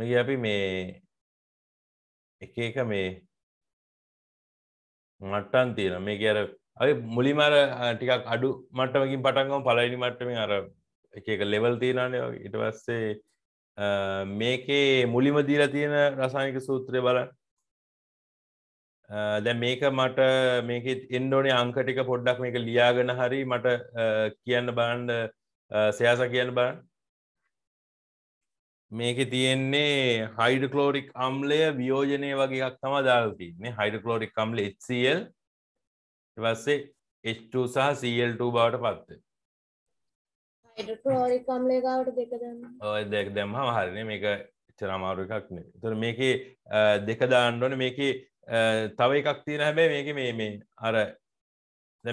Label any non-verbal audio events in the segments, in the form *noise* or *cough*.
මේක අපි මේ එක එක මේ මට්ටන් තියෙන මේක අර අපි මුලින්ම අර ටිකක් අඩු මට්ටමකින් පටන් ගමු පළවෙනි මට්ටමින් අර එක එක ලෙවල් තියෙනවානේ ඊට පස්සේ මේකේ මුලින්ම දීලා තියෙන රසායනික සූත්‍රය බලන්න දැ මේක මට මේක ඉන්ඩෝනේ අංකටික පොඩ්ඩක් මේක ලියාගෙන හරි මට කියන්න බාන්ඩ සයාස කියන්න බාන් මේක තියෙන්නේ හයිඩකලෝරික් අම්ලය වියෝජනය වගේක් තම දාතින්නේ හයිඩකලෝරික් අම්ල HCl වස්සේ H2 සහ CL2 බවට පත්ත ඔය දෙක් දැම්ම හරින මේක චරමාරු එකක් නේ තුර මේකේ දෙක දාණ්ඩෝන මේකේ තව එකක් තියෙන හැබැයි මේක මේ මේ අර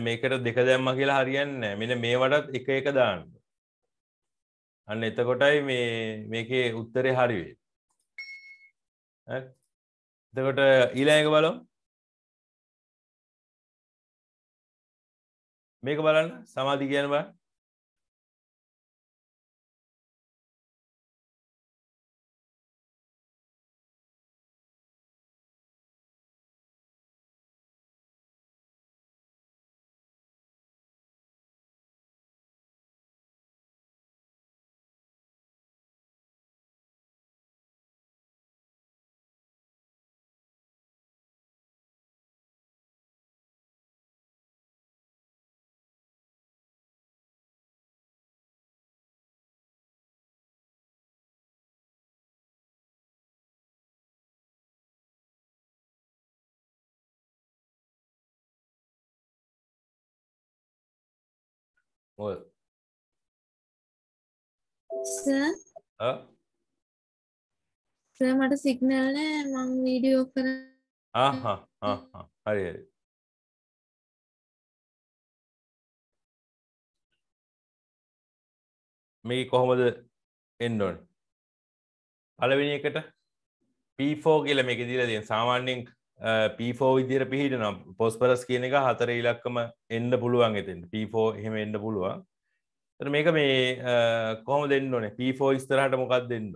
මේකට දෙක දැම්ම කියලා හරියන්න මෙන මේ වටත් එක එක දාන්න අන්න එතකොටයි මේ මේකේ උත්තරය හරිවේ එතකොට ඊලෑක බලෝ මේක බලන්න සමාධි කියන බා මොකද සර් ආ සර් මට සිග්නල් නෑ මම වීඩියෝ කරන ආහා ආහා හරි හරි මේ කොහොමද එන්න ඕනේ පළවෙනි එකට P4 කියලා මේක දීලා තියෙන සාමාන්‍යයෙන් පෝ විදිර පිහිටනම් පොස්පරස් කියන එක හතර ඉලක්කම එන්න පුළුවන් එතෙන් පෝ එහෙම එන්න පුළුවන් තර මේක මේ කොහොම දෙන්න ඕනේ පෝ ස්තරහට මොකක් දෙන්න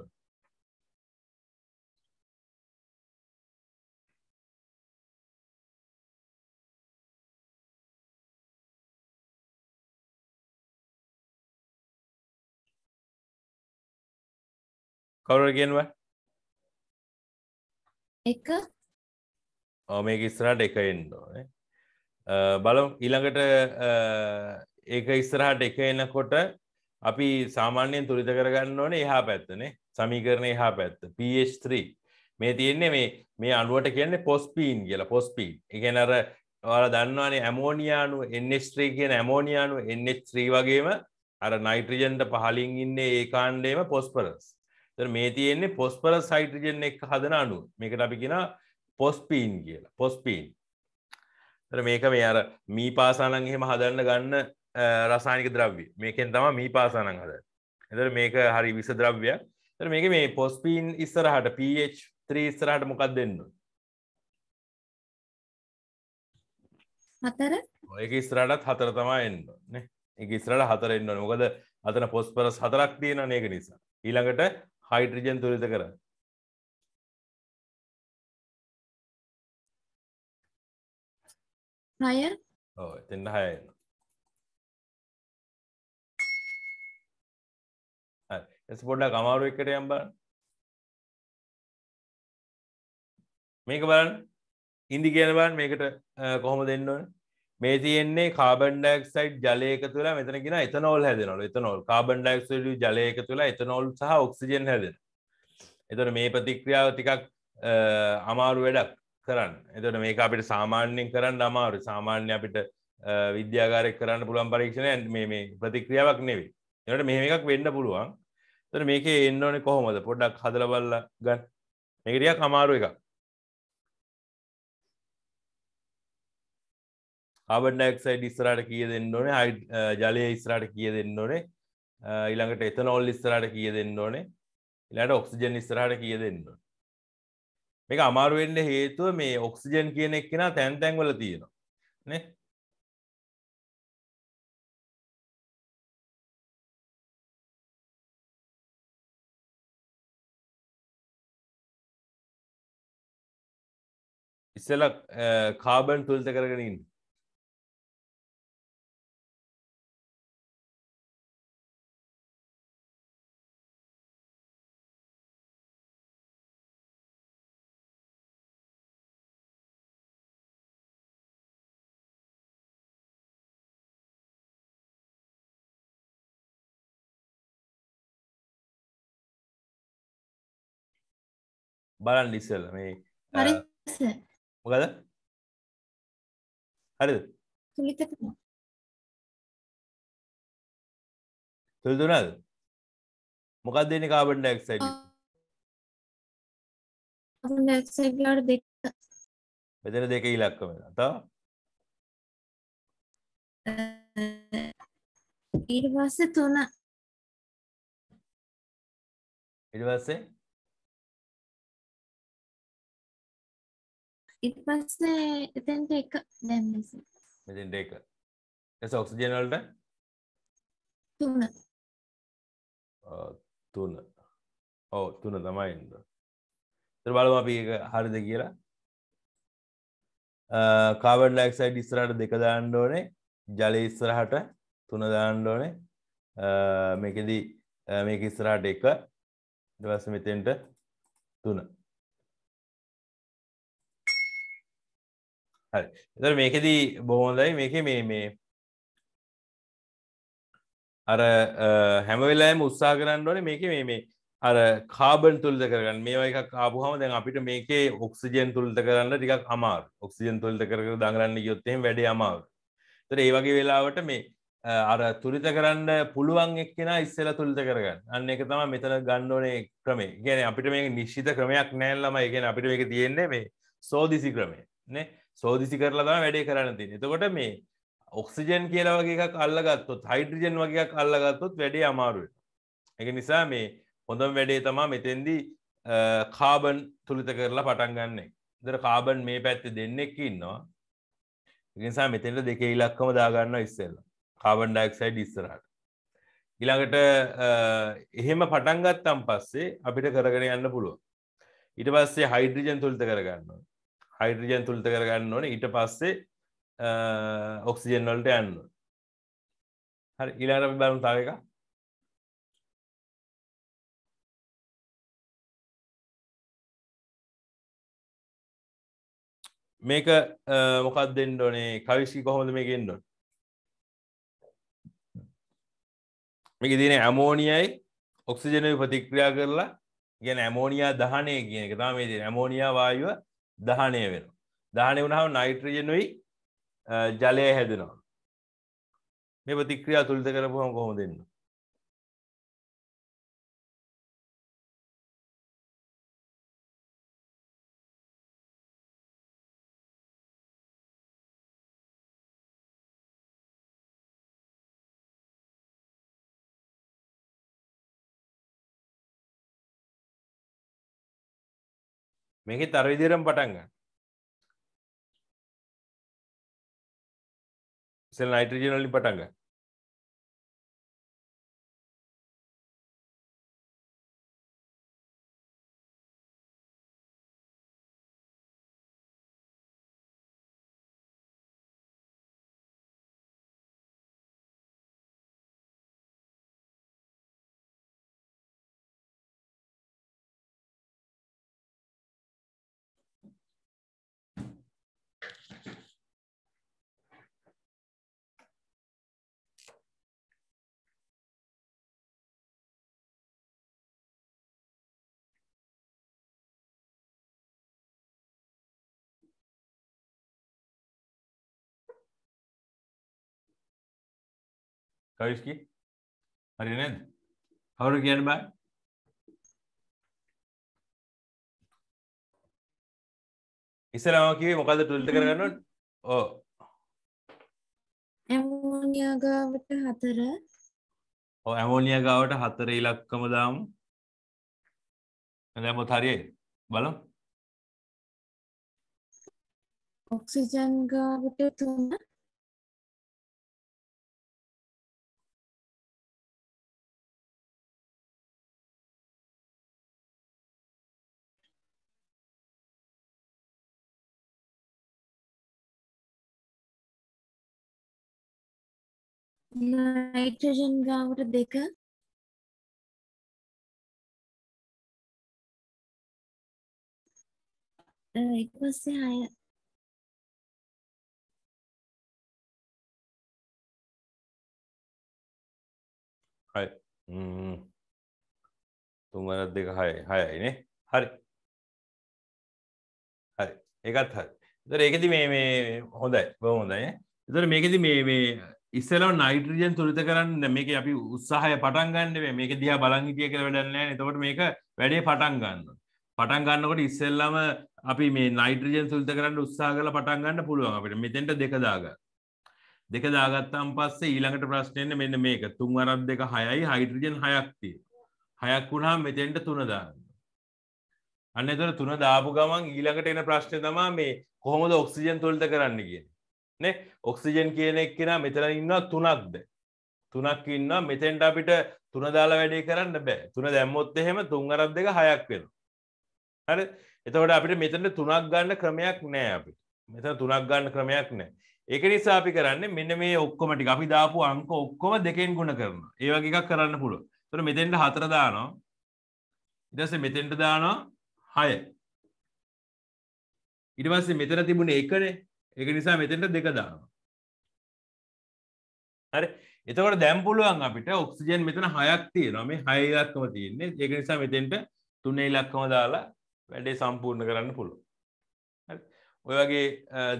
කවර ගෙන්ව එක මේක ඉස්සරහට එක එන්න ඕනේ බලම් ඊළඟට ඒක ඉස්සරහට එක එන්නකොට අපි සාමාන්‍යයෙන් තුරිත කරගන්න ඕනේ එහා පැත්තනේ සමීකරණය එහා පැත්ත PH3 මේ තියෙන්නේ මේ මේ අනුවට කියන්නේ පොස්පීන් කියලා පොස්පීන් එකන අර ඔයාල දන්නවානේ ඇමෝනියානු NH3 කියන ඇමෝනියානු NH3 වගේම අර නයිට්‍රජන්ට පහලින් ඉන්නේ ඒ කාණ්ඩේම පොස්පරස් මේ තියෙන්නේ පොස්පරස් හයිට්‍රජන් එක හදන අනුව මේකට අපි කියෙන පොස්පීන් කියලා පොස්පීන් මේක මේ අර මී පාසානන් එහෙම හදන්න ගන්න රසානික ද්‍රව්‍ය මේකෙන් තම මී පාසානන් හද එතර මේක හරි විස ද්‍රව්‍යයක් තර මේක මේ පොස්පීන් ඉස්සරහට පH3 ඉස්සරහට මොකක් දෙන්න හතර ඒක ඉස්රටත් හතර තමා එන්න නේ එක ඉස්රට හතර එන්න මොකද අතන පොස්පරස් හතරක් තියෙන ඒක නිසා ඊළඟට හයිට්‍රජන් තුරිත කරන්න ණය ඕ එතෙන්ට හයන්න එස පොඩ්ඩක් අමාරු එකට යම්බ මේක බලන් ඉන්දි කියන බන් මේකට කොහොම දෙන්නවන මේ තියෙන්නේ කාබන්ඩක්සයිට් ජලයක තුළ මෙතනගෙන එතනොල් හැදනොල එතනොල් කාබන්ඩක්සඩ ජලයක තුළ එතනොල් සහ ඔක්සිජෙන් හැදෙන එතට මේ ප්‍රතික්‍රියාව ටිකක් අමාරු වැඩක් කරන්න එතට මේක අපිට සාමාන්‍යයෙන් කරන්න අමාරු සාමාන්‍ය අපිට විද්‍යාගාරය කරන්න පුළුවන් පරීක්ෂණ මේ ප්‍රතික්‍රියාවක් නෙවේ එට මෙහම එකක් වෙන්න පුළුවන් තර මේක එන්න ඕනේ කොහොමද පොඩ්ඩක් හදලබල්ල ගන්න මේකටියක් අමාරු එක ආබඩක්සයි ඉස්රට කිය දෙන්න ඕනේ හයි ජලය ඉස්රට කිය දෙන්න ඕනේ ඊළඟට එතනොල් ඉස්රට කිය දෙන්න ඕනේ ඉලාට ඔක්සිජන් ඉස්රට කිය දෙන්න ඕනේ මේක අමාරුවෙන්න හේතුව මේ ඔක්සිජන් කියන එක් කෙනා තැන් තැන්වල තියෙනවා නේ ඉස්සල කාබන් තුල්ත කරගෙනින් බලන් ලිස්සල මේ මොකද හරිද තුළතුනල් මොකක් දෙන කාබට ඩක්සයි මෙතන දෙක ඉලක්ක වෙන තව ඊට පස්සේ තුන ඊට පස්සේ ඉට පස්සේ එතැන්ට එක දැම් මෙතෙන්ට එක එස ඔක්සිජනල්ට තුන තුන ඕ තුන තමයින්ද තර බලම අපි හරිද කියලා කාවඩ ලක්සයිඩ් ඉස්රට දෙක දාණ්ඩෝනේ ජල ඉස්සරහට තුන දාණ්ඩෝනේ මේකෙදී මේක ඉස්රාට එක දවස මෙතෙන්ට තුන හරි එතර මේකෙදී බොහොඳයි මේක මේ මේ අර හැමවෙලාම උත්සා කරන්න ඕනේ මේක මේ මේ අර කාබන් තුල්ද කරගන්න මේවා එකක් ආපුහම දැන් අපිට මේකේ ඔක්සිජන් තුල්ද කරන්න ටිකක් අමාරු ඔක්සිජන් තුල්ද කර දඟරන්න යොත් එහෙම වැඩේ අමාරු තර ඒ වගේ වෙලාවට මේ අර තුරිත කරන්න පුළුවන් එක්කෙන ඉස්සල තුළිත කරගන්න අන්න එක තම මෙතන ගණ්ඩෝනේ ක්‍රමේ ගැන අපිට මේ නිශ්ිත ක්‍රමයක් නෑල්ලම එකගෙන අපිට මේක තියෙන්නේ මේ සෝදිසි ක්‍රමය නේ සෝදිසි කරලා තම වැඩේ කරන්න තින් එතකොට මේ ඔක්සිජන් කියලා වගේ එකක් අල්ලගත්තොත් හයිඩ්‍රජන් වගේ එකක් අල්ලගත්තොත් වැඩේ අමාරුවට එක නිසා මේ හොඳම වැඩේ තමා මෙතෙන්දි කාබන් තුළිත කරලා පටන් ගන්න දර කාබන් මේ පැත්ති දෙන්නෙක් ඉන්නවා එකනිසා මෙතෙන්ට දෙක ඉලක්කම දාගන්න ඉස්සෙල්ල කාබන් ඩයික්සයිඩ් ඉස්සරට ඉළඟට එහෙම පටන්ගත්තම් පස්සේ අපිට කරගෙන යන්න පුළුව ඉට පස්සේ හයිඩ්‍රජන් තුළිත කරගන්නවා හයිටජන් තුළත කරගන්න ඕන ඊට පස්සේ ඔක්සිජන් වලට යන්න හරි ඉලාට බලමු තාව එකක් මේක මොකක් දෙන්න ඕනේ කවිශ්ි කොහොමද මේ ගෙන්ඩොන් මේක තින ඇමෝනියයි ඔක්සිජනය ප්‍රතික්‍රියා කරලා ගැන ඇමෝනියා දහනය කියන එක තා මේ තින ඇමෝනියා වායුව දහනය වෙන දානය වුණාව නයිට්‍රජනුයි ජලය හැදෙනවා මේ ප්‍රතික්‍රියා තුළිත කරපුහම කොහොම දෙන්නවා මේක තරවිදිරම් පටන්ග සෙල් නයිට්‍රජනලින් පටන්ග කවිස් කි හරි නේද කවුරු කියන්න බෑ ඉස්සරම කිවේ මොකද ටුල්ට කරගන්න ඕ ඇමෝනියාගාවට හතර ඕ ඇමෝනිය ගාවට හතර ඉලක්කම දාම් දැම හරියේ බල ඔක්සිජන් ගාවට තුන්න නයිට්‍රජන් ගාවට දෙක ඊට පස්සේ හය හය හ්ම් තුමර දෙක හය හයයි නේ හරි හරි ඒකත් හරි ඒතර ඒකෙදි මේ මේ හොඳයි බොහොම හොඳයි නේ ඒතර මේකෙදි මේ මේ ඉස්සලව නයිට්‍රජන් තුරිත කරන්න මේක අපි උත්සාහය පටන් ගන්න මේක දිහා බලංහිටිය කර වැඩන්නෑ එතකොට මේක වැඩේ පටන් ගන්න පටන් ගන්නකොට ඉස්සෙල්ලම අපි මේ නයිට්‍රජන් සුල්ත කරන්න උත්සා කල පටන් ගන්න පුළුවන් අපිට මෙතෙන්ට දෙකදාග දෙක දාගත්තම් පස්සේ ඊළඟට ප්‍රශ්නයන්න මෙන්න මේක තුන් අරක් දෙක හයයි හයිට්‍රජන් හයක්තිය හයක් වුණා මෙතෙන්ට තුනදාන්න අන්න එතර තුන දාපු ගමන් ඊළඟට එන ප්‍රශ්නය තමා මේ කොහොමද ඔක්සිජන් තුොල්ත කරන්න කියෙන් නේ ඔක්සිජන් කියන එක් කෙන මෙතන ඉන්නවා තුනක්ද තුනක් ඉන්න මෙතෙන්ට අපිට තුන දාලා වැඩේ කරන්න බෑ තුන දැම්මොත් එහෙම තුන් අරක් දෙක හයක් වෙන හරි එතවට අපිට මෙතට තුනක් ගන්න ක්‍රමයක් නෑ අපිට මෙතන තුනක් ගන්න ක්‍රමයක් නෑ ඒක නිසා අපි කරන්නේ මෙන්න මේ ඔක්කොම ටික අපි දාපු අංක ඔක්කොම දෙකෙන් ගුණ කරනවා ඒ වගේ එකක් කරන්න පුළුවන් එතකොට මෙතෙන්ට හතර දානවා ඊට පස්සේ මෙතෙන්ට දානවා 6 ඊට පස්සේ මෙතන තිබුණේ එකනේ ඒක නිසා මෙතෙන්ට දෙක දානවා හරි එතකොට දැම් පුළුවන් අපිට ඔක්සිජන් මෙතන හයක් තියෙනවා මේ හය ඉලක්කම තියෙන්නේ ඒක නිසා මෙතෙන්ට තුනේ ඉලක්කම දාලා වැඩේ සම්පූර්ණ කරන්න පුළුවන් ඔය වගේ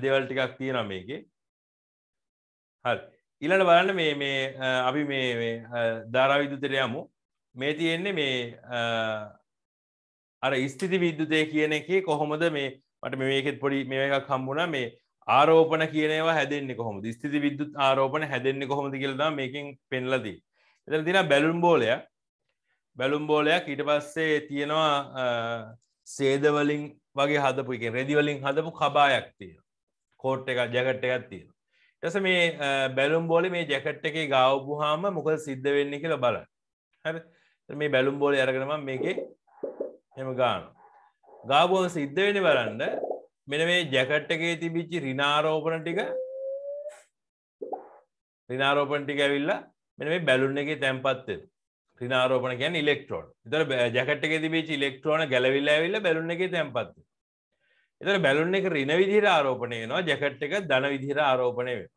දේවල් ටිකක් තියෙනවා මේකේ හරි ඊළඟ බලන්න මේ මේ අපි මේ මේ ධාරා විද්‍යුතයට යමු මේ තියෙන්නේ මේ අර ස්ථිති විද්‍යුතය කියන එකේ කොහොමද මේ මට මේකෙත් පොඩි මේ එකක් හම්බුණා මේ ආරෝපන කියනවා හැදෙන්නේ කොහොම ස්තිති විද්‍යුත් ආරෝපන හැදෙන්නේ කොහොමද කියලා මේකින් පෙන්ලදී එතන තියෙන බැලුම් බෝලයක් බැලුම් බෝලයක් ඊට පස්සේ තියෙනවා සේදවලින් වගේ හදපු එක රෙදිවලින් හදපු කබායක් තියෙන කෝට් එක ජැකට් එකක් තියෙන ටස මේ බැලුම් බෝලි මේ ජැකට් එකේ ගාවපුහාම මොකද සිද්ධ වෙන්න කියලා බලන්න හරි මේ බැලුම් බෝලි අරගෙනම මේකේ එම ගාන ගාබුවන් සිද්ධ වෙන බලන්න මෙන මේ ජැකට් එකේ තිබිච්චි රිනාරෝපන ටික රිනාරෝපන ටික ඇවිල්ලා මෙන මේ බැලුන් එකේ තැන්පත්වෙ රිනාරෝපන ගැන ඉලෙක්ට්‍රෝන් තර ජැකට එක තිබේ ඉලෙක්ට්‍රෝන ගැලවිල්ල ඇවිල්ල බැලුන්න එක තැන්පත් එතර බැලුන්න එක රින විදිර ආරෝපනයනවා ජැකට් එක දන විදිර ආරෝපනය වේ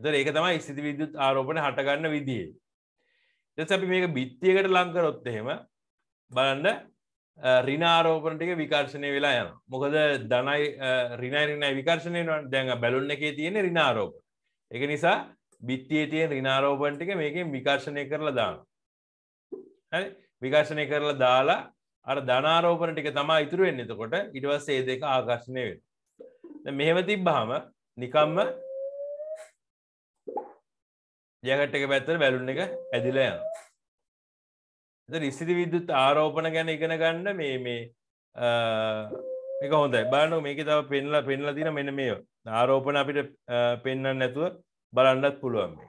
එතර ඒක තමයි ස්තිති විද්‍යුත් ආරෝපන හටගන්න විදියේ එ අපි මේක බිත්තියකට ලංකරොත් එහෙම බලන්න රිනාරෝපන ටික විකර්ශණය වෙලා යන මොකද දනයි රිනරිනයි විකර්ශණය දැඟ බැලුන්න එකේ තියෙන රිනාරෝප එක නිසා බිත්තියේ තියෙන රිනාරෝපන් ටික මේකින් විකර්ශණය කරලා දාන හරි විකර්ශණය කරලා දාලා අර ධනාරෝපන ටික තමා ඉතුරු වෙන්නේ එතකොට ඊට පස්සේ ඒ දෙක ආකර්ෂණය වෙනවා දැන් මෙහෙම තිබ්බහම නිකම්ම ජැකට් එක පැත්තට බැලුන් එක ඇදිලා යනවා නිස්සිති විද්‍යුත් ආරෝපන ගැන ඉගෙන ගන්න මේ මේ එක හොඳයි බානු මේක තව පෙන්ලා පෙන්ලා තින මෙන මේ ආරෝපන අපිට පෙන්න්න නැතුව බලන්නත් පුළුවන් මේ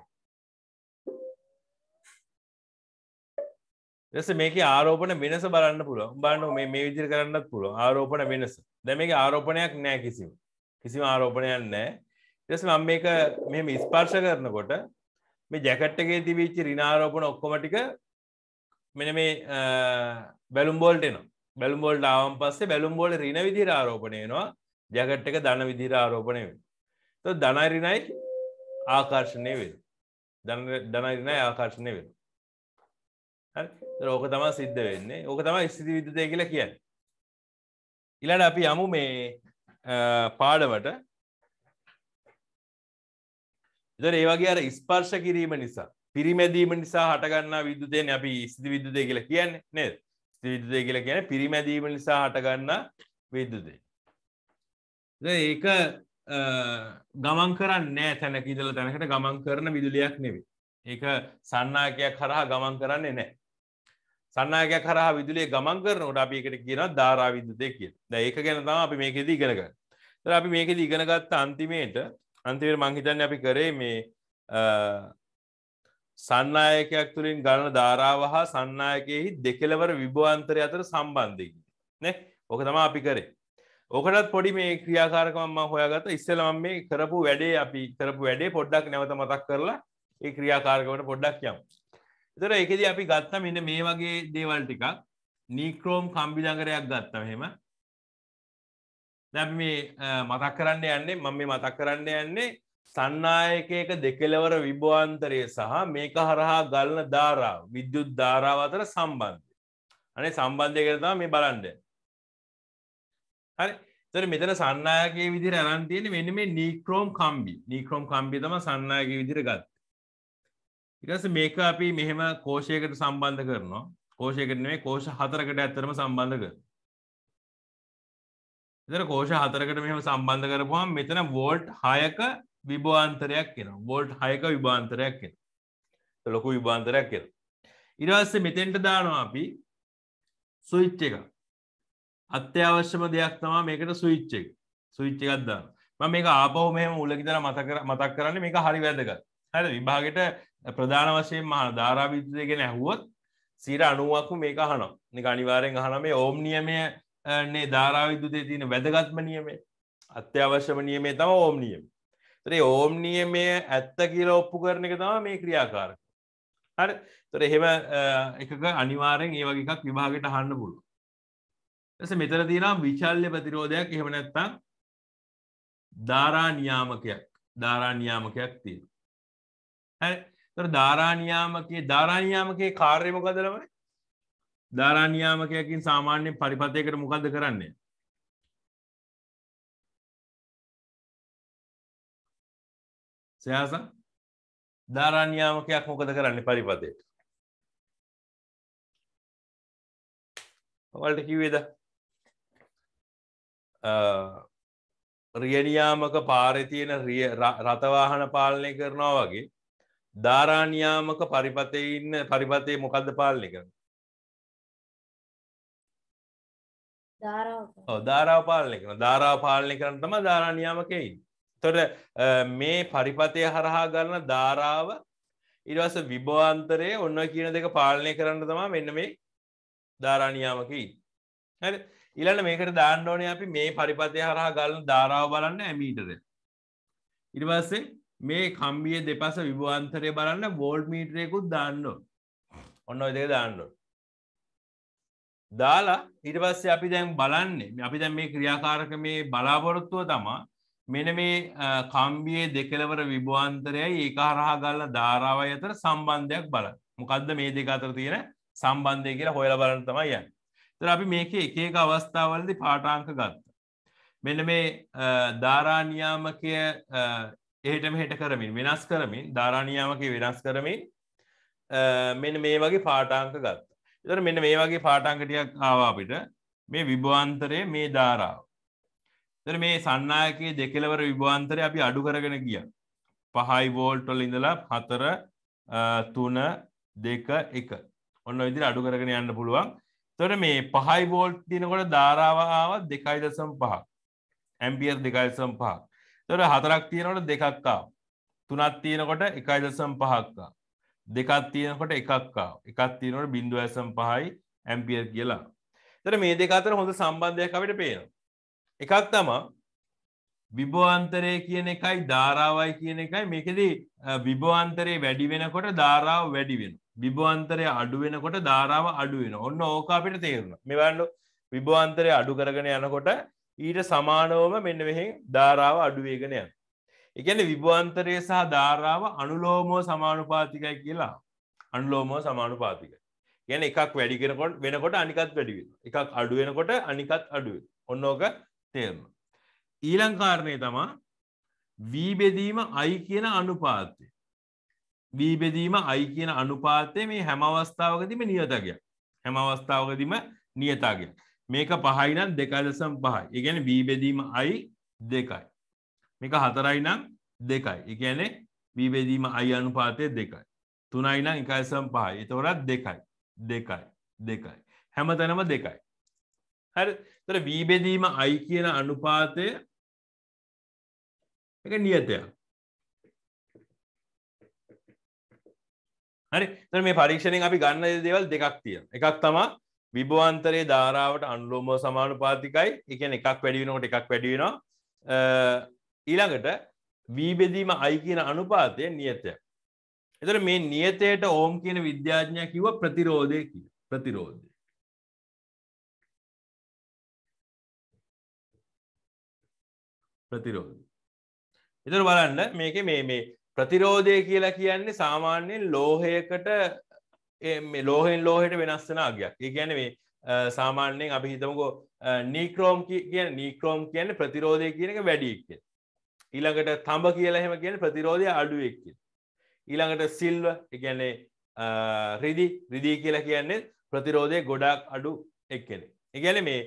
ලෙස මේක ආරෝපන වෙනස බලන්න පුළුව බන්න මේ මේ විදිර කරන්නත් පුළුව ආරෝපන වෙනස දැ මේක ආරෝපනයක් නෑ කිසිම කිසිම ආරෝපනයක් නෑ ලෙස මම මේක මෙම ස්පර්ශ කරනකොට මේ ජැකට්ටගේ තිබිච්චි රිනාරෝපන ඔක්කොමටික මෙන මේ බැලුම්බෝල්ට එන බැලුම්බෝල්ට ආවන් පස්සේ බැලුම්බෝල රින විදිර ආරෝපණයනවා ජගට් එක දන විදිර ආරෝපණය වෙන ත ධනරිනයි ආකර්ශණය වෙන ධනරිනයි ආකර්ශණය වෙන ඕක තමා සිද්ධ වෙන්නේ ඕක තමා ස්තිති විදතය කියලා කියන්න ඉලට අපි යමු මේ පාඩමට ඉදර ඒවගේ අර ස්පර්ශ කිරීම නිසා පිරිමැදීම නිසා හටගන්නා විදුදයෙන් අපි ස්ති විදුදය කියලා කියන්න නේද ස්තිවිදුදය කියලා කියන පිරිමැදීම නිසා හටගන්නා විදුදේ. ඒක ගමන් කරන්න නෑ තැනක ඉදල තැනකට ගමන් කරන විදුලියක් නෙවේ. ඒක සන්නාකයක් හරහා ගමන් කරන්නේ නෑ. සන්නාකයක් හරහා විදුලිය ගමන් කරනට අපි එකට කියනවා ධාරා විදුදය කිය ද ඒක ගැන තම අපි මේකෙදී ඉගෙනග. අපි මේකෙදී ඉගෙනගත්ත අන්තිමේට අන්තිවට මංහිතන්න අපි කරේ මේ සන්නායකයක් තුළින් ගණන ධාරාව හා සන්නායකයෙහි දෙකෙලවර විභවන්තරය අතර සම්බන්ධයකි නෑ ඕක තමා අපි කරේ ඕකටත් පොඩි මේ ක්‍රියාකාරකමම හොයාගත ඉස්සලම මේ කරපු වැඩේ අපි කරපු වැඩේ පොඩ්ඩක් නැවත මතක් කරලා ඒ ක්‍රියාකාරකවට පොඩ්ඩක් යම්. එතර එකද අපි ගත්ත මෙන්න මේ වගේ දේවල් ටිකක් නීක්‍රෝම් කම්බිලඟරයක් ගත්ත හෙම දැ මේ මතක් කරන්න යන්නේ මම මේ මතක් කරන්න යන්නේ සන්නායකයක දෙකෙලවර විභවාන්තරය සහ මේක හරහා ගලන ධාරා විද්‍යුත් ධාරාව අතර සම්බන්ධය අනේ සම්බන්ධය කරතා මේ බලන්ඩ හරි තර මෙතන සන්නායගේ විදි රැන්තියෙන වෙන මේ නීක්‍රෝම් කම්බි නීක්‍රෝම් කම්බි තම සන්නායගේ විදිර ගත් ඉටස මේක අපි මෙහෙම කෝෂයකට සම්බන්ධ කරනවා කෝෂයකරනේ කෝෂ හතරකට ඇත්තරම සම්බන්ධ කර එතර කෝෂ හතරකට මෙම සම්බන්ධ කරපුහම් මෙතන වෝල්ට් හයක විභවාන්තරයක් කෙන වෝල්ට් හයක විභාන්තරයක් කෙන ලොකු විභාන්තරයක් කෙන ඉරවස්සේ මෙතෙන්ට දානවා අපි සුවිච්ච එක අත්‍යවශ්‍යම දෙයක් තමා මේකට සුවිච්ච එක සුවිච්ච එකක් දාන ම මේක ආපහු මෙම උලකි තර මතකර මතක් කරන්න මේක හරි වැදගත් හර විභාගට ප්‍රධාන වශයෙන් මහ ධාරාවිදය ගෙන ඇහුවොත් සීර අනුවක්කු මේක හනම් නික අනිවාරෙන් හනම ඕම් නියමය නේ ධාරාවිදුදේ තියෙන වැදගත්ම නියමේ අත්‍යවශ්‍යම නියමේ තම ඕම් නියම තරේ ඕම් නියමය ඇත්ත කියලා ඔප්පු කරන එක තම මේ ක්‍රියාකාර හරි තොර එහෙම එකක අනිවාරෙන් ඒ වගේක් විභාගට හන්න පුළුව ඇස මෙතර තිනම් විචල්්‍ය ප්‍රතිරෝධයක් එහෙම නැත්තං ධාරා නියාමකයක් ධාරා නියාමකයක් තියෙන හරි තොර ධාරානියාමකයේ ධාරානියාමකයේ කාර්යමකදලවන ධාරානියාමකයකින් සාමාන්‍ය පරිපතයකට මොකක්ද කරන්නේ සයාසන් ධාරාඥාමකයක් මොකද කරන්න පරිපතයට වලට කිවේද රියනියාමක පාරය තියෙන රථවාහන පාලනය කරනවා වගේ ධාරානියාමක පරිපතය ඉන්න පරිපතය මොකක්ද පාලනය කරන ධාරාව පාලනය කරන ධාරාව පාලනය කරන තම ධාරානියාමකයින් තොට මේ පරිපතය හරහා ගන්න ධාරාව ඉරවස විභවාන්තරය ඔන්න කියන දෙක පාලනය කරන්න තමා මෙන්න මේ ධාරානියාමකී ඉලන්න මේකට දාණ්ඩෝනය අපි මේ පරිපතය හරහා ගලන ධාරාව බලන්න ඇමීටර ඉරිවස්සේ මේ කම්බිය දෙපස විභවාන්තරය බලන්න බෝල්ඩ් මීටරයකුත් දාන්නෝ ඔන්න ඔය දෙක දාන්නෝ දාලා ඉට පස්සේ අපි දැන් බලන්නේ අපි දැන් මේ ක්‍රියාකාරක මේ බලාපොරොත්තුව තමා මෙන මේ කම්බියේ දෙකලවර විභවාන්තරයයි ඒක හරහා ගල්ල ධාරාවයි අතර සම්බන්ධයක් බල මොකක්ද මේ දෙක අතර තියෙන සම්බන්ධය කියලා හොයල බලන්න තමයි යන්න තර අපි මේක එකක අවස්ථාවලදි පාටාංක ගත්ත මෙන මේ ධාරානියාමකය එහටම හෙට කරමින් වෙනස් කරමින් ධාරානියාමක වෙනස් කරමින් මෙන මේ වගේ පාටාංක ගත්ත එතර මෙන්න මේ වගේ පාටාංකටියක් ආවාපිට මේ විභවාන්තරය මේ ධාරාව තර මේ සන්නායකයේ දෙකෙලවර විභාන්තරය අපි අඩු කරගෙන ගිය පහයි වෝල්ටොල් ඉඳලා හතර තුන දෙක එක ඔන්න ඉදිරි අඩු කරගෙන යන්න පුළුවන් තොට මේ පහයි වෝල්් තිනකොට ධාරාවාව දෙකයි දසම් පහ ඇම්පියර් දෙකයි දසම් පහ තොට හතරක් තියෙනකොට දෙකක්කා තුනත් තියෙනකොට එකයි දසම් පහක්කා දෙකත් තියෙනකොට එකක්කා එකත් තියෙනට බිඳුව ඇසම් පහයි ඇම්පියර් කියලා තර මේ දෙකතර හොඳ සම්බන්ධයක් අපිට පේන එකක් තම විභවාන්තරය කියන එකයි ධාරාවයි කියන එකයි මේකෙදී විභවාන්තරේ වැඩි වෙනකොට ධාරාව වැඩි වෙන විභවාන්තරය අඩු වෙනකොට ධාරාව අඩු වෙන ඔන්න ඕක අපිට තේරුණ මෙවන්නු විභවාන්තරය අඩු කරගෙන යනකොට ඊට සමානවම මෙන්න මෙහි ධාරාව අඩුවේගෙන යන එකන විභවාන්තරය සහ ධාරාව අනුලෝමෝ සමානුපාතිකයි කියලා අනුලෝමෝ සමානුපාතිකයි ගැන එකක් වැඩි කෙනකොට වෙනකොට අනිකත් වැඩිවෙන එකක් අඩුවෙනකොට අනිකත් අඩුව ඔන්නෝක තේරම ඊළංකාරණය තමා වීබෙදීම අයි කියන අනුපාතය වීබෙදීම අයි කියන අනුපාතය මේ හැම අවස්ථාවකතිම නියතගයක් හැම අවස්ථාවකතිම නියතාගයක් මේක පහයි නම් දෙකදසම් පහයි ඉගැන වීබෙදීම අයි දෙකයි මේක හතරයි නම් දෙකයි එකනේ වීබෙදීම අයි අනුපාතය දෙකයි තුනයි නම් එකයිසම් පහයි එතවරත් දෙකයි දෙකයි දෙකයි හැම තැනම දෙකයි හරි තර වීබෙදීම අයි කියන අනුපාතය එක නියතයක් හරි තර මේ පරීක්ෂණෙන් අපි ගන්න දේවල් දෙකක් තිය එකක් තමා විභවන්තරයේ ධාරාවට අනුලෝමෝ සමානුපාතිකයි එකන එකක් වැඩිවෙනකොට එකක් වැඩිවෙනවා ඊළඟට වීබෙදීම අයි කියන අනුපාතය නියතය එතර මේ නියතයට ඕම් කියන විද්‍යාඥය කිව ප්‍රතිරෝධය කිය ප්‍රතිරෝධය ප්‍රතිරෝධ. එතුර බලන්න මේක මේ මේ ප්‍රතිරෝධය කියලා කියන්නේ සාමාන්‍යෙන් ලෝහයකට ලෝහෙන් ලෝහෙට වෙනස්සන අගයක් ඒ ගැන මේ සාමාන්‍යයෙන් අපි හිතමකෝ නීක්‍රෝම් කිය නීක්‍රෝම් කියන්නේ ප්‍රතිරෝධය කියන එක වැඩික් ඊළඟට තඹ කියලා හෙම කියන ප්‍රතිරෝධය අඩුවෙක්ක ඊළඟට සිල්ව එකන්නේ රිදි රිදී කියලා කියන්නේ ප්‍රතිරෝධය ගොඩාක් අඩු එක්කෙන. එකැන මේ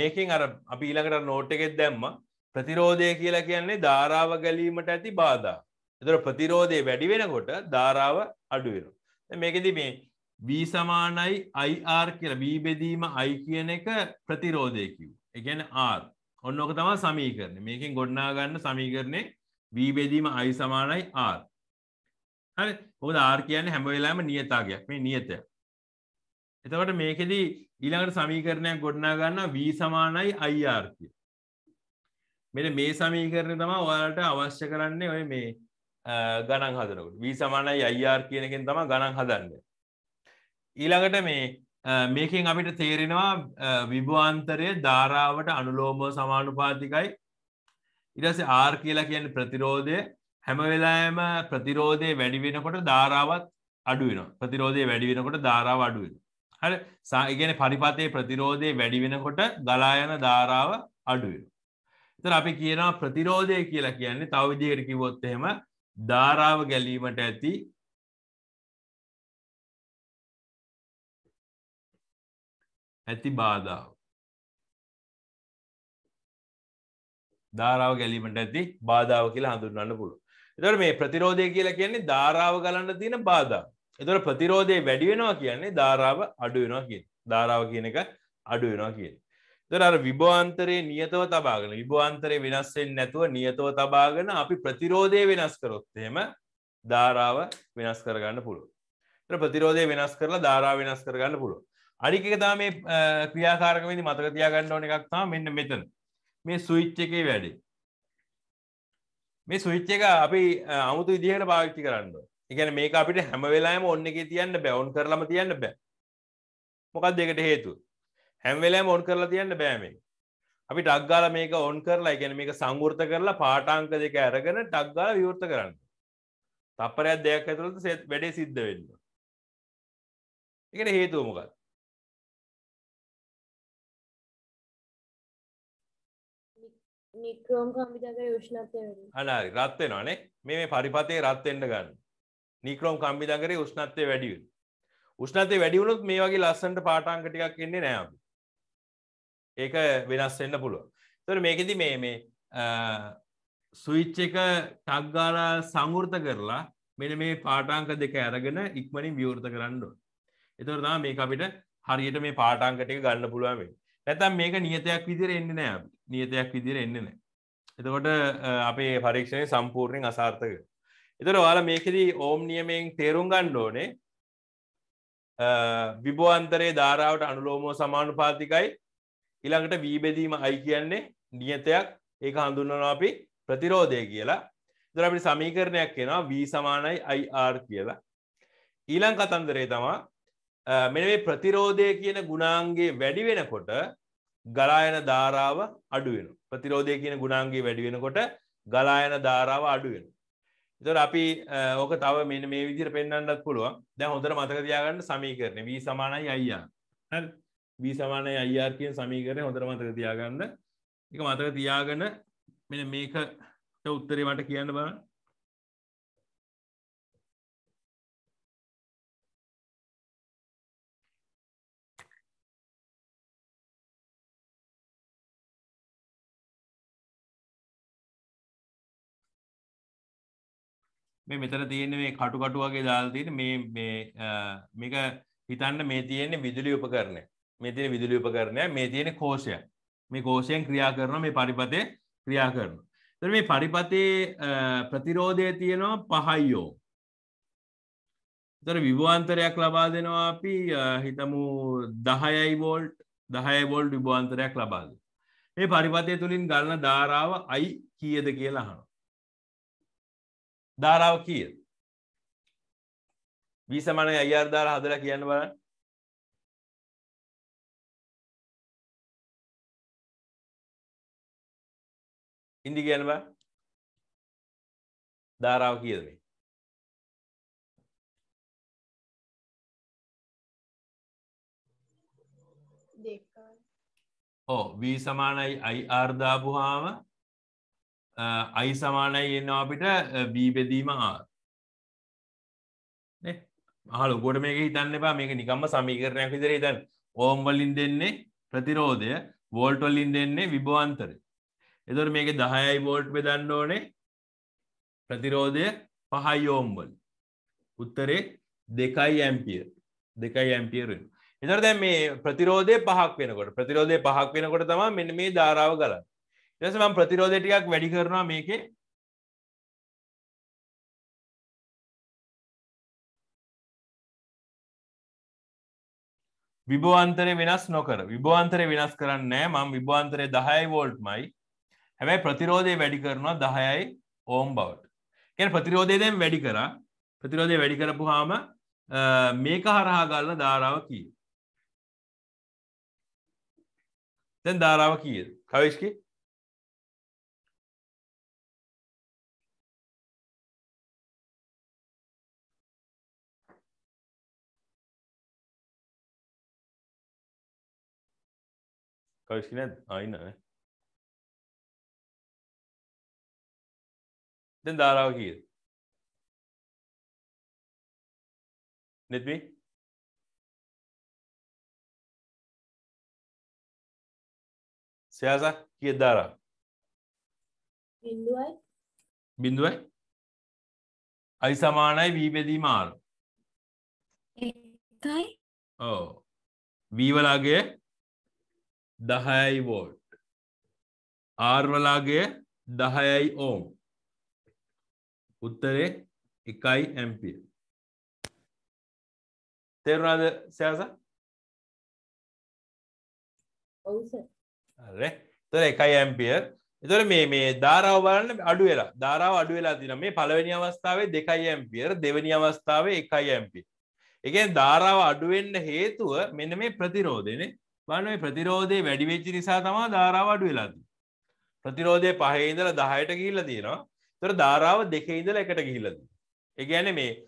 මේකින් අර අපි ඊළඟට නෝට් එකෙත් දැම්ම ප්‍රතිරෝධය කියලා කියන්නේ ධාරාව ගැලීමට ඇති බාධා. එතකොට ප්‍රතිරෝධය වැඩි වෙනකොට ධාරාව අඩු වෙනවා. මේකෙදි මේ B සමානයි IR කියලා B බෙදීම I කියන එක ප්‍රතිරෝධය කිව්වා. ඒ කියන්නේ R. ඔන්න ඕක තමයි සමීකරණය. මේකෙන් ගොඩනා ගන්න සමීකරණේ B බෙදීම I සමානයි R. හරි. මොකද R කියන්නේ හැම වෙලාවෙම නියතාවයක්. මේ නියතයක්. එතකොට මේකෙදි ඊළඟට සමීකරණයක් ගොඩනා ගන්න V සමානයි IR කියලා. මෙට මේ සමීකරණය තමා ඔයාලට අවශ්‍ය කරන්නේ ඔය මේ ගණන් හදනකට වී සමානයි අයිR කියනකින් තම ගණන් හදන්න ඊළඟට මේ මේකින් අපිට තේරෙනවා විභවාන්තරය ධාරාවට අනුලෝමෝ සමානුපාතිකයි ඉරස ආර් කියලා කියන ප්‍රතිරෝධය හැම වෙලාම ප්‍රතිරෝධය වැඩි වෙනකොට ධාරාවත් අඩු වෙන ප්‍රතිරෝධය වැඩි වෙනකොට ධාරාව අඩු වෙන හරි සාගැන පරිපතයේ ප්‍රතිරෝධය වැඩි වෙනකොට ගලායන ධාරාව අඩුවෙන තර අපි කියනවා ප්‍රතිරෝධය කියලා කියන්නේ තවවිදියට කිවොත් එහෙම ධාරාව ගැලීමට ඇති ඇති බාධාව ධාරාව ගැලීමට ඇති බාධාව කියලා හඳුන්වන්න පුළුව එතට මේ ප්‍රතිරෝධය කියලා කියන්නේ ධාරාව ගලන්න තියෙන බාධා එතොට ප්‍රතිරෝධය වැඩි වෙනවා කියන්නේ ධාරාව අඩු වෙනවා කිය ධාරාව කියන එක අඩු වෙනවා කියන්නේ දර විභාන්තරයේ නියතව තබාගෙන විභාන්තරය වෙනස්සෙන් නැතුව නියතව තබාගෙන අපි ප්‍රතිරෝධය වෙනස් කරොත්තේම ධාරාව වෙනස් කරගන්න පුළුව ප්‍රතිරෝධය වෙනස් කරලා ධාරා වෙනස් කරගන්න පුළුව අනික තා මේ ක්‍රියාකාරකමදි මතක තියාගන්න ඕන එකක් තා මෙන්න මෙතන මේ සුවිච්ච එකේ වැඩේ මේ සුවිච්ච එක අපි අමුතු විදිහට පාවිච්චි කරන්න ඉගැන මේක අපිට හැම වෙලාම ඔන්න එක තියන්න බැවුන් කරලම තියන්න බෑ මොකක් දෙකට හේතු හැම්වෙලෑම ඔන් කරලා තියන්න බෑමේ අපි ටක්ගාල මේක ඔන් කරලා ගැන මේක සංගෘත කරලා පාටාංක දෙක ඇරගෙන ටක්ගාල විවෘත කරන්න තපරයක් දෙයක් ඇතුළට සෙත් වැඩේ සිද්ධ වෙන්න එකට හේතුවමකත් නික්‍රෝම් කම්බිදගේ උෂ්ණත්වය අනාරි රත් වෙනවානේ මේ මේ පරිපතේ රත් වෙන්න ගන්න නික්‍රෝම් කම්බිදගරේ උෂ්ණත්වය වැඩි වෙනවා උෂ්ණත්වය වැඩි වුණොත් මේ වගේ ලස්සනට පාටාංක ටිකක් එන්නේ නැහැ අපි ඒක වෙනස් වෙන්න පුළුව. තොර මේකෙති මේ මේ සුවිච්ච එක ටක්ගාලා සංවෘත කරලා මෙන මේ පාටාංක දෙක ඇරගෙන ඉක්මනින් විවෘත කරන්නඩ. එතුර දා මේ අපිට හරියට මේ පාටාංකටක ගන්න පුළුවමේ නැතම් මේක නියතයක් විදිර එන්න නෑ නියතයක් විදිර එන්න නෑ. එතකොට අපේ පරීක්ෂණය සම්පූර්ණයෙන් අසාර්ථක. එතර වාල මේකෙදී ඕම් නියමෙන් තේරුම් ගණ්ඩ ඕනේ විබෝන්තරයේ ධාරාවට අනුලෝමෝ සමානුපාතිකයි ඉළඟට වීබෙදීම අයි කියන්නේ නියතයක් ඒ හඳුන්නනවා අපි ප්‍රතිරෝධය කියලා දර අපි සමීකරණයක් කෙනවා වී සමානයි අයිR කියලා ඊළං කතන්දරේ තමා මෙන මේ ප්‍රතිරෝධය කියන ගුණාන්ගේ වැඩි වෙනකොට ගලායන ධාරාව අඩුවෙන ප්‍රතිරෝධය කියන ගුණාන්ගේ වැඩි වෙනකොට ගලායන ධාරාව අඩුවෙන තොට අපි ඕක තව මෙ මේ විදිර පෙන්න්නත් පුළුවන් දැ හොඳර මතක තියාගන්න සමීකරන වී සමානයි අයියා හ B සමානයි IR කියන සමීකරණය හොඳට මතක තියාගන්න. ඒක මතක තියාගෙන මෙන්න මේකට උත්තරේ මට කියන්න බලන්න. මේ මෙතන තියෙන මේ කටු කටු වගේ දාලා තියෙන මේ මේ මේක හිතන්න මේ තියෙන්නේ විදුලි උපකරණය. මේ තියෙන විදුලි උපකරණය මේ තියෙන කෝෂය මේ කෝෂයෙන් ක්‍රියා කරන මේ පරිපතේ ක්‍රියා කරන. තර මේ පරිපතේ ප්‍රතිරෝධය තියෙනවා පහයියෝ. තර විභවාන්තරයක් ලබා දෙනවා අපි හිතමු දහයයි වෝල්ට් දහය වෝල්ට් විභවාන්තරයක් ලබාද. ඒ පරිපතය තුළින් ගලන ධාරාව අයි කියද කියලා හනු. ධාරාව කියද. වී සමනය අයිර්ධාර හදර කියන්න බලන්න හිදි කියන බා ධාරාව කියද මේ ඕ වී සමානයි අයි ආර්ධාපුහාම අයි සමානයි එන්නවා අපිට බීබෙදීම ආර් හලු ගොඩ මේක හිතන්න එපා මේක නිකම්ම සමීකරණයක් විදිර හිතන් ඕම් වලින් දෙන්නේ ප්‍රතිරෝධය වෝල්ටොල්ලින් දෙන්නේ විභවන්තරය එතොට මේක දහයයි වෝල්ට් බෙදන්න ඕනේ ප්‍රතිරෝධය පහයි ඕම්බල් උත්තරේ දෙකයි ඇම්පිය දෙකයි ඇම්පියරෙන් එතර දැ මේ ප්‍රතිරෝධය පහක් වෙනකොට ප්‍රතිරෝධය පහක් වෙනකොට තම මෙන්න මේ ධාරාව ගලන්න එසම ප්‍රතිරෝධය ටිකක් වැඩි කරනවා මේකේ විභවාන්තරය වෙනස් නොකර විභවාන්තරය වෙනස් කරන්න මං විභවාන්තරය දහයි වෝල්ට්මයි හැබැයි ප්‍රතිරෝධය වැඩි කරනවා දහයයි ඕම් බවට කැන ප්‍රතිරෝධය දැම් වැඩි කරා ප්‍රතිරෝධය වැඩි කරපු හාම මේක හරහා ගල්ල ධාරාව කිය දැන් ධාරාව කිය කවිශ්කි කවිශ්කි නැත් අයින්නනේ දැන් ධාරාව කීයද? නෙත් මේ සයාසක් කීයද ධාරාව? බිඳුවයි බිඳුවයි අයි සමානයි වී බෙදීම ආර එකයි ඕ වී වලාගේ දහයයි වෝල්ට් ආර් වලාගේ දහයයි ඕම් උත්තරේ එකයි ඇම්පිය තේරුණාද සයාස තොර එකයි ඇම්පියර් එතොර මේ මේ ධාරාව බලන්න අඩු වෙලා ධාරාව අඩු වෙලා තින මේ පළවෙනි අවස්ථාවේ දෙකයි ඇම්පියර් දෙවැනි අවස්ථාවේ එකයි ඇම්පිය එකෙන් ධාරාව අඩුවෙන්න හේතුව මෙන්න මේ ප්‍රතිරෝධයන බලන්න මේ ප්‍රතිරෝධය වැඩිවෙච්චි නිසා තමා ධාරාව අඩු වෙලාදී ප්‍රතිරෝධය පහේඉදල දහයට ගිල්ල තියෙනවා තොර ධාරාව දෙකේ ඉඳල එකට ගිහිලද. එකගැන මේ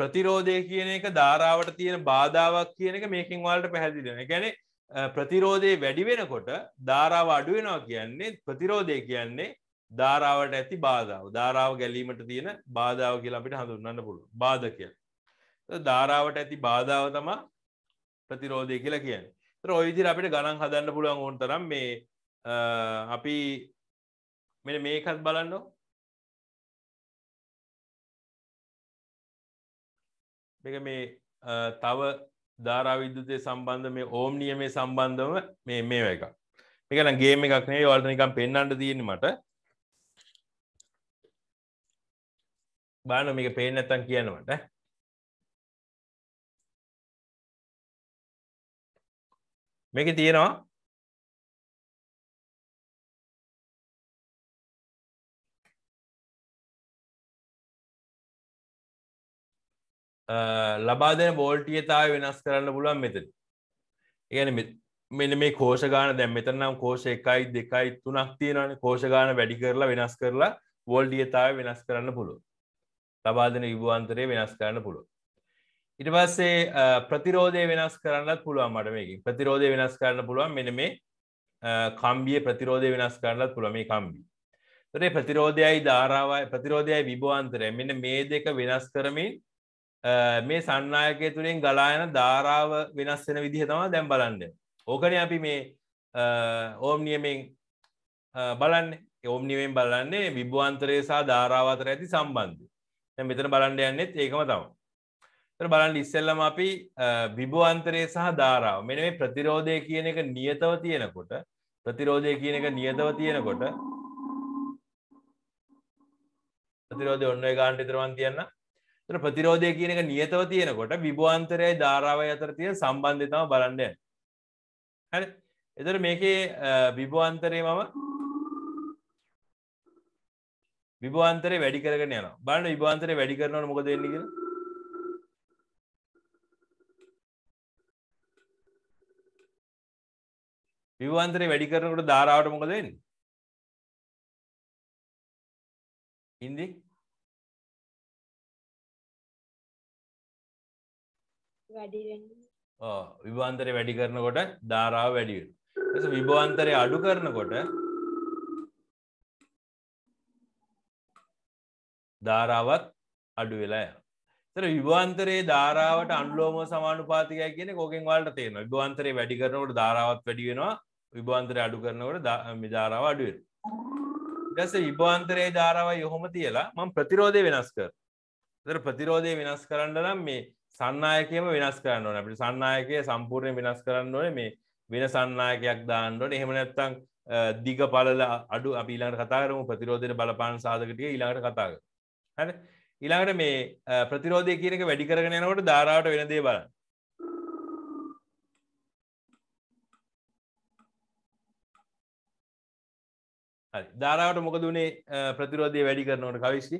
ප්‍රතිරෝධය කියන එක ධාරාවට තියෙන බාධාවක් කියන එක මේකින් වාලට පැහැදිලෙන ගැන ප්‍රතිරෝධය වැඩි වෙනකොට ධාරාව අඩුවෙනවා කියන්නේ ප්‍රතිරෝධය කියන්නේ ධාරාවට ඇති බාධාව ධාරාව ගැලීමට තියෙන බාධාව කියලා අපිට හඳුන්න්න පුළුව බාධකය ධාරාවට ඇති බාධාව තමා ප්‍රතිරෝධය කියලා කියන රොයිදිර අපිට ගණන් හදන්න පුළුවන් ඕන් තරම් මේ අපි මෙ මේකත් බලන්නෝ එක මේ තව ධාරාවිද්‍යුතය සම්බන්ධ මේ ඕම් නියමේ සම්බන්ධම මේ මේ එක මේකන ගේම එකක් නේ වල්ට නිකම් පෙන්න්නට තියෙන මට බාන මේක පේන ඇත්තන් කියනවට මේක තියෙනවා ලබාදන වෝල්ටියතාව වෙනස් කරන්න පුළුවන් මෙතන ඒන මෙන මේ කෝෂගාන දැම් මෙතනම් කෝෂ එකයි දෙකයි තුනක් තියෙනන කෝෂගාන වැඩි කරලා වෙනස් කරලා වෝල්ඩියතාව වෙනස් කරන්න පුළුව ලබාදන විභවාන්තරය වෙනස් කරන්න පුළුව ඉට පස්සේ ප්‍රතිරෝධය වෙනස් කරන්නත් පුළුවන් මට මේකින් ප්‍රතිරෝධය වෙනස් කරන්න පුළුවන් මෙන මේ කම්බිය ප්‍රතිරෝධය වෙනස් කරන්නත් පුළුව මේ කම්බි තරේ ප්‍රතිරෝධයයි ධාරාවයි ප්‍රතිරෝධයයි විභවාන්තරය මෙන්න මේ දෙක වෙනස් කරමින් මේ සන්නායකය තුළින් ගලායන ධාරාව වෙනස් වෙන විදිහ තමා දැම් බලන්න ඕකන අපි මේ ඕම් නියමෙන් බලන්න ඕම් නිවෙන් බලන්නේ විබ්වාන්තරය සහ ධාරාවතර ඇති සම්බන්ධ මෙතන බලන්ඩ යන්නෙත් ඒකම තම බලන් ඉස්සල්ලම අපි විභවාන්තරය සහ ධාරාව මෙන මේ ප්‍රතිරෝධය කියන එක නියතව තියෙනකොට ප්‍රතිරෝධය කියන එක නියතව තියෙනකොට ප්‍රතිරෝධය ඔන්න ගාන්ටිතරවන් තියන්න තර ප්‍රතිරෝධය කියන එක නියතව තියෙනකොට විභවාන්තරය ධාරාවය අතරතිය සම්බන්ධතම බලන්ඩය හරි එතර මේකේ විභවාන්තරය මම විභවාන්තරය වැඩි කරගෙන යන බලන්න විභවාන්තරය වැඩි කරනවට මොක දෙන්නක විවාන්තරය වැඩි කරනකට ධාරාවට මොකද වෙන්නේ හින්දිී විවාන්තරය වැඩි කරනකොට ධාරාව වැඩිය ඇස විභවාන්තරය අඩු කරනකොට ධාරාවත් අඩු වෙලා තර විවාන්තරයේ ධාරාවට අන්ලෝම සමානුපාතිකය කියන කෝකෙන් වලට තියෙන විවාන්තරය වැඩි කරනකොට ධාරාවත් වැඩි වෙනවා විභවාන්තරය අඩු කරනකොට ධාරාව අඩුවෙන දස විභවාන්තරයේ ධාරාවයි යොහොම තියලා මං ප්‍රතිරෝධය වෙනස් කර තර ප්‍රතිරෝධය වෙනස් කරන්න නම් මේ සන්නායකයම වෙනස් කරන්න ඕන අපිට සන්නායකය සම්පූර්ණය වෙනස් කරන්න ඕන මේ වෙන සන්නායකයක් දාන්නට එහෙම නැත්තං දිග පලල අඩු අපි ඊළඟට කතාරම ප්‍රතිරෝධයට බලපාන සාධකටිය ඊළඟට කතාග හැ ඊළඟට මේ ප්‍රතිරෝධය කියනක වැඩි කරගෙන යනකොට ධාරාවට වෙනදේ බලන්න ධාරාවට මොකද වනේ ප්‍රතිරෝධය වැඩි කරනවට කවිශ්ි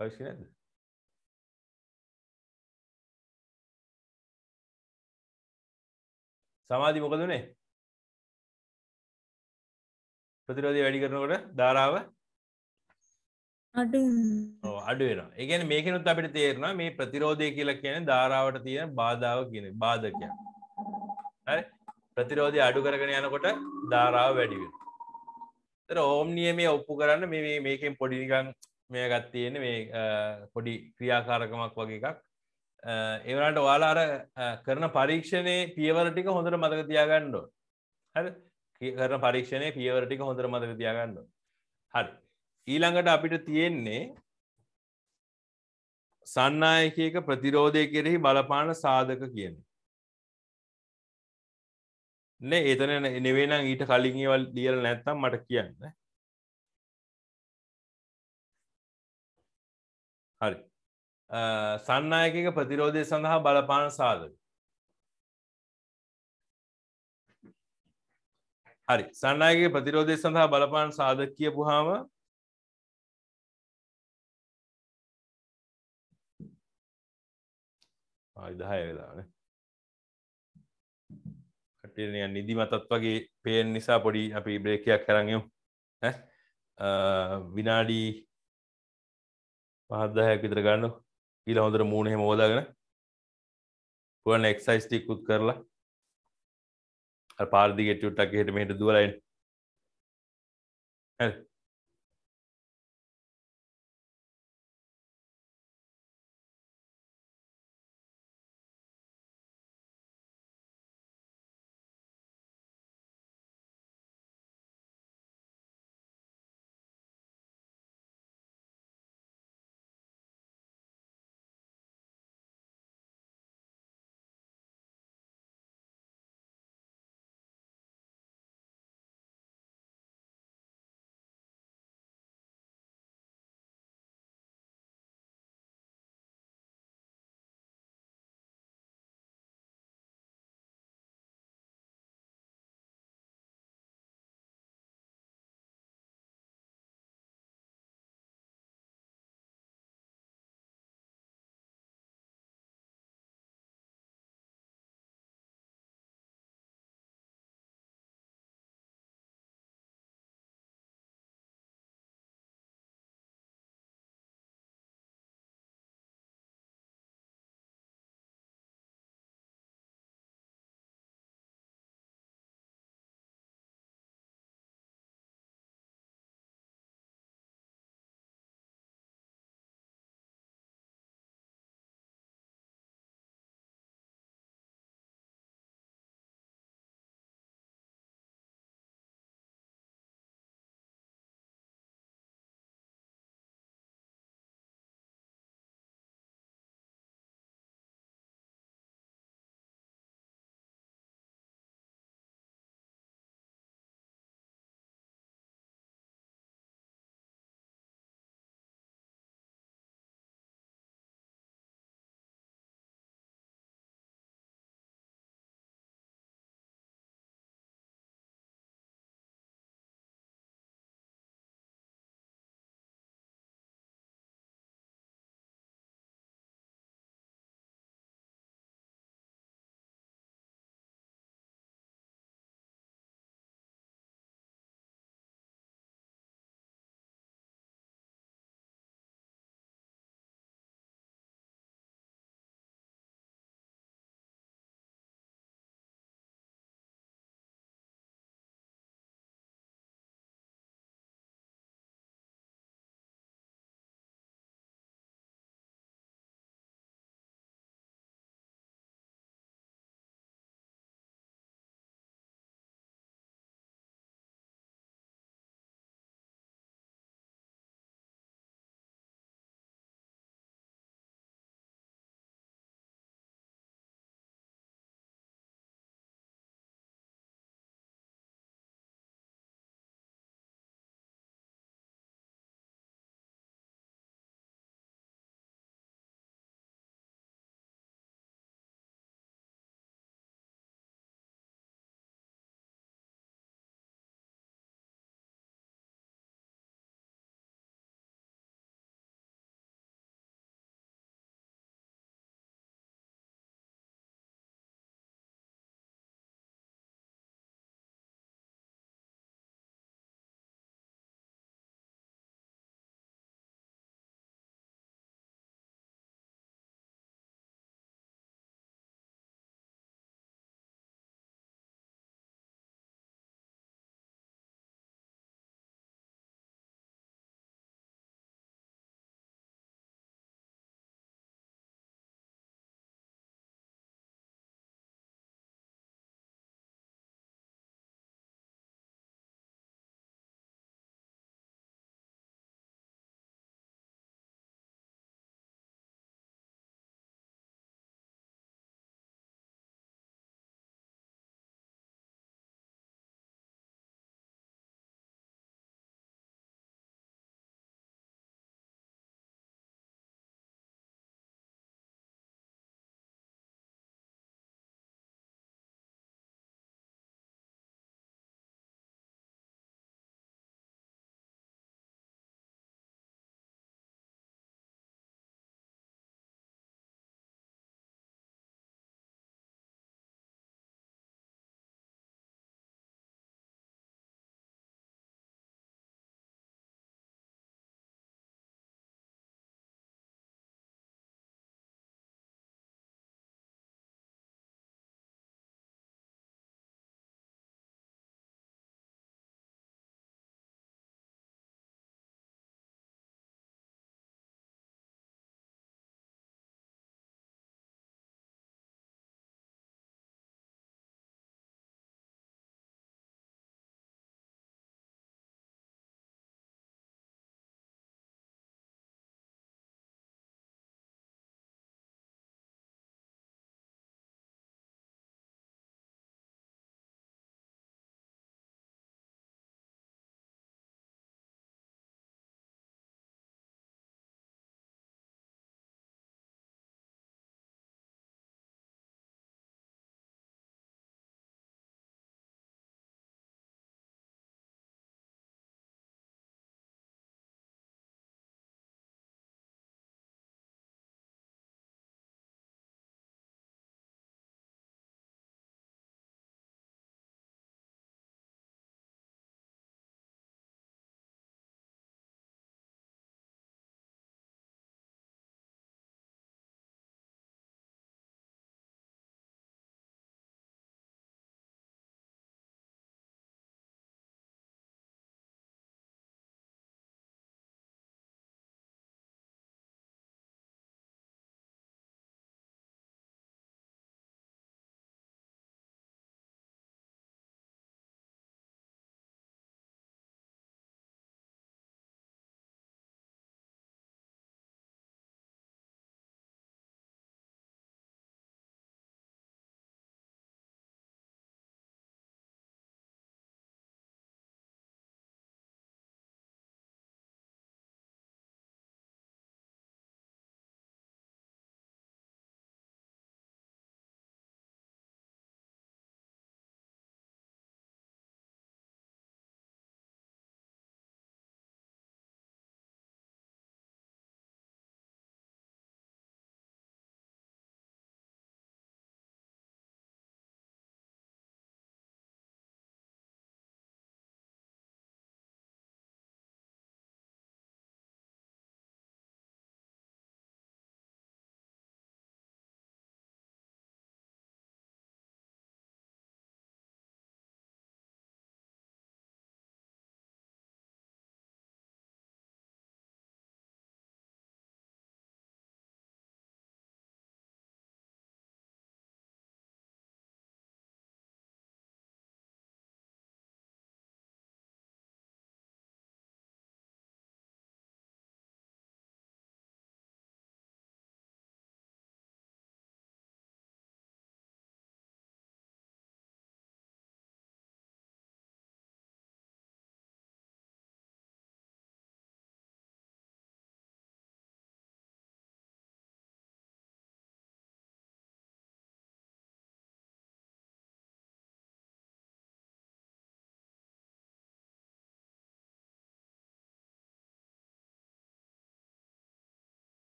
භවිෂ්‍ය නැද්ද? සමාධි මොකද උනේ? ප්‍රතිරෝධය වැඩි කරනකොට ධාරාව අඩු ඔව් අඩු වෙනවා. ඒ කියන්නේ මේකෙනුත් අපිට තේරෙනවා මේ ප්‍රතිරෝධය කියලා කියන්නේ ධාරාවට තියෙන බාධාව කියන බාධකයක්. හරි? ප්‍රතිරෝධය අඩු කරගෙන යනකොට ධාරාව වැඩි වෙනවා. ඒතර ඕම් නියමයේ ඔප්පු කරන්න මේ මේකෙන් පොඩි නිකන් මේ ගත්තියෙන මේ පොඩි ක්‍රියාකාරකමක් වගේ එකක් ඒවනට ඔයාලා අර කරන පරීක්ෂණය පියවරටික හොඳට මතක තියාගණ්ඩෝ හරි කරන පරීක්ෂණය පියවරටික හොඳට මතක තියාගණ්ඩෝ හරි ඊළඟට අපිට තියෙන්නේ සන්නායකයක ප්‍රතිරෝධය කෙරෙහි බලපාන සාධක කියන. නෑ ඒතන නෙවේනම් ඊට කලින්වල් දියල නැත්තම් මට කියන්න හරි සන්නායකක ප්‍රතිරෝධය සඳහා බලපාන සාධක හරි සන්නායකගේ ප්‍රතිරෝධය සඳහා බලපාන සාධක කියපුහාම ආයිදහය වෙලාන කටනය නිදි මතත් වගේ පේෙන් නිසා පොඩි අපි බ්‍රේකයක් කරගයම් විනාඩී පහදදායක් විතර ගන්න කියලා හොඳට මූුණහෙ මෝදාගෙන පුුවන් එක්සයිස්ටිකුත් කරලා පාර්දිගෙට්ටුට්ටක් හෙට මෙහිට දුවලයින් හැ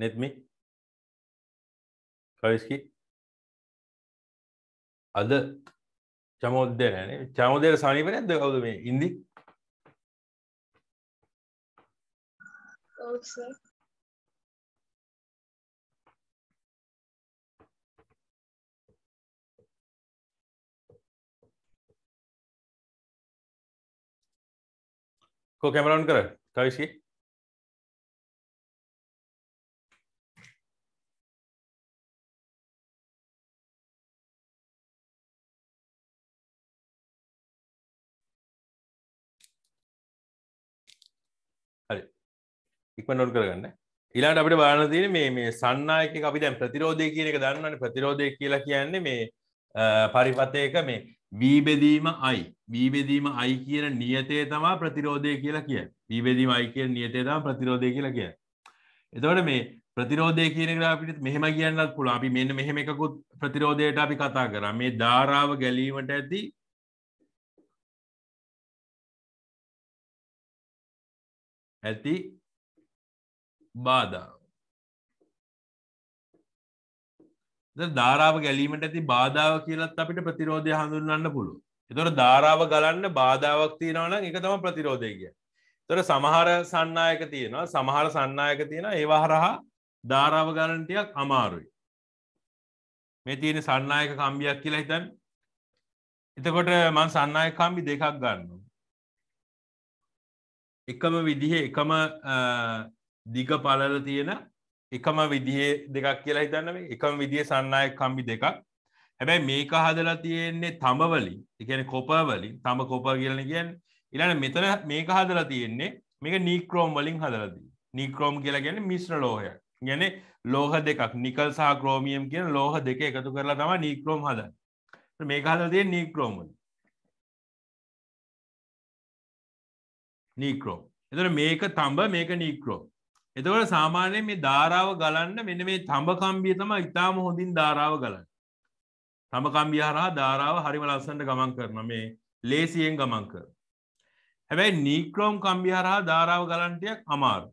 नेतमी नितमी की अद चमोदेर है चमोदेर साणी पर हिंदी को कैमरा ऑन कर कविस्की ඉක්මනොට කරගන්න ඉලාට අපිට බාන තියෙන මේ මේ සන්නායක අපි දැන් ප්‍රතිරෝධය කියන එක දන්නවන ප්‍රතිරෝධය කියලා කියන්නේ මේ පරිපතයක මේ වීබෙදීම අයි වීබෙදීම අයි කියන නියතේ තමා ප්‍රතිරෝධය කියලා කිය වීබෙදීම අයි කිය නියතේ තම ප්‍රතිරෝධය කියලා කිය එතවට මේ ප්‍රතිරෝධය කියනකට අපිට මෙහෙම කියන්නත් පුළ අපි මෙන්න මෙහෙම එකකුත් ප්‍රතිරෝධයට අපි කතා කර මේ ධාරාව ගැලීමට ඇති ඇති බාධාව ධාරාව ගැලීමට ඇති බාධාව කියලත් අපිට ප්‍රතිරෝධය හඳුන්වන්න පුළුව එතොට ධාරාව ගලන්න බාධාවක් තියෙනවන එක තම ප්‍රතිරෝධය කිය තොට සමහර සන්නායක තියෙනවා සමහර සන්නායක තියෙන ඒවාහරහා ධාරාව ගලන්ටයක් අමාරුයි මේ තියෙන සන්නායක කම්බියක් කියලා හිතන් එතකොට මං සන්නය කම්බි දෙකක් ගන්න එකම විදිහ එකම දිග පලල තියෙන එකම විදිහේ දෙකක් කියලා හිතන්න මේ එකම විදිහ සන්නය කම්බි දෙකක් හැබැයි මේක හදලා තියෙන්නේ තඹවලින් එකන කොපවලින් තම කොප කියලන කියන් ඉලන මෙතන මේක හදලා තියෙන්නේ මේක නීක්‍රෝම් වලින් හදලදී නික්‍රෝම් කියලා ගැන මිශ්‍ර ලෝහය ගැන ලෝහ දෙකක් නිකල් සහ ක්‍රෝමියම් කියන ලෝහ දෙක එකතු කරලා තම නීක්‍රෝම් හද මේ හදතිය නීක්‍රෝමල් නීක්‍රෝම් එතන මේක තම්බ මේක නීක්‍රෝම් එතවට සාමාන්‍ය මේ ධාරාව ගලන්න මෙන මේ තඹකම්බිය තම ඉතාම හොඳින් ධාරාව ගලන්න තඹකම්බිය හරහා ධාරාව හරිම ලස්සන්ට ගමන් කරන මේ ලේසියෙන් ගමන් කර හැබැයි නීක්‍රෝම් කම්බිය හරහා ධාරාව ගලන්ටයක් අමාරු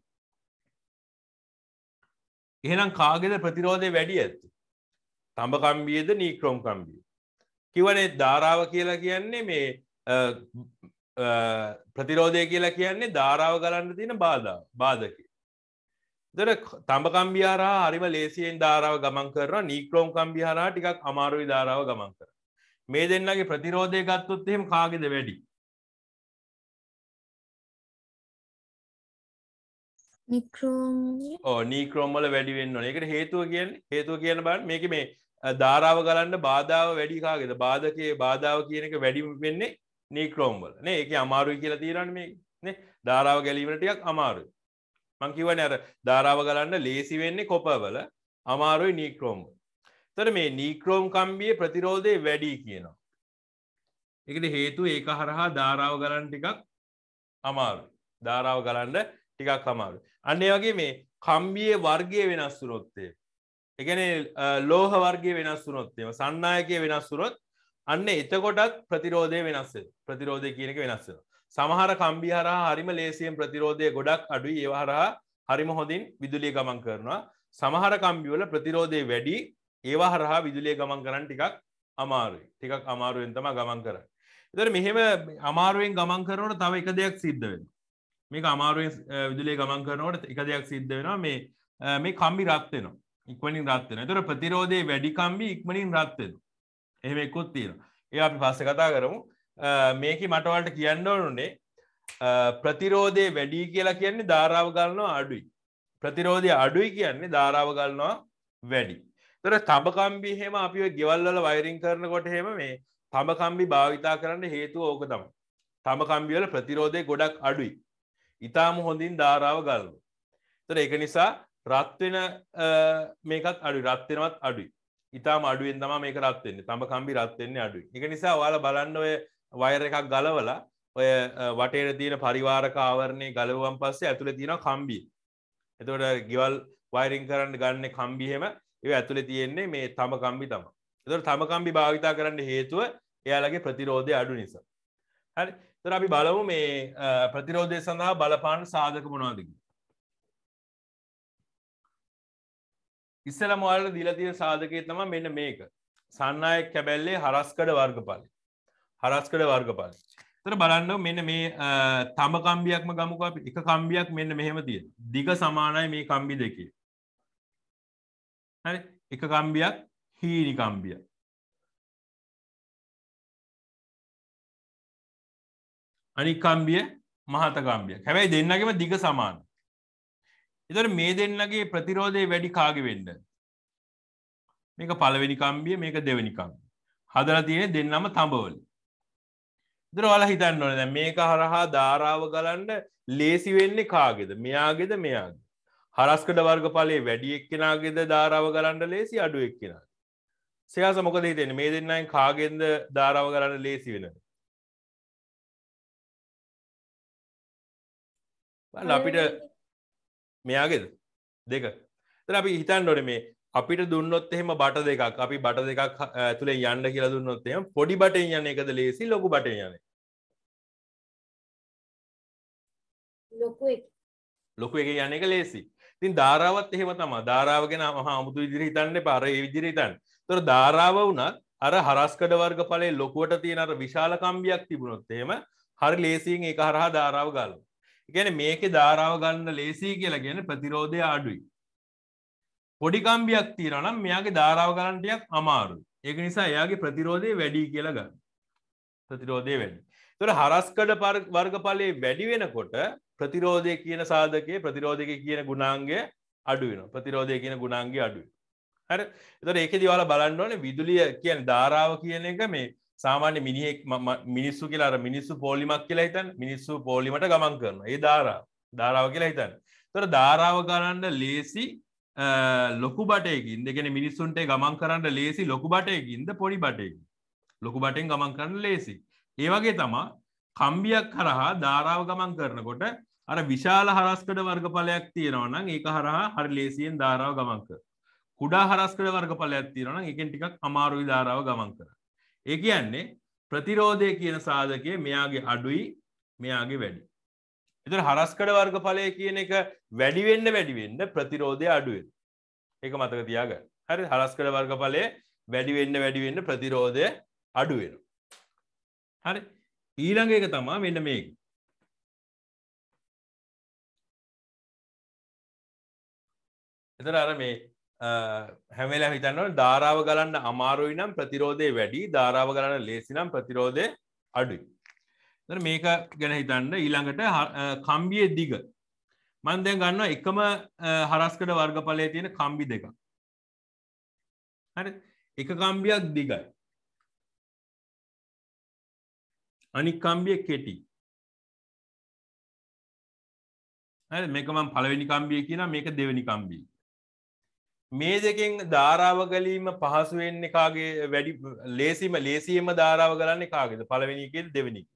එහෙනම් කාගෙද ප්‍රතිරෝධය වැඩි ඇත්ති තඹකම්බියද නීක්‍රෝම් කම්බිය කිවනේ ධාරාව කියලා කියන්නේ මේ ප්‍රතිරෝධය කියලා කියන්නේ ධාරාව ගලන්න තියෙන බාධ බාධක දර තඹකම්බිහාරා හරිම ලේසියෙන් ධාරාව ගමන් කරන නීක්‍රෝම් කම්බිහාරා ටිකක් අමාරුවි ධාරාව ගමන් කර මේ දෙන්නගේ ප්‍රතිරෝධය ගත්තොත් එහෙම කාගෙද වැඩි ඕ නීක්‍රෝම්මල වැඩිවෙන්න එකට හේතුව කියෙන් හේතුව කියන බන් මේක මේ ධාරාව ගලන්න බාධාව වැඩිකාගෙද බාධකයේ බාධාව කියන එක වැඩිම වෙන්නේ නීක්‍රෝම්වල නේ එක අමාරුයි කියලා තීරන්න මේ ධාරාව ගැලීමටයක් අමාරුයි මංකිවන ඇර ධාරාව ගලන්න ලේසි වෙන්නේ කොපවල අමාරුයි නීක්‍රෝම් තර මේ නීක්‍රෝම් කම්බිය ප්‍රතිරෝධය වැඩි කියනවා එකට හේතු ඒක හරහා ධාරාව ගලන් ටිකක් අමාරු ධාරාව ගලන්ඩ ටිකක් අමාරු අන්න වගේ මේ කම්බිය වර්ගය වෙනස් සුරොත්තේ එකන ලෝහ වර්ගේ වෙනස් වුනොත්තේම සන්නායකය වෙනස් සුරොත් අන්න එතකොටත් ප්‍රතිරෝධය වෙනස්ස ප්‍රතිරෝධය කියනක වෙනස්සෙන සමහර කම්බි හරහා හරිම ලේසියෙන් ප්‍රතිරෝධය ගොඩක් අඩුයි ඒවාහරහා හරිම හොඳින් විදුලිය ගමන් කරනවා සමහර කම්බිවල ප්‍රතිරෝධය වැඩි ඒවා හරහා විදුලිය ගමන් කරන්න ටිකක් අමාරුයි ටිකක් අමාරුවෙන් තම ගමන් කර එතර මෙහෙම අමාරුවෙන් ගමන් කරනට තව එක දෙයක් සිද්ධ වෙන මේක අමාරුවෙන් විදුලිය ගමන් කරනවට එක දෙයක් සිද්ධ වෙනවා මේ මේ කම්බි රත්වෙනවා ඉක්මනින් රත්වෙන තොර ප්‍රතිරෝධය වැඩි කම්බි ඉක්මනින් රත්වෙන එහෙම එකුත් තියෙන ඒ අපි පස්ස කතා කරමු මේක මටවලට කියන්න ඕනුනේ ප්‍රතිරෝධය වැඩි කියලා කියන්නේ ධාරාව ගලනවා අඩුයි ප්‍රතිරෝධය අඩුයි කියන්නේ ධාරාව ගලනවා වැඩි තොර තඹකම්බි හෙම අපි ගෙවල්ල වයිරිං කරනකොට හෙම මේ තඹකම්බි භාවිතා කරන්න හේතුව ඕක තම තඹකම්බිවල ප්‍රතිරෝධය ගොඩක් අඩුයි ඉතාම හොඳින් ධාරාව ගල්ලු තොර එක නිසා රත්වෙන මේකත් අඩු රත්වෙනවත් අඩුයි ඉතාම අඩුවෙන් තම මේක රත්වෙන්නේ තඹ කම්බි රත්වෙන්නේ අඩුයි එක නිසා වාල බලන්න ඔය වයර එකක් ගලවලා ඔය වටේට තියෙන පරිවාරකාවරණය ගලවන් පස්සේ ඇතුළ තියෙන කම්බි එතට ගෙවල් වයිරිං කරන්න ගන්න කම්බිහෙම ඒ ඇතුළ තියෙන්නේ මේ තම කම්බි තම එතට තම කම්බි භාවිතා කරන්න හේතුව එයාලගේ ප්‍රතිරෝධය අඩු නිසා හරි තර අපි බලමු මේ ප්‍රතිරෝධය සඳහා බලපාන සාධක මොනවාදකි ඉස්සල මොල්ල දිලතිය සාධකය තම මෙන්න මේක සන්නයක් කැබැල්ලේ හරස්කඩ වර්ග පලි හරස් කළ වර්ගපාල තර බලන්න මෙන්න මේ තම කම්බියක්ම ගමුක එක කම්බියක් මෙන්න මෙහෙම තිය දිග සමානයි මේ කම්බි දෙකේ හරි එක කම්බියක් හීනි කම්බිය අනි කම්බිය මහත කම්බියක් හැබැයි දෙන්නගේම දිග සමාන එතට මේ දෙන්නගේ ප්‍රතිරෝධය වැඩි කාග වෙන්න මේක පලවෙනි කම්බිය මේක දෙවැනි කම්බිය හදර තියෙන දෙන්නම තඹවල දරවාල හිතන්න ඕන මේක හරහා ධාරාව ගලන්ඩ ලේසි වෙන්නේ කාගෙද මෙයාගෙද මෙයාග හරස්කට වර්ග පලේ වැඩි එක්කෙනගෙද ධාරාව ගලන්ඩ ලේසි අඩු එක්කෙන සයා සමොකද හිතෙන මේ දෙන්නයි කාගෙන්ද ධාරාව ගලන්න ලේසි වෙන අපිට මෙයාගෙද දෙක තර අපි හිතන් ොට මේ අපිට දුන්නොත් එහෙම බට දෙකක් අපි බට දෙකක් ඇතුළේ යන්න කියලා දුන්නොත් එම පොඩි බටෙන් යන එකද ලේසි ලොකු බටෙන් යන ලොකු එක යන එක ලේසි තින් ධාරාවත් එහෙම තම ධාරාවගෙන මහා අමුතු විදිරි හිතන්න පාර ඒ විදිරි හිතන් තොර ධාරාව වුණත් අර හරස්කඩ වර්ග පලේ ලොකුවට තියෙන අර විශාල කම්බියක් තිබුණොත් එහෙම හරි ලේසියෙන් ඒ හරහා ධාරාව ගලු ගැන මේක ධාරාව ගන්න ලේසි කියලා ගැන ප්‍රතිරෝධය ආඩුයි පොඩිකම්බියක් තියෙනනම් මෙයාගේ ධාරාව කරන්ටයක් අමාරු ඒක නිසා එයාගේ ප්‍රතිරෝධය වැඩි කියලග ප්‍රතිරෝධය වැඩි තුොට හරස්කඩ වර්ගඵලයේ වැඩි වෙනකොට ප්‍රතිරෝධය කියන සාධකයේ ප්‍රතිරෝධක කියන ගුණාන්ගේ අඩු වෙන ප්‍රතිරෝධය කියන ගුණාන්ගේ අඩුව හර එතට ඒක දිවාල බලන්න ඕන විදුලිය කියන ධාරාව කියන එක මේ සාමාන්‍ය මිනිෙක් මිනිස්සු කියලාර මිනිස්සු පෝලිමක් කියලා හිතන් මිනිස්සු පෝලිමට ගමන් කරන ඒ ධාරා ධාරාව කියලා හිතන් තොට ධාරාව කරන්න ලේසි ලොකු බටයකින් දෙගෙන මිනිස්සුන්ට ගමන් කරන්න ලේසි ලොකු බටයකින්ද පොඩි බටයකින් ලොකු බටෙන් ගමන් කරන්න ලේසි ඒවගේ තමා කම්බියක් කරහා ධාරාව ගමන් කරනකොට අර විශාල හරස්කට වර්ගඵලයක් තියෙනවනම් ඒක හරහා හරි ලේසියෙන් ධාරාව ගමන්ක කුඩා හරස්කට වර්ගඵලයක් තියෙනවනම් එකෙන් ටිකක් අමාරුයි ධාරාව ගමන් කර ඒ කියන්නේ ප්‍රතිරෝධය කියන සාධකය මෙයාගේ අඩුයි මෙයාගේ වැඩි එතර හරස්කඩ වර්ග පලය කියන එක වැඩිවෙන්න වැඩිවෙන්න ප්‍රතිරෝධය අඩුවෙන් එක මතක තියාග හරි හරස්කඩ වර්ග පලය වැඩිවෙන්න වැඩිවෙන්න ප්‍රතිරෝධය අඩුවෙන හරි ඊළඟ එක තමා මෙන්න මේ එතන අර මේ හැමලා හිතන්නවට ධාරාව ගලන්න අමාරුයි නම් ප්‍රතිරෝධය වැඩි ධාරාව ගලන්න ලේසි නම් ප්‍රතිරෝධය අඩුයි මේක ගැන හිතන්න ඊළඟට කම්බිය දිග මන් දැන් ගන්න එකම හරස්කට වර්ගඵලය තියෙන කම්බි දෙක හරි එක කම්බියක් දිගයි අනික් කම්බිය කෙටි හරි මේක මම පළවෙනි කම්බිය කියන මේක දෙවෙනි කම්බිය මේ දෙකෙන් ධාරාව ගලීම පහසුවෙන්න කාගේ වැඩි ලේසිම ලේසියම ධාරාව ගලන්න කාගෙද පළවෙනි එකෙල් දෙවෙනි එකෙල්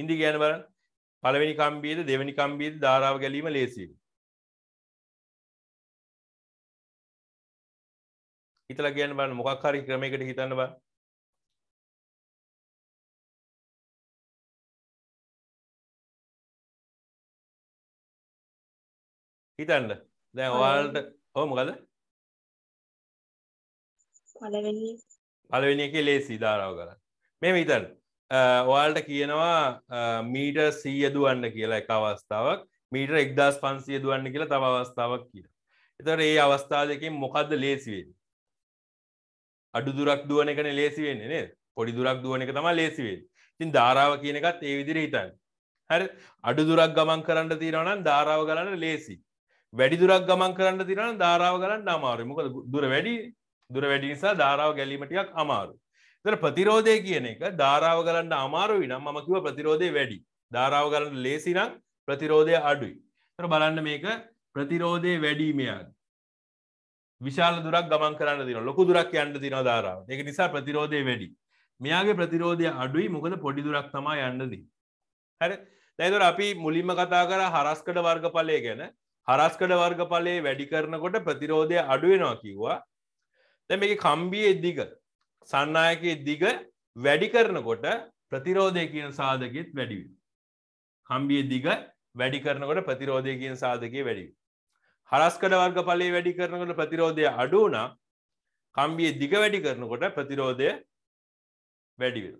ඉන්දි ගැන බල පළවෙනි කම්බීද දෙවැනි කම්බීද ධාරාව ගැලීම ලේසිය හිතලා කියන්න බලන්න මොකක් හරි ක්‍රමයකට හිතන්න බා හිතන්න දැන් ඔයාලට ඔව මොකද පළවෙනි එක ලේසි ධාරාව කරන්න මෙහෙම හිතන්න ඔයාලට කියනවා මීට සීය දුවන්න කියලා එක අවස්ථාවක් මීට එක්දස් පන්සිය දුවන්න කියලා තම අවස්ථාවක් කිය එතර ඒ අවස්ථා දෙකින් මොකක්ද ලේසිවෙන් අඩු දුරක් දුවන එකන ලේසිවෙන්නේ නේ පොඩි දුරක් දුවන එක තමා ලේසිවෙන් තින් ධාරාව කියන එකත් ඒ විදිර හිතන් හැරි අඩු දුරක් ගමන් කරන්න තිරවනම් ධාරාව ගලන්න ලේසි වැඩි දුරක් ගමන් කරන්න තිරන ධාරාව ගලන්න අමාරු මොකද දුර වැඩි දුර වැඩි නිසා ධාරාව ගැලීමටයක් අමාරු තර ප්‍රතිරෝධය කියන එක ධාරාව කරන්න අමාරුයි නම් මම කිව ප්‍රතිරෝධය වැඩි ධාරාව කරන්න ලේසි නම් ප්‍රතිරෝධය අඩුයි තර බලන්න මේක ප්‍රතිරෝධය වැඩීමයක් විශාල දුරක් ගමන් කරන්න දින ලොකු දුරක් යන්න දින ධාරාව ඒක නිසා ප්‍රතිරෝධය වැඩි මෙයාගේ ප්‍රතිරෝධය අඩුයි මොකද පොඩි දුරක් තමා යන්නදී හැර දැතුර අපි මුලින්ම කතා කර හරස්කඩ වර්ගඵලය ගැන හරස්කඩ වර්ගඵලයේ වැඩි කරනකොට ප්‍රතිරෝධය අඩුවෙනවා කිව්වා දැ මේ කම්බිය එද්දික සන්නායකයේ දිග වැඩි කරනකොට ප්‍රතිරෝධය කියන සාධකෙත් වැඩිවි. කම්බිය දිග වැඩි කරනකොට ප්‍රතිරෝධය කියන සාධකය වැඩිවි. හරස්කඩ වර්ග පලේ වැඩි කරනකොට ප්‍රතිරෝධය අඩුවනා කම්බිය දිග වැඩි කරනකොට ප්‍රතිරෝධය වැඩිවිල්.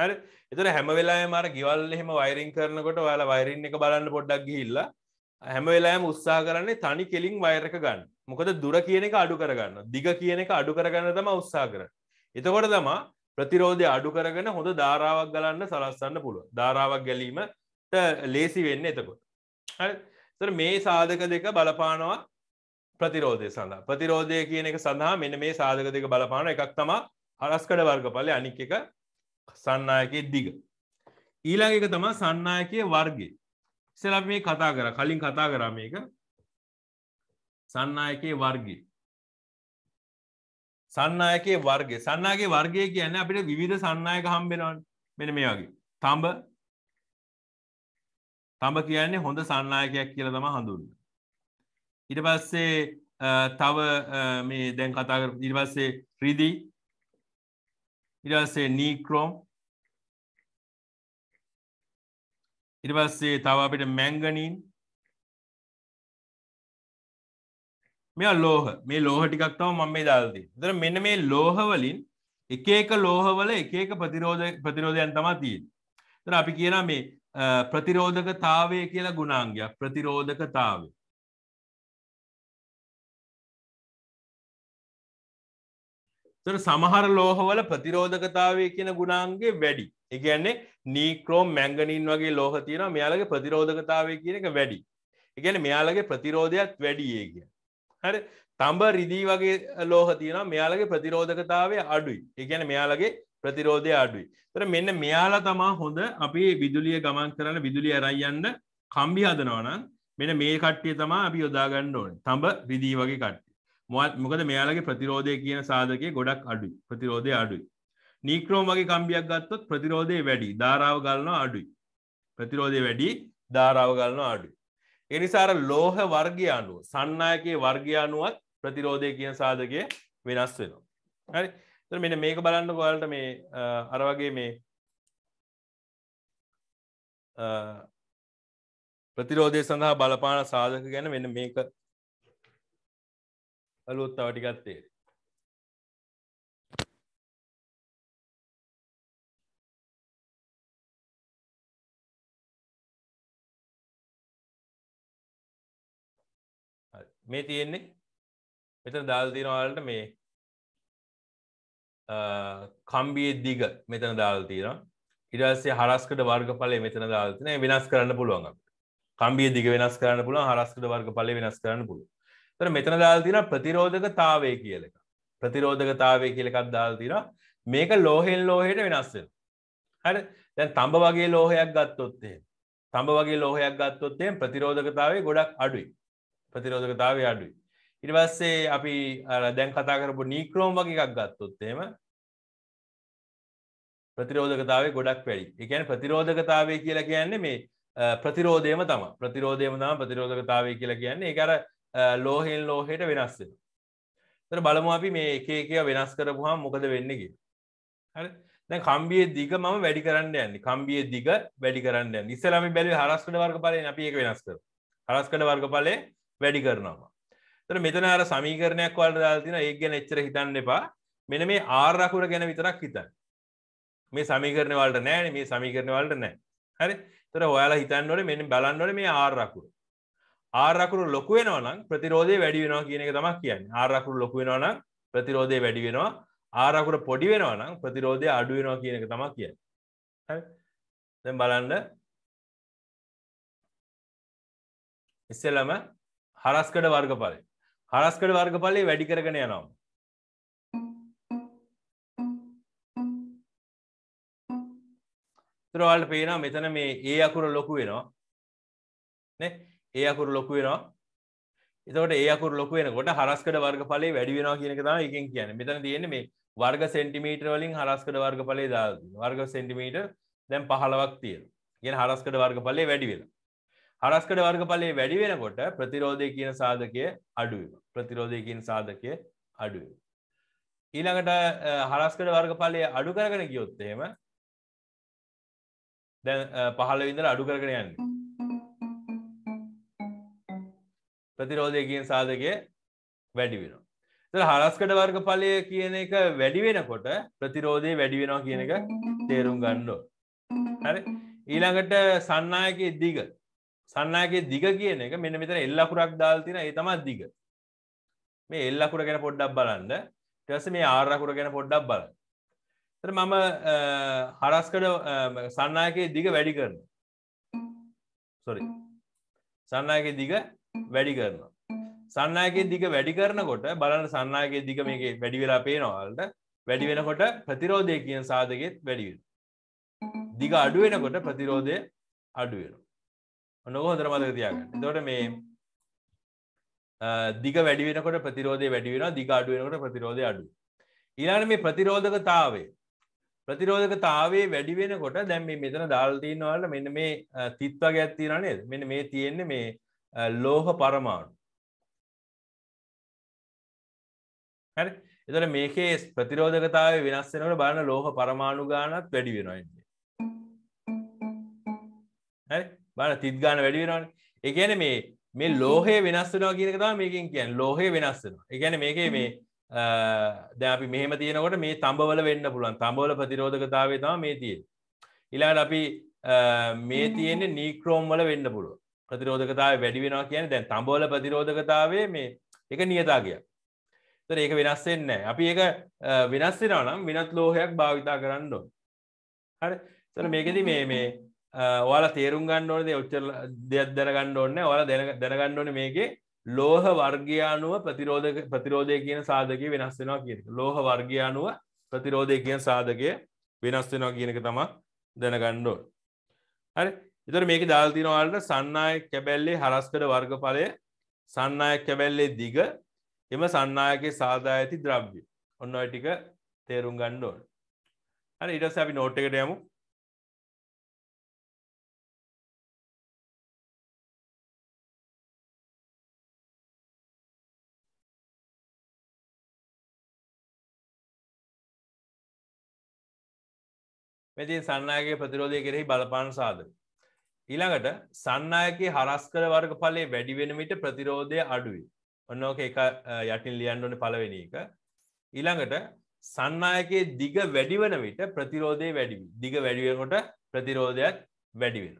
හරි එතර හැමවෙලා මර ගිවල් එහෙම වයිරිං කරනකොට ඔයාලා වයිරින් එක බලන්න පොඩ්ඩක් ගිහිල්ල හැමවෙලාම උත්සා කරන්නේ තනි කෙලින් වෛරක ගන්න මොකද දුර කියන එක අඩු කරගන්න දිග කියන එක අඩු කරගන්න තම උත්සා කරන්න එතකොට තමා ප්‍රතිරෝධය අඩු කරගෙන හොඳ ධාරාවක් ගලන්න සලස්සන්න පුළුව ධාරාවක් ගැලීමට ලේසි වෙන්න එතකොට මේ සාධක දෙක බලපානවා ප්‍රතිරෝධය සඳහා ප්‍රතිරෝධය කියන එක සඳහා මෙන මේ සාධක දෙක බලපාන එකක් තමා හරස්කඩ වර්ග පලය අනික් එක සන්නායකයේ දිග ඊළඟ එක තමා සන්නායකය වර්ගේ ඉස්සලා මේ කතා කර කලින් කතා කරා මේක සන්නායකයේ වර්ගේ සන්නායකයේ වර්ගය සන්නාගේ වර්ගය කියන්න අපිට විවිධ සන්නායක හම්බෙනවන් මෙන මේ වගේ තම්බ තඹ කියන්නේ හොඳ සන්නායකයක් කියල තම හඳුන්න. ඉට පස්සේ තව මේ දැන් කතාකර ඉට පස්සේ රිදී ඉටසේ නීක්‍රෝම් ඉට පස්සේ තව අපිට මැංගනීන් මෙයා ලෝහ මේ ලෝහ ටිකක් තම මම මේ දාල්දී දර මෙන්න මේ ලෝහවලින් එක එක ලෝහවල එක එක ප්‍රතිරෝධ ප්‍රතිරෝධයන් තමා තියෙන් තර අපි කියන මේ ප්‍රතිරෝධකතාවය කියලා ගුණාංගයක් ප්‍රතිරෝධකතාවය තර සමහර ලෝහවල ප්‍රතිරෝධකතාවය කියන ගුණාන්ගේ වැඩි එකන්නේ නීක්‍රෝම් මැංගනින් වගේ ලෝහ තියෙන මෙයාලගේ ප්‍රතිරෝධකතාවය කියන එක වැඩි එකන මෙයාලගේ ප්‍රතිරෝධයක් වැඩියේ කිය හරි තම්බ රිදී වගේ ලෝහ තියෙන මෙයාලගේ ප්‍රතිරෝධකතාවය අඩුයි ඒගැන මෙයාලගේ ප්‍රතිරෝධය අඩුයි තර මෙන්න මෙයාලා තමා හොඳ අපි විදුලිය ගමන් කරන්න විදුලිය අරයියන්න කම්බි හදනවනන් මෙන මේ කට්ටිය තමා අපි යොදාගන්න ඕන තඹ රිදී වගේ කට්ටි මොත් මොකද මෙයාලගේ ප්‍රතිරෝධය කියන සාධකය ගොඩක් අඩුයි ප්‍රතිරෝධය අඩුයි නීක්‍රෝම් වගේ කම්බියක් ගත්තොත් ප්‍රතිරෝධය වැඩි ධාරාව ගලන අඩුයි ප්‍රතිරෝධය වැඩි ධාරාව ගලන අඩුයි එනිසාර ලෝහ වර්ගය අනුව සන්නායකයේ වර්ගය අනුවත් ප්‍රතිරෝධය කියන සාධකය වෙනස් වෙනවා. හරි තර මෙන මේක බලන්න ගොලට මේ අරවගේ මේ ප්‍රතිරෝධය සඳහා බලපාන සාධක ගැන වෙන මේක අලුත් තවටිකත්තේ මේ තියෙන්නේ මෙතන දාල් තියෙනවාලට මේ කම්බිය දිග මෙතන දාල් තියෙන ඉඩස්සේ හරස්කට වර්ග පලේ මෙතන දාල්තින වෙනස් කරන්න පුළුවන් කම්බිය දිග වෙනස් කරන්න පුළුවන් හරස්කට වර්ග පලේ වෙනස් කරන්න පුළුව තර මෙතන දාල් තින ප්‍රතිරෝධක තාවය කියලක ප්‍රතිරෝධකතාවය කියලකක් දාල් තින මේක ලෝහෙන් ලෝහයට වෙනස්සෙන හරි දැන් තඹ වගේ ලෝහයක් ගත්තොත්තේ තඹ වගේ ලෝහයක් ගත්තොත්තේ ප්‍රතිරෝධකතාවේ ගොඩක් අඩුයි ප්‍රතිරෝධකතාව අඩුයි. ඉට පස්සේ අපි දැන් කතා කරපු නීක්‍රෝම් වගේ එකක් ගත්තොත්තේම ප්‍රතිරෝධකතාවේ ගොඩක් වැඩි එකන ප්‍රතිරෝධකතාවේ කියලා කියන්නේ මේ ප්‍රතිරෝධයම තම ප්‍රතිරෝධයම තම ප්‍රතිරෝධකතාවේ කියලා කියන්නේ එකර ලෝහෙන් ලෝහෙට වෙනස්සෙන. තර බලමු අපි මේ එකේකය වෙනස් කරපුහම් මොකද වෙන්නගේ. හරි දැ කම්බිය දිග ම වැඩි කරන්න යන්නේ කම්බිය දිග වැඩි කරන්න ඉස්සලම බැලි හරස්කට වර්ග පලය අපි එක වෙනස් කර හරස්කට වර්ග පලේ වැඩි කරනවා තර මෙතන අර සමීකරණයක් වල දාතින ඒ ගැන එච්චර හිතන්න එපා මෙන මේ ආර්රකුර ගැන විතරක් හිතන් මේ සමීකරණ වලට නෑන මේ සමීකරණ වලට නෑ හරි තර ඔයාලා හිතන්නවට මෙ බලන්නවට මේ ආර්රකුරු ආරකුරු ලොකු වෙනවනම් ප්‍රතිරෝධය වැඩි වෙනවා කියන එක තමක් කියන්න ආරකුරු ලොකු වෙනවනම් ප්‍රතිරෝධය වැඩි වෙනවා ආරකුර පොඩි වෙනවනම් ප්‍රතිරෝධය අඩු වෙනවා කියන එක තමක් කියන්න දැන් බලන්න ඉස්සෙල්ලම හරස්කඩ වර්ගඵලය හරස්කඩ වර්ගඵලය වැඩි කරගෙන යනවා තරවල්ට පේනවා මෙතන මේ ඒ අකුර ලොකු වෙනවා ඒ අකුර ලොකු වෙනවා එතකොට ඒ අකුර ලොකු වෙනකොට හරස්කඩ වර්ගඵලය වැඩි වෙනවා කියන එක තමයි එකෙන් කියන්නේ මෙතන තියෙන්නේ මේ වර්ග සෙන්ටිමීටර් වලින් හරස්කඩ වර්ගඵලය දාලා තියෙනවා වර්ග සෙන්ටිමීටර් දැන් 15ක් තියෙනවා කියන හරස්කඩ වර්ගඵලය වැඩි වෙනවා හරස්කඩ වර්ගඵලයේ වැඩි වෙනකොට ප්‍රතිරෝධය කියන සාධකය අඩුවේ. ප්‍රතිරෝධය කියන සාධකය අඩුවේ. ඊළඟට හරස්කඩ වර්ගඵලයේ අඩු කරගෙන ගියොත් එහෙම දැන් 15 ඉඳලා අඩු කරගෙන යන්නේ. ප්‍රතිරෝධය කියන සාධකය වැඩි වෙනවා. ඒතර හරස්කඩ වර්ගඵලය කියන එක වැඩි වෙනකොට ප්‍රතිරෝධය වැඩි වෙනවා කියන එක තේරුම් ගන්න ඕනේ. හරි. ඊළඟට සන්නායකයේ දිග සන්නාගේ දිග කියන එක මෙන්න මෙතන එල්ලකුරක් දාල්තින ඒ තමත් දිග මේ එල්ලකුර ගැන පොඩ්ඩක් බලන්න ටස මේ ආරකුර ගැන පොඩ්ඩක් බල තර මම හරස්කඩ සන්නාගේ දිග වැඩි කරන සොරි සන්නාගේ දිග වැඩි කරනවා සන්නාගේ දිග වැඩි කරනකොට බලන්න සන්නාගේ දිග මේක වැඩි වෙලා පේනවාලට වැඩි වෙනකොට ප්‍රතිරෝධය කියන සාධකෙත් වැඩිවෙන දිග අඩුවෙනකොට ප්‍රතිරෝධය අඩුවෙනවා ඔන්නක හොඳර මතක තියාගන්න දොට මේ දිග වැඩිවෙනකොට ප්‍රතිරෝධය වැඩිවෙන දිග අඩුවෙනකොට ප්‍රතිරෝධය අඩු ඉලාන මේ ප්‍රතිරෝධකතාවේ ප්‍රතිරෝධකතාවේ වැඩිවෙනකොට දැම් මේ මෙතන දාල්තිීනවලට මෙන්න මේ තිත්වගේ ඇත්තින නේද මෙන්න මේ තියෙන්නේ මේ ලෝහ පරමාණු හරි එතට මේකේ ප්‍රතිරෝධකතාව වෙනස්සෙනට බලන ලෝහ පරමාණු ගානත් වැඩි වෙනයින්නේ හරි බල තිත්ගාන වැඩිවෙනවාන එකන මේ මේ ලෝහය වෙනස්සනවා කියනක තම මේකින් කියන් ලෝහය වෙනස්සනවා එකැන මේකේ මේ දැපි මෙහම තියෙනකොට මේ තම්බවල වෙන්න පුළුවන් තම්බවල ප්‍රතිරෝධකතාවේ තම මේ තිය ඉලාට අපි මේ තියෙන්නේ නීක්‍රෝම් වල වෙන්න පුළුව ප්‍රතිරෝධකතාව වැඩි වෙනවා කියන දැන් තම්බවල ප්‍රතිරෝධකතාවේ මේ එක නියතාගයක් තර ඒක වෙනස් වෙන්න අපි ඒක වෙනස් වෙනවා නම් වෙනත් ලෝහයක් භාවිතා කරන්න ඕන හරි තර මේකෙදි මේ මේ ඔයාලා තේරුම් ගණ්ඩෝනද ඔච්චර දෙයක් දැනගණ්ඩ ඕන්න ඔල දැනගණ්ඩෝන මේකේ ලෝහ වර්ගයානුව ප්‍රතිරෝධ ප්‍රතිරෝධය කියන සාධකය වෙනස් වෙනවා කියන ලෝහ වර්ගයානුව ප්‍රතිරෝධය කියන සාධකය වෙනස් වෙනවා කියනක තමා දැනගණ්ඩෝ හරි ඉතර මේක දාල්තිනවාලට සන්නය කැබැල්ලේ හරස්කඩ වර්ගඵලය සන්නය කැබැල්ලේ දිග එම සන්නායකගේ සාදා ඇති ද්‍රව්‍ය ඔන්න ටික තේරුම් ගණ්ඩෝන් හරි ඉටස් අපි නෝට්ටකට යමු මෙතින් සන්නායගේ ප්‍රතිරෝධය කෙරෙහි බලපාන සාධන. ඊළඟට සන්නායකේ හරස්කර වර්ග පලේ වැඩිවෙන විට ප්‍රතිරෝධය අඩුයි. ඔන්නෝක එක යටින් ලියන්ඩෝන පලවෙෙන එක. ඊළඟට සන්නායකයේ දිග වැඩිවන විට ප්‍රතිරෝධය වැඩි දිග වැඩිවෙනකොට ප්‍රතිරෝධයක් වැඩිවෙන.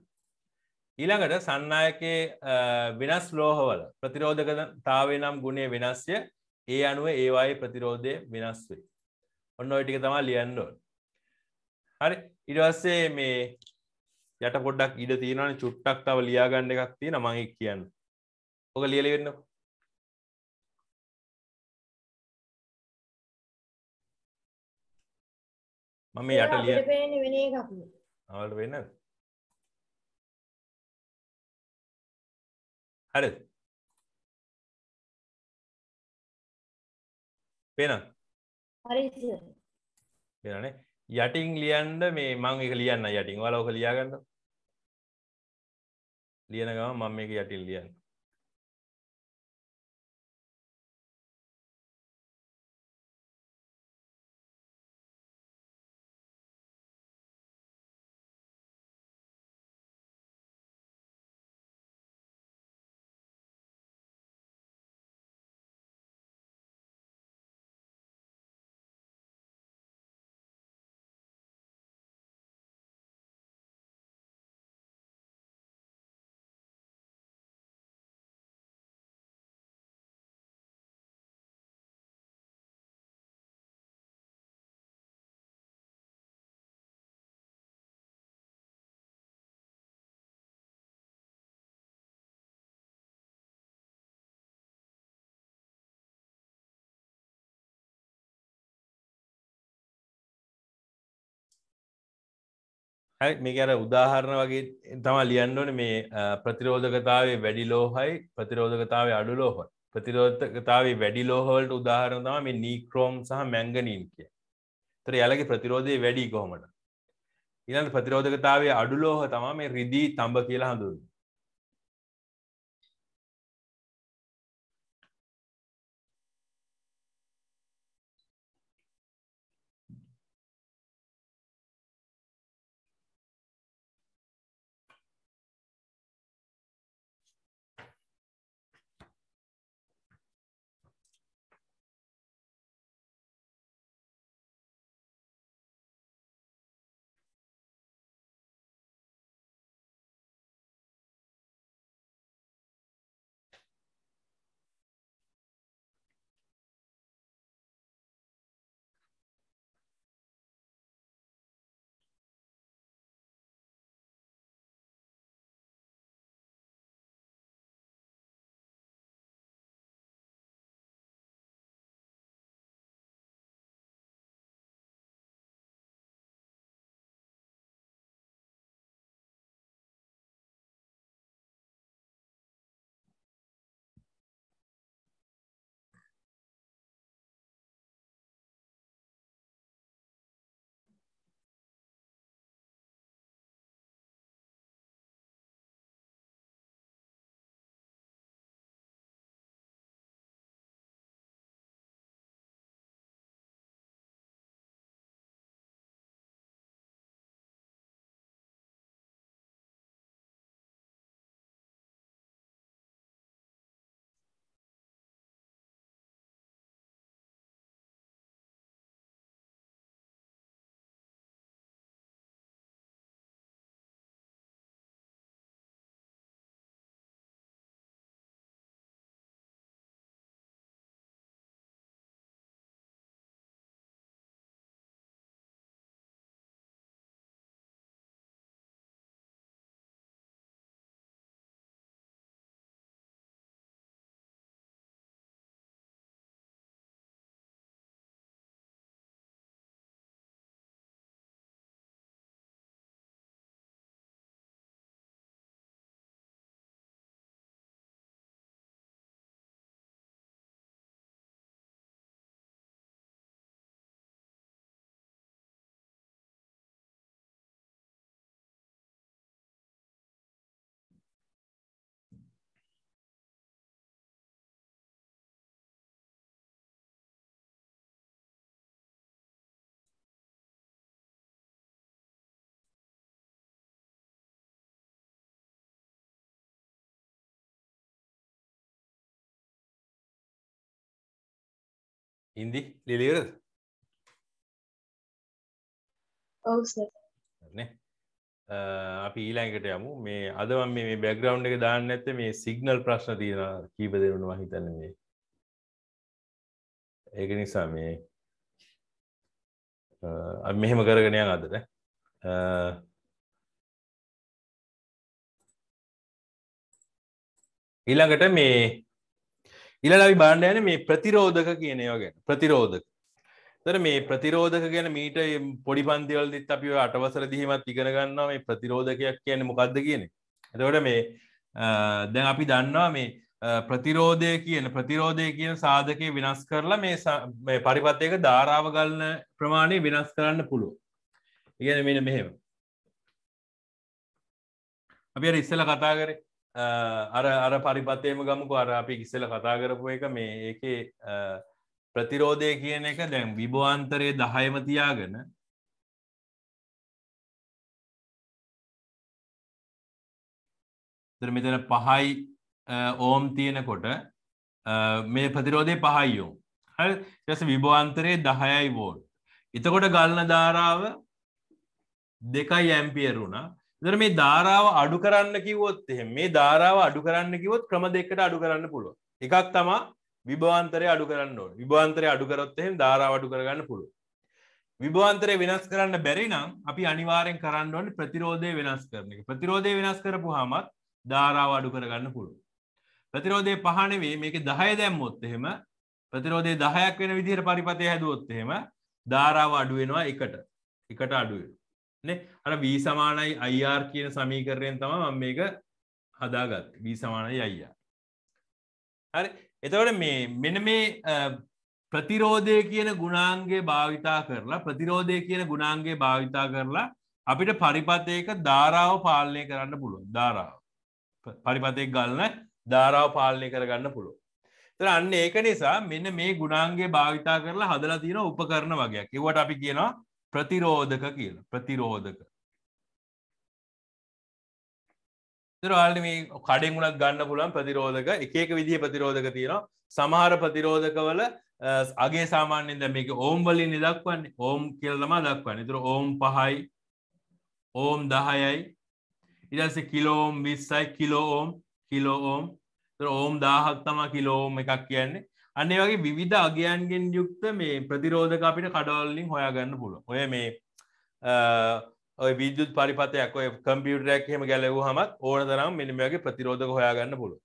ඊළඟට සන්නායකයේ වෙනස් ලෝහවල ප්‍රතිරෝධකතාවේ නම් ගුණේ වෙනස්ය ඒ අනුව ඒවායේ ප්‍රතිරෝධය වෙනස් වේ. ඔන්න ඔය ටික තමා ලියන්ඩෝන්. හරි ඉඩවස්සේ මේ යට පොඩ්ඩක් ඉඩ තියෙනවන චුට්ටක් තව ලියාගන්න එකක් තියෙන මං කියන්න ඔක ලියල වෙන්න මම යට ලිය අවලට වෙන්න හරි පේන හරි පේනනේ යටින් ලියන්ඩ මේ මං එක ලියන්න යටින් වලෝක ලියාගන්න ලියනගම මම එක යටින් ලියන්න මේක අර උදාහරණ වගේ තම ලියන්නවන මේ ප්‍රතිරෝධකතාවේ වැඩි ලෝහයි ප්‍රතිරෝධකතාව අඩු ලෝහොයි ප්‍රතිරෝධකතාවේ වැඩි ලෝහවලට උදාහරණ තම මේ නීක්‍රෝම් සහ මැංගනීන් කිය තර යලගේ ප්‍රතිරෝධය වැඩි කොහොමට ඉලන් ප්‍රතිරෝධකතාවේ අඩු ලෝහ තමා මේ රිදී තඹ කියලා හඳුන් ඉන්දි ලිලිවරද ඔව් සර් නේ අපි ඊළඟට යමු මේ අද මම මේ බෑග්‍රවුන්ඩ් එක දාන්න නැත්තේ මේ සිග්නල් ප්‍රශ්න තියෙනවා කීප දෙනුන මම හිතන්නේ මේ ඒක නිසා මේ අපි මෙහෙම කරගෙන යන් අදට ඊළඟට මේ ඉලලවි බාණ්ඩයන මේ ප්‍රතිරෝධක කියනයෝ ගැන ප්‍රතිරෝධක තර මේ ප්‍රතිරෝධක ගැන මීට පොඩි පන්තිවලදිත් අපි අටවසර දිහමත් ඉගෙන ගන්නවා මේ ප්‍රතිරෝධකයක් කියන මොකක්ද කියන එතකොට මේ දැන් අපි දන්නවා මේ ප්‍රතිරෝධය කියන ප්‍රතිරෝධය කියන සාධකය වෙනස් කරලා මේ පරිපත්යක ධාරාව ගලන ප්‍රමාණය වෙනස් කරන්න පුළුව ඉගෙන මෙන මෙහෙම අපි ඉස්සල කතා කරේ අර අර පරිපතයම ගමුක අර අපි ඉස්සල කතා කරපු එක මේ ඒකේ ප්‍රතිරෝධය කියන එක දැන් විභවාන්තරයේ දහයම තියාගෙන මෙතන පහයි ඕම් තියෙනකොට මේ ප්‍රතිරෝධය පහයියෝ හල් ටස විභවාන්තරයේ දහයයි වෝඩ් එතකොට ගල්න ධාරාව දෙකයි ඇම්පියරුණා දර මේ ධාරාව අඩු කරන්න කිවොත් එහෙ මේ ධාරාව අඩු කරන්න කිවොත් ක්‍රම දෙකට අඩු කරන්න පුළුව එකක් තමා විභවාන්තරය අඩු කරන්න ඕන විභවාන්තරය අඩු කරොත් එහෙම ධාරාව අඩු කරගන්න පුළුව විභවාන්තරය වෙනස් කරන්න බැරි නම් අපි අනිවාරෙන් කරන්න ඕන ප්‍රතිරෝධය වෙනස් කරන එක ප්‍රතිරෝධය වෙනස් කරපු හමත් ධාරාව අඩු කරගන්න පුළුව ප්‍රතිරෝධය පහනවේ මේක දහය දැම්මොත් එහෙම ප්‍රතිරෝධය දහයක් වෙන විදිහට පරිපතය හැදුවොත් එහෙම ධාරාව අඩුවෙනවා එකට එකට අඩුවෙනවා අර වී සමානයි අයිR කියන සමීකරයෙන් තම මම මේක හදාගත් වී සමානයි අයිR හරි එතවට මේ මෙන මේ ප්‍රතිරෝධය කියන ගුණාන්ගේ භාවිතා කරලා ප්‍රතිරෝධය කියන ගුණාන්ගේ භාවිතා කරලා අපිට පරිපතයක ධාරාව පාලනය කරන්න පුළුව ධාරාව පරිපතයක් ගලන ධාරාව පාලනය කරගන්න පුළුව තර අන්න ඒක නිසා මෙන්න මේ ගුණාන්ගේ භාවිතා කරලා හදලා තියෙන උපකරන වගේ කිවට අපි කියනවා ප්‍රතිරෝධක කියල ප්‍රතිරෝධක රාල මේ කඩෙන් ගුණක් ගන්න පුළන් ප්‍රතිරෝධක එකක විදිහ ප්‍රතිරෝධක තියෙනවා සමහර ප්‍රතිරෝධකවල අගේ සාමාන්‍යෙන් දැ මේක ඕම් වලින් නිදක්වන්නේ ඕම් කියලමා දක්වන්න තුර ඕම් පහයි ඕම් දහයයි ඉරස කිලෝම් විස්සයි කිලෝෝම් කිලෝෝම් ඕම් දාහක් තමා කිලෝම් එකක් කියන්නේ අන්නේ වගේ විවිධ අගයන්ගෙන් යුක්ත මේ ප්‍රතිරෝධක අපිට කඩවල්ලින් හොයාගන්න පුළුව ඔය මේ ඔය විදුත් පරිපතයක් ඔය කම්පියුටරයක් හෙම ගැලවූ හමත් ඕන තරම් මිනිමගේ ප්‍රතිරෝධක හොයාගන්න පුළුව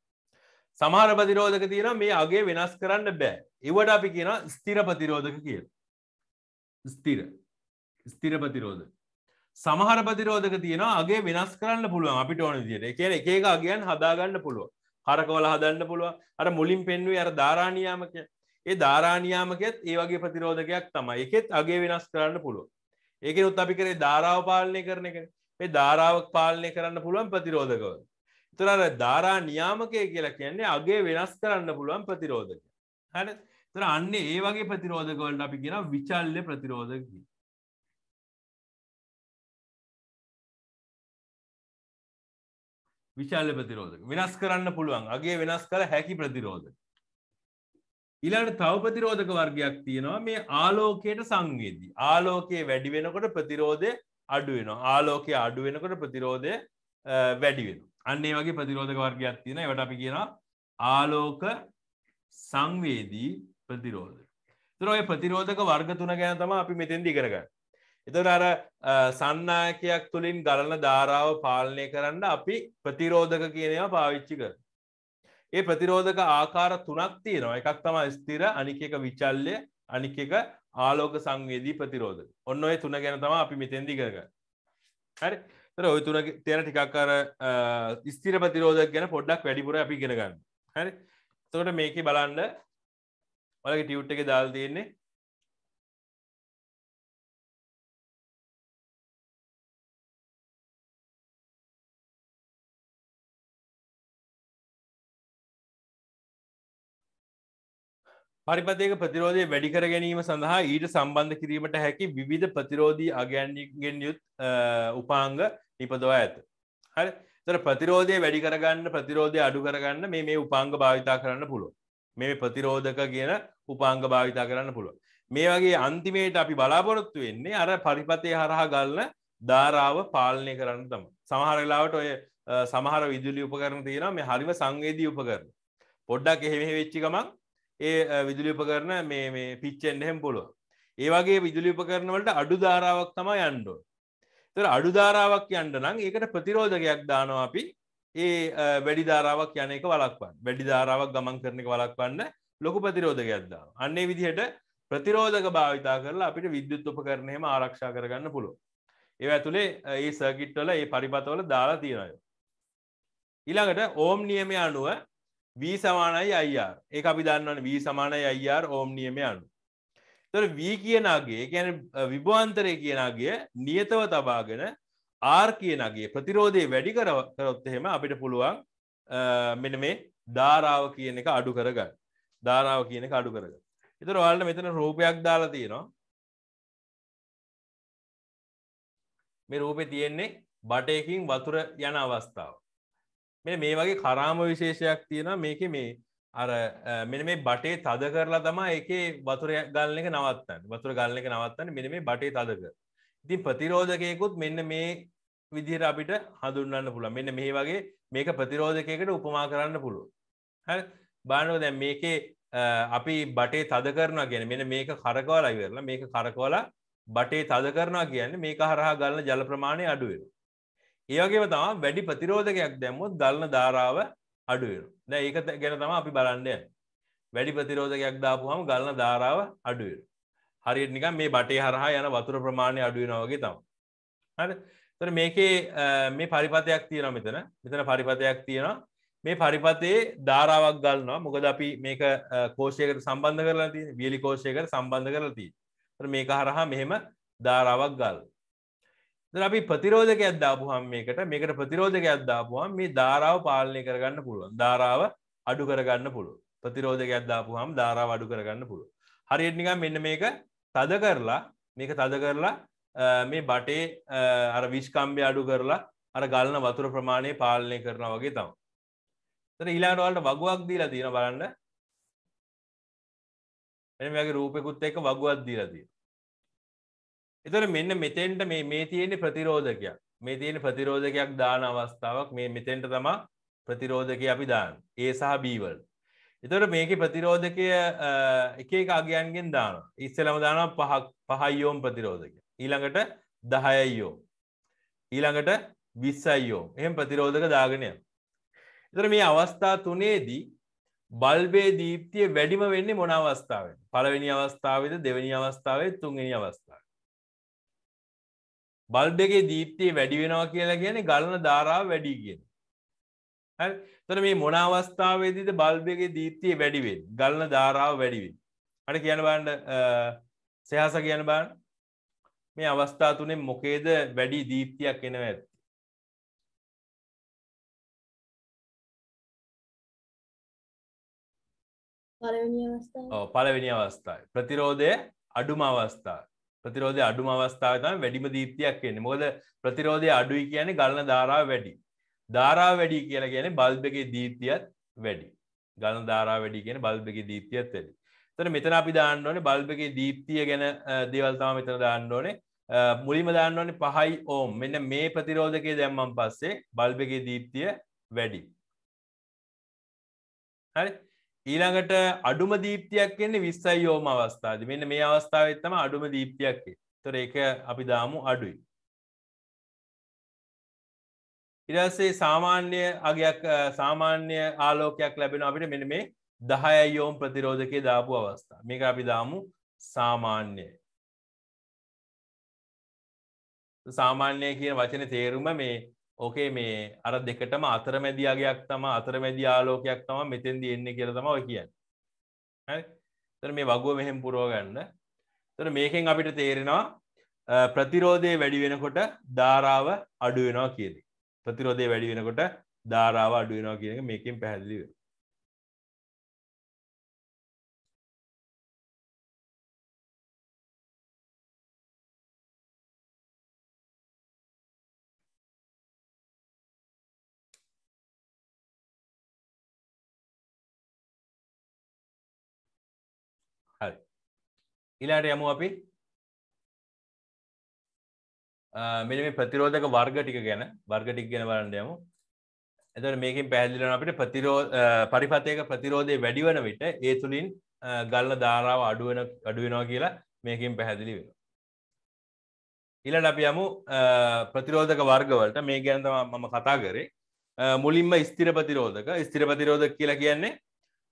සමහර ප්‍රතිරෝධක තියෙන මේ අගේ වෙනස් කරන්න බෑ ඉවට අපි කියන ස්තිර ප්‍රතිරෝධක කිය ස්තිර ස්තිර ප්‍රතිරෝධ සමහර ප්‍රතිරෝධක තියෙන අගේ වෙනස් කරන්න පුළුවන් අපිට ඕන දිට එක එක අගයන් හදාගන්න පුළුව හරකවල හදන්න පුළුව අර මුලින් පෙන්වුවේ අර ධාරානියාමකය ඒ ධාරානියාමකයත් ඒ වගේ ප්‍රතිරෝධකයක් තමයි එකෙත් අගේ වෙනස් කරන්න පුළුව ඒක උත් අපි කරේ ධාරාව පාලනය කරන එක ඒ ධාරාවක් පාලනය කරන්න පුළුවන් ප්‍රතිරෝධකව තුරර ධාරා නියාමකය කියලා කියන්නේ අගේ වෙනස් කරන්න පුළුවන් ප්‍රතිරෝධක හැන තුර අන්න ඒ වගේ ප්‍රතිරෝධකවලට අපි කියෙන විචල්ල ප්‍රතිරෝධකී විශාල ප්‍රතිරෝධක වෙනස් කරන්න පුළුවන් අගේ වෙනස් කළ හැකි ප්‍රතිරෝධක ඊළඟට තව ප්‍රතිරෝධක වර්ගයක් තියෙනවා මේ ආලෝකයට සංවේදී ආලෝකයේ වැඩි වෙනකොට ප්‍රතිරෝධය අඩු වෙනවා ආලෝකයේ අඩු වෙනකොට ප්‍රතිරෝධය වැඩි වෙනවා අන්න ඒ වගේ ප්‍රතිරෝධක වර්ගයක් තියෙනවා ඒවට අපි කියනවා ආලෝක සංවේදී ප්‍රතිරෝධක ඒතර ඔය ප්‍රතිරෝධක වර්ග තුන ගැන තමයි අපි මෙතෙන්දී ඉගෙන ගන්නේ එතර අර සන්නායකයක් තුළින් ගලන ධාරාව පාලනය කරන්න අපි ප්‍රතිරෝධක කියනවා පාවිච්චි කර. ඒ ප්‍රතිරෝධක ආකාර තුනක් තියෙනවා එකක් තම ස්තිර අනිකක විචල්ලය අනිකක ආලෝක සංවේදී ප්‍රතිරෝධ ඔන්න ඔය තුන ගැන තම අපි මෙතෙන්දි කරග. හරි තර ඔය තුන තියෙන ටිකක් අර ස්තිර ප්‍රතිරෝධක් ගැන පොඩ්ඩක් වැඩිපුර අපි ගෙනගන්න හරි තොට මේක බලන්න ඔලගේ ටියුට් එක දාල් තියෙන්නේ හරිපතයක ප්‍රතිරෝධය වැඩිකර ගැනීම සඳහා ඊට සම්බන්ධ කිරීමට හැකි විධ ප්‍රතිරෝධී අගැන්ගෙන් යුත් උපාංග නිපදවා ඇත. හරි තර ප්‍රතිරෝධය වැඩිකරගන්න ප්‍රතිරෝධය අඩු කරගන්න මේ මේ උපාංග භාවිතා කරන්න පුළුව. මේ ප්‍රතිරෝධක කියන උපාංග භාවිතා කරන්න පුළුව. මේ වගේ අන්තිමේට අපි බලාපොරොත්තු වෙන්නේ අර පරිපතය හරහා ගල්න්න ධාරාව පාලනය කරන්න තම. සමහරලාවට ඔය සමහර විදුලි උපකරන තියෙන මේ හරිම සංවේදී උපකරන. පොඩ්ඩක් එහෙම වෙච්චි ගමක් ඒ විදුලි උපකරන මේ පිච්චෙන්ඩ හැම් පොලො ඒවගේ විදුලි උපකරනවලට අඩු ධාරාවක් තම යන්ඩෝ තර අඩු ධාරාවක් යන්ඩ නම් ඒකට ප්‍රතිරෝධකයක් දානවා අපි ඒ වැඩි ධාරාවක් යන එක වලක්වන් වැඩි ධාරාවක් ගමන් කරන එක වලක්වන්න ලොකු ප්‍රතිරෝධකයක් දා අන්නේ විදිහට ප්‍රතිරෝධක භාවිතා කරලා අපිට විද්‍යුත් උපකරණයම ආරක්ෂා කරගන්න පුළුව ඒ ඇතුළේ ඒ සර්ගිට්වල ඒ පරිපතවල දාලා තියෙනය ඊළඟට ඕම් නියමය අනුව වී සමානයි අයිR ඒ අපි දන්නවන වී සමානයි අයිR ඕම් නියම අනු තොර වී කියනගේ ගැන විභවන්තරය කියනගේ නියතව තබාගෙන ආර් කියනගේ ප්‍රතිරෝධය වැඩි කරොත් එහෙම අපිට පුළුවන් මෙන මේ ධාරාව කියන එක අඩු කරගන්න ධාරාව කියන එක අඩු කරග එතර ඔයාලට මෙතන රූපයක් දාලා තියෙනවා මේ රූපේ තියෙන්නේ බටයකින් වතුර යන අවස්ථාව මෙ මේ වගේ කරාම විශේෂයක් තියෙන මේක මේ අර මෙන මේ බටේ තද කරලා තමා එක වතුර ගල්න එක නවත්තන් වතුර ගල්න එක නවත්තන්න මෙන මේ බටේ තදක ඉතින් ප්‍රතිරෝධකයකුත් මෙන්න මේ විදිහට අපිට හඳුන්න්න පුළුව මෙන්න මේ වගේ මේක ප්‍රතිරෝධකයකට උපමා කරන්න පුළුව හ බානව දැන් මේකේ අපි බටේ තද කරනවා ගැන මෙන මේක කරකවලා ඉවරලා මේක කරකවලා බටේ තද කරනවා කියන්නේ මේක හරහා ගන්න ජල ප්‍රමාණය අඩුවෙනවා ඒවගේම තමා වැඩි ප්‍රතිරෝධකයක් දැම්මුත් ගලන ධාරාව අඩුවෙන දැ ඒක ගැන තම අපි බලන්නය වැඩි ප්‍රතිරෝධකයක් දාපුහම ගලන ධාරාව අඩුවෙන හරියට නික මේ බටේ හරහා යන වතුර ප්‍රමාණය අඩුවෙනවගේ තම හරි තර මේකේ මේ පරිපතයක් තියෙන මෙතන මෙතන පරිපතයක් තියෙනවා මේ පරිපතේ ධාරාවක් ගල්නවා මොකද අපි මේක කෝෂයකට සම්බන්ධ කරලා තියෙන වියලි කෝෂයකට සම්බන්ධ කරලා තියෙන. ඒතර මේක හරහා මෙහෙම ධාරාවක් ගල්. ද අපි ප්‍රතිරෝධකයක් දාපුහම් මේකට මේකට ප්‍රතිරෝධකයක් දාපුහම් මේ ධාරාව පාලනය කරගන්න පුළුවන් ධාරාව අඩු කරගන්න පුළුව ප්‍රතිරෝධකයක් දාපුහම් ධාරාව අඩු කරගන්න පුළුව හරියට නිකම් මෙන්න මේක තද කරලා මේක තද කරලා මේ බටේ අර විශ්කම්බය අඩු කරලා අර ගලන වතුර ප්‍රමාණය පාලනය කරන වගේ තම තර ඊලාටවලට වගුවක් දීලා තියෙන බලන්න එනගේ රූපෙකුත් එක වගුවත් දීලා තිය එතොට මෙන්න මෙතෙන්ට මේ මේ තියෙන්නේ ප්‍රතිරෝධකයක් මේ තියෙන ප්‍රතිරෝධකයක් දාන අවස්ථාවක් මේ මෙතෙන්ට තමා ප්‍රතිරෝධකය අපි දාන ඒ සහ බීවල් එතොට මේක ප්‍රතිරෝධකය එක එක අගයන්ගෙන් දාන ඉස්සලම දාන පහක් පහයියෝම් ප්‍රතිරෝධක ඊළඟට දහයයියෝ ඊළඟට විස්සයියෝ එහෙම ප්‍රතිරෝධක දාගනය එතර මේ අවස්ථා තුනේදී බල්බේ දීප්තිය වැඩිම වෙන්නේ මොන අවස්ථාවෙන් පළවෙනි අවස්ථාවද දෙවැනි අවස්ථාවේ තුන්ගනි අවස්ථාව බල්බගේ දීප්තිය වැඩි වෙනවා කියලා කියන ගලන ධාරාව වැඩි කියෙන තන මේ මොන අවස්ථාවේදීද බල්බගේ දීප්තිය වැඩිවෙන් ගලන ධාරාව වැඩිවෙන් අට කියන බන්ඩ සෙහස කියන බාන් මේ අවස්ථා තුනේ මොකේද වැඩි දීප්තියක් එනව ඇත් පලවෙනි අවස්ථාව ප්‍රතිරෝධය අඩුම අවස්ථාව ප්‍රතිරෝධය අඩුම අවස්ථාව තම වැඩිම දීප්තියක් වෙන්නේ මොකද ප්‍රතිරෝධය අඩුයි කියන්නේ ගලන ධාරාව වැඩි ධාරාව වැඩි කියලා කියන්නේ බල්බ් එකේ දීප්තියත් වැඩි ගලන ධාරාව වැඩි කියන්නේ බල්බ් එකේ දීප්තියත් වැඩි එතන මෙතන අපි දාන්න ඕනේ බල්බ් එකේ දීප්තිය ගැන දේවල් තමයි මෙතන දාන්න ඕනේ මුලින්ම දාන්න ඕනේ 5 ඕම් මෙන්න මේ ප්‍රතිරෝධකයේ දැම්මන් පස්සේ බල්බ් එකේ දීප්තිය වැඩි හරි ඊළඟට අඩුම දීප්තියක් එන්නේ විස්සයි යෝම අවස්ථාද මෙන්න මේ අවස්ථාවත් තම අඩුම දීප්තියක් තොර ඒක අපි දාමු අඩුයි ඉරස්සේ සාමාන්‍ය අගයක් සාමාන්‍ය ආලෝකයක් ලැබෙන අපිට මෙන මේ දහයයි යෝම් ප්‍රතිරෝධකය දාපු අවස්ථා මේක අපි දාමු සාමාන්‍යය සාමාන්‍යය කියන වචන තේරුම මේ ඕකේ මේ අර දෙකටම අතරමැදියාගයක් තම අතරමැදි ආලෝකයක් තම මෙතෙන්ද එන්නේ කියර තම ඔය කියන්න තර මේ වගුව මෙහෙම පුරෝගන්න තර මේකෙන් අපිට තේරෙනවා ප්‍රතිරෝධය වැඩි වෙනකොට ධාරාව අඩුවෙනවා කියද ප්‍රතිරෝධය වැඩි වෙනකොට ධාරාව අඩුවෙනවා කියන මේකින් පැහැදිලිවේ ඉලාට යමු අපි මෙනි මේ ප්‍රතිරෝධක වර්ග ටික ගැන වර්ග ටික ගැන බලන්න යමු. එතකොට මේකෙන් පැහැදිලි වෙනවා අපිට ප්‍රතිරෝධ පරිපථයක ප්‍රතිරෝධය වැඩි වෙන විට ඒ තුලින් ගලන ධාරාව අඩු වෙන අඩු වෙනවා කියලා මේකෙන් පැහැදිලි වෙනවා. ඊළඟට අපි යමු ප්‍රතිරෝධක වර්ග වලට මේ ගැන තමයි මම කතා කරේ. මුලින්ම ස්ථිර ප්‍රතිරෝධක ස්ථිර ප්‍රතිරෝධක කියලා කියන්නේ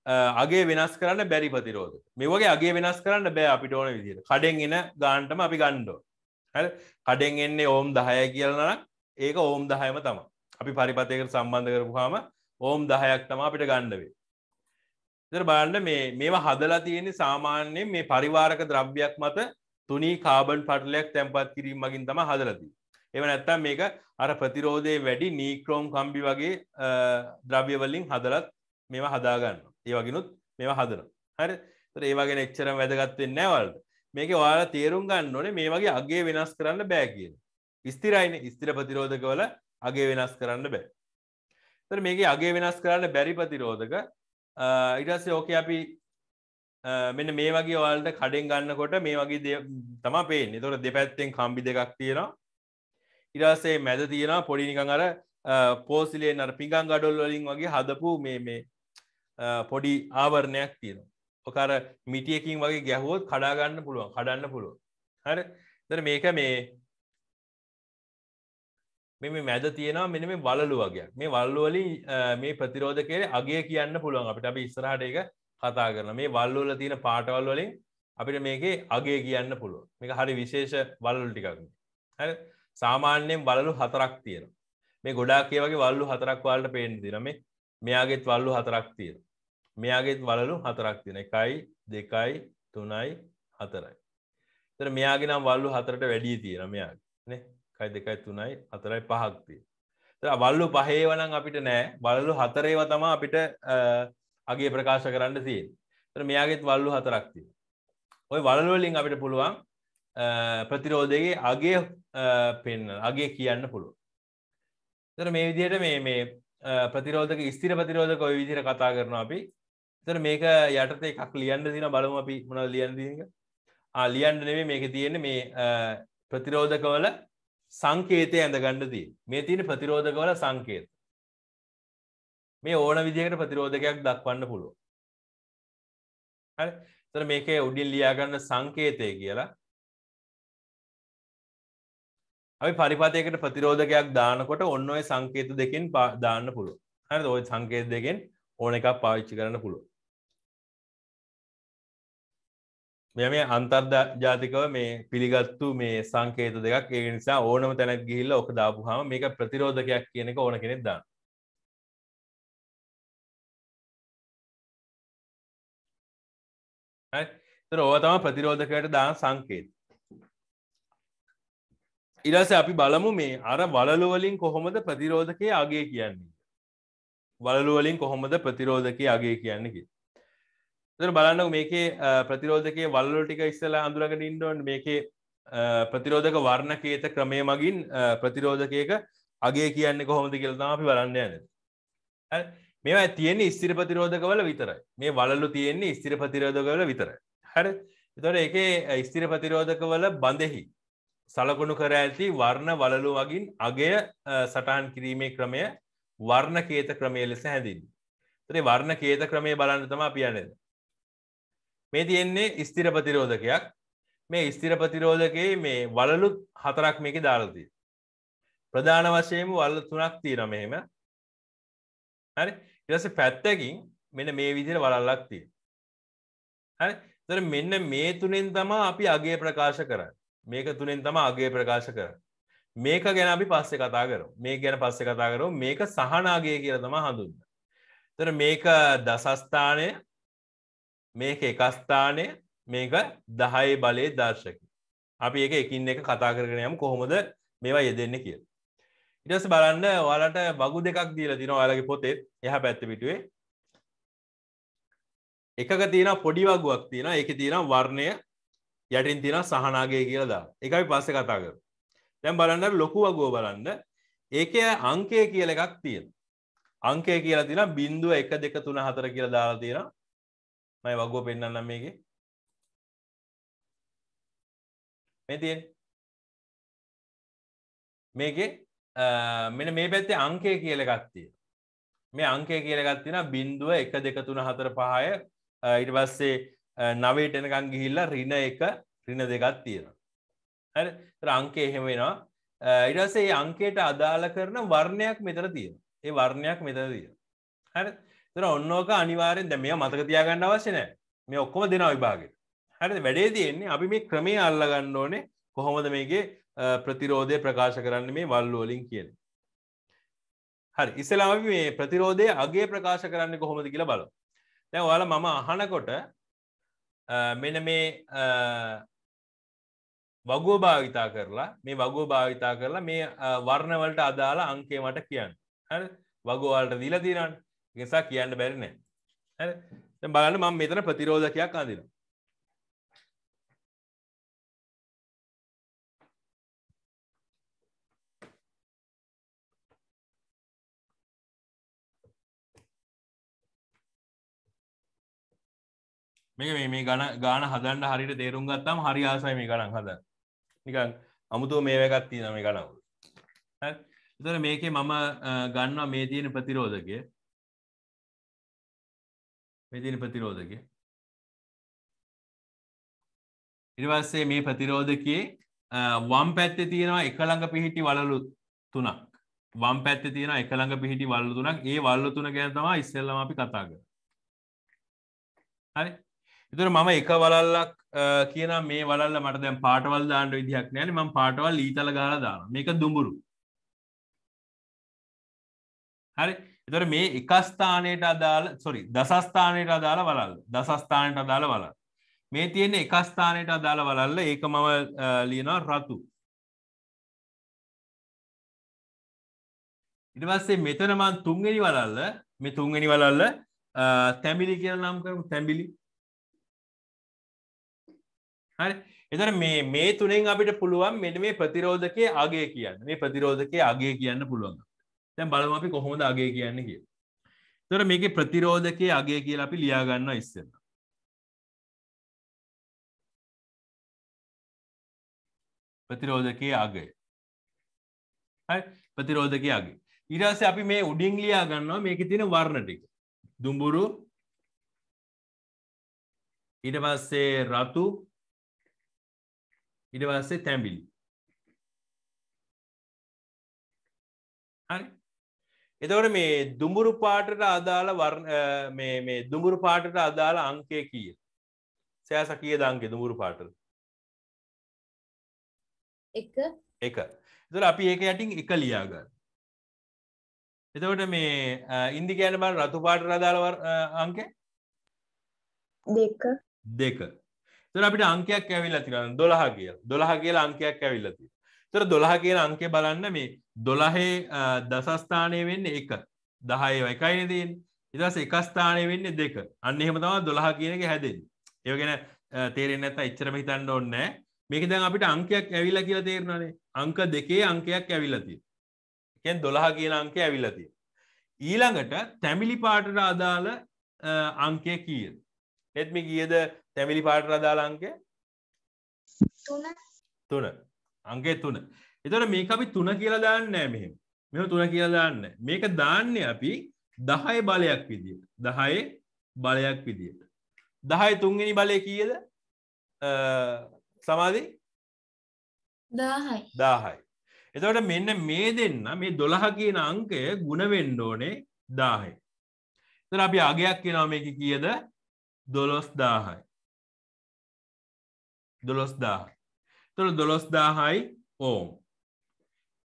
අගේ වෙනස් කරන්න බැරි ප්‍රතිරෝධ මේ වගේ අගේ වෙනස් කරන්න බෑ අපිට ඕන විදිට කඩෙන් එන ගාන්ටම අපි ගණ්ඩෝ කඩෙන් එන්නේ ඕම් දහය කියලනක් ඒක ඕම් දහයම තම අපි පරිපතයකට සම්බන්ධ කරපුහාම ඕම් දහයක් තම අපිට ගණ්ඩවේ දර බාණ්ඩ මේ මේවා හදලා තියෙන්නේ සාමාන්‍යයෙන් මේ පරිවාරක ද්‍රව්‍යයක් මත තුනී කාබන් පටලයක් තැන්පත් කිරීම මගින් තම හදලදී එම නැත්තම් මේක අර ප්‍රතිරෝධය වැඩි නීක්‍රෝම් කම්බි වගේ ද්‍රව්‍යවලින් හදලත් මෙම හදාගන්න ඒවගෙනුත් මෙවා හදන හරි ඒවාගෙන එච්චරම් වැදගත්වෙන්න නෑවල්ට මේක වාල තේරුම් ගන්න ඕනේ මේ වගේ අගේ වෙනස් කරන්න බෑ කියන ස්තිරයින ස්තිර ප්‍රතිරෝධකවල අගේ වෙනස් කරන්න බෑ තර මේක අගේ වෙනස් කරන්න බැරි ප්‍රතිරෝධක ඉටස්සේ ඕක අපි මෙන්න මේ වගේ ඔයාලට කඩෙන් ගන්නකොට මේ වගේ තමා පේන්නේ තොට දෙපැත්තෙන් කම්බි දෙකක් තියෙනවා ඉරසේ මැද තියෙන පොඩිනිකං අර පෝසිලේ නර පිගං ගඩොල් වලින් වගේ හදපු මේ මේ පොඩි ආවරණයක් තියෙනවා ඔකර මිටියකින් වගේ ගැහුවොත් කඩාගන්න පුළුවන් කඩන්න පුළුව හරි දර මේක මේ මෙම මැද තියෙනවා මෙන මේ වලලු වගේ මේ වල්ලුවලින් මේ ප්‍රතිරෝධ කරේ අගේ කියන්න පුළුවන් අපිට අපි ඉස්සරහට එක කතා කරන මේ වල්ලුල තියෙන පාටවල් වලින් අපිට මේකේ අගේ කියන්න පුළුව මේක හරි විශේෂ වල්ලුල් ටිකක් හ සාමාන්‍යයෙන් බලලු හතරක් තියෙන මේ ගොඩා කියවගේ වල්ලු හතරක් වාලට පේෙන් දින මේ මෙයාගේත් වල්ලු හතරක් තියෙන මෙයාගෙත් වලලු හතරක් තියෙන එකයි දෙකයි තුනයි හතරයි තර මෙයාගේ නම් වල්ලු හතරට වැඩිය තියෙන මෙයාගේ කයි දෙකයි තුනයි හතරයි පහක්තිය තර වල්ලු පහේ වනං අපිට නෑ බලලු හතරේව තම අපිට අගේ ප්‍රකාශ කරන්න තියෙන් තර මෙයාගෙත් වල්ලු හතරක් තිය ඔය වලලුවලින් අපිට පුළුවන් ප්‍රතිරෝධයගේ අගේ පෙන්න අගේ කියන්න පුළුව තර මේ විදියට මේ මේ ප්‍රතිරෝධක ස්තිර ප්‍රතිරෝධක ඔය විදිර කතා කරන අපි තර මේක යටත එකක් ලියන්න දින බලම අපි මොන ලියන් දික ලියන්ඩ නෙවේ මේක තියෙන මේ ප්‍රතිරෝධකවල සංකේතය ඇඳ ගණ්ඩදී මේ තියෙන ප්‍රතිරෝධකවල සංකේත මේ ඕන විදිහකට ප්‍රතිරෝධකයක් දක්වන්න පුළුව තර මේක උඩින් ලියාගන්න සංකේතය කියලා අපි පරිපතයකට ප්‍රතිරෝධකයක් දානකොට ඔන්න ඔය සංකේත දෙකින් දාන්න පුළුව හරි ඔය සංකේත දෙකෙන් ඕන එකක් පාවිච්චි කරන්න පුළුව මෙ මේ අන්තර්ද ජාතිකව මේ පිළිගත්තු මේ සංකේත දෙකක් ඒ නිසා ඕනම තැනක් ගිහිල්ල ඕක දාපු හම මේක ප්‍රතිරෝධකයක් කියනක ඕන කෙනෙක් දාන්න තර ඕව තම ප්‍රතිරෝධකයට දාන සංකේත ඉරස අපි බලමු මේ අර වලලුවලින් කොහොමද ප්‍රතිරෝධකය අගේ කියන්නේ වලලුවලින් කොහොමද ප්‍රතිරෝධකය අගේ කියන්නේ කිය තර බලන්න මේකේ ප්‍රතිරෝධක වල්ලෝටික ඉස්සලා අඳුරකට ඉන්ඩෝන් මේකේ ප්‍රතිරෝධක වර්ණකේත ක්‍රමය මගින් ප්‍රතිරෝධකයක අගේ කියන්නේ කොහොමද කියලතා අපි බලන්න යන මේවා තියෙන්නේ ස්තිර ප්‍රතිරෝධකවල විතරයි මේ වලලු තියෙන්නේ ස්තිර ප්‍රතිරෝධකවල විතරයි හරි එතොට එකේ ස්තිර ප්‍රතිරෝධකවල බඳෙහි සලකුණු කර ඇති වර්ණ වලලු වගින් අගය සටහන් කිරීමේ ක්‍රමය වර්ණකේත ක්‍රමය ලෙස හැඳින් තරේ වර්ණකේත ක්‍රමය බලන්න තම පියන්නේද මේ තියෙන්නේ ස්තිර ප්‍රතිරෝධකයක් මේ ස්තිර ප්‍රතිරෝධකයේ මේ වලලු හතරක් මේක දාලතිය ප්‍රධාන වශයෙන් වල්ල තුනක් තියෙන මෙහෙම හරි ඉරස පැත්තකින් මෙන්න මේ විදිර වලල්ලක් තිය හරි තර මෙන්න මේ තුනෙන් තමා අපි අගේ ප්‍රකාශ කර මේක තුනෙන් තමා අගේ ප්‍රකාශ කර මේක ගැන අපි පස්සෙ කතා කර මේ ගැන පස්සෙ කතා කරු මේක සහනාගේ කියර තමා හඳුන්න තර මේක දසස්ථානය මේක එකස්ථානය මේක දහයි බලය දර්ශක අපි එක එකින් එක කතා කරගෙන යම් කොහොමද මේවා යෙදෙන්න කියල ඉටස බලන්න ඔයාලට බගු දෙකක් දීල තින ඔයාලගේ පොතෙත් එහ පැත්ත පිටුවේ එකක තියෙන පොඩි වගුවක් තියෙන එක තියෙන වර්ණය යටින් තියෙන සහනාගේ කියලදා එකයි පස්ස කතා කර දැම් බලන්න ලොකු වගුව බලන්න ඒක අංකය කියල එකක් තියෙන අංකය කියලා තින බින්දුව එක දෙක තුන හතර කියලා දාලා තියෙන මයි වගුව පෙන්න්නම් මේක මේ තියෙන් මේක මෙන මේ පැත්තේ අංකය කියල ගත්තිය මේ අංකය කියල ගත්තින බින්දුව එක දෙක තුන හතර පහය ඉට පස්සේ නවේටනකං ගිහිල්ලා රින එක රින දෙකත් තියෙනවා හරි අංකය එහෙම වෙනවා ඉටසේ අංකයට අදාළ කරන වර්ණයක් මෙතර තියෙන ඒ වර්ණයක් මෙතර තියෙන හරි තර ඔන්නෝක අනිවාරෙන් දැ මේ මතක තියාගන්න අවශ්‍යන මේ ඔක්කොම දෙන විභාගෙට හරි වැඩේ තියෙන්නේ අපි මේ ක්‍රමේ අල්ලගන්න ඕනේ කොහොමද මේගේ ප්‍රතිරෝධය ප්‍රකාශ කරන්න මේ වල්ලෝලින් කියන හරි ඉස්සලාම මේ ප්‍රතිරෝධය අගේ ප්‍රකාශ කරන්න කොහොමද කියලා බල දැ ඔයාල මම අහනකොට මෙන මේ වගෝ භාවිතා කරලා මේ වගෝ භාවිතා කරලා මේ වර්ණවලට අදාලා අංකේ මට කියන්න හරි වගෝවල්ට දීලා තිරන්න නිසා කියන්න බැරිනෑ හැ බලන්න මම මෙතන ප්‍රතිරෝධකයක් අඳන මේ මේ ගණ ගාන හදන්ඩ හරිට තේරුම් ගත්තම් හරි ආසයි මේ ගණන් හද නිකන් අමුතුව මේ වැකත්ති නම ගණවු එතර මේකේ මම ගන්නවා මේ තියෙන ප්‍රතිරෝධකය මේ තියෙන ප්‍රතිරෝධකය ඊට පස්සේ මේ ප්‍රතිරෝධකයේ වම් පැත්තේ තියෙනවා එක ළඟ පිහිටි වලලු තුනක් වම් පැත්තේ තියෙනවා එක ළඟ පිහිටි වලලු තුනක් ඒ වලලු තුන ගැන තමයි ඉස්සෙල්ලම අපි කතා කරන්නේ හරි ඉතුර මම එක වලල්ලක් කියන මේ වලල්ල මට දැන් පාටවල් දාන්න විදිහක් නෑනේ මම පාටවල් ඊතල ගහලා දානවා මේක දුඹුරු හරි එතර මේ එකස්ථානයට අදාළ සොරි දසස්ථානයට අදාළ වලල් දසස්ථානයට අදාළ වලල් මේ තියෙන එකස්ථානයට අදාළ වලල්ල ඒක මම ලියනවා රතු ඉටවස්සේ මෙතන මන් තුන්ගනි වලල්ල මේ තුන්ගනි වලල්ල තැමිලි කියල නම් කරමු තැබිලි හරි එතර මේ මේ තුනෙන් අපිට පුළුවන් මෙ මේ ප්‍රතිරෝධකය අගේ කියන්න මේ ප්‍රතිරෝධකය අගේ කියන්න පුළුවන් දැන් බලම අපි කොහොමද අගේ කියන්න කිය තොර මේක ප්‍රතිරෝධකය අගේ කියලා අපි ලියාගන්න ඉස්සන්න ප්‍රතිරෝධකය අගය ප්‍රතිරෝධකය අගේ ඉරස අපි මේ උඩින් ලියා ගන්නවා මේක තියෙන වර්ණ ටික දුඹුරු ඊට පස්සේ රතු ඊට පස්සේ තැඹිලි හරි එතවට මේ දුඹුරු පාටට අදාළ මේ දුඹුරු පාටට අදාළ අංකය කිය සෑස කිය දංගේ දුඹුරු පාට එක තුර අපි ඒක යටින් එක ලියාගන්න එතවට මේ ඉන්දි කියන බල රතු පාට අදාළව අංක දෙක දෙක තුර අපිට අංකයක් ඇවිල්ලා තිරන්න දොළහ කියල් දොළහ කියලා අංකයක් ඇවිල්ලති තර දොළහ කියන අංකෙ බලන්න මේ දොළහේ දසස්ථානය වෙන්න එක දහය වකයිනදන් ඉදස් එකස්ථානය වෙන්න දෙක අන්න එහෙම තම දොළහ කියනක හැදෙන් ඒගෙන තේරෙන් ඇත ඉච්චරම හිතන්න ඔන්න මේක දැන් අපිට අංකයක් ඇවිල්ල කියලා තේරණනේ අංක දෙකේ අංකයක් ඇවිල්ලති එකෙන් දොළහ කියන අංක ඇවිල්ලති ඊළඟට තැමිලි පාටට අදාළ අංකය කියද එත්ම කියද තැමිලි පාට අදාළ අංකය තුන අගේ තුන එතට මේක අපි තුන කියලා දාන්න මෙහෙම මෙම තුන කියලා දාන්න මේක දාන්න අපි දහය බලයක් විදියට දහය බලයක් විදියට දහය තුන්ගනි බලය කියද සමාධී දාහයි එතවට මෙන්න මේ දෙන්න මේ දොළහ කියන අංකය ගුණවෙන්න ඕනේ දාහයි තර අපි අගයක් කෙනා මේක කියද දොළොස් දාහයි දොළොස් දාහයි තොළ දොළොස්දාහයි ඕම්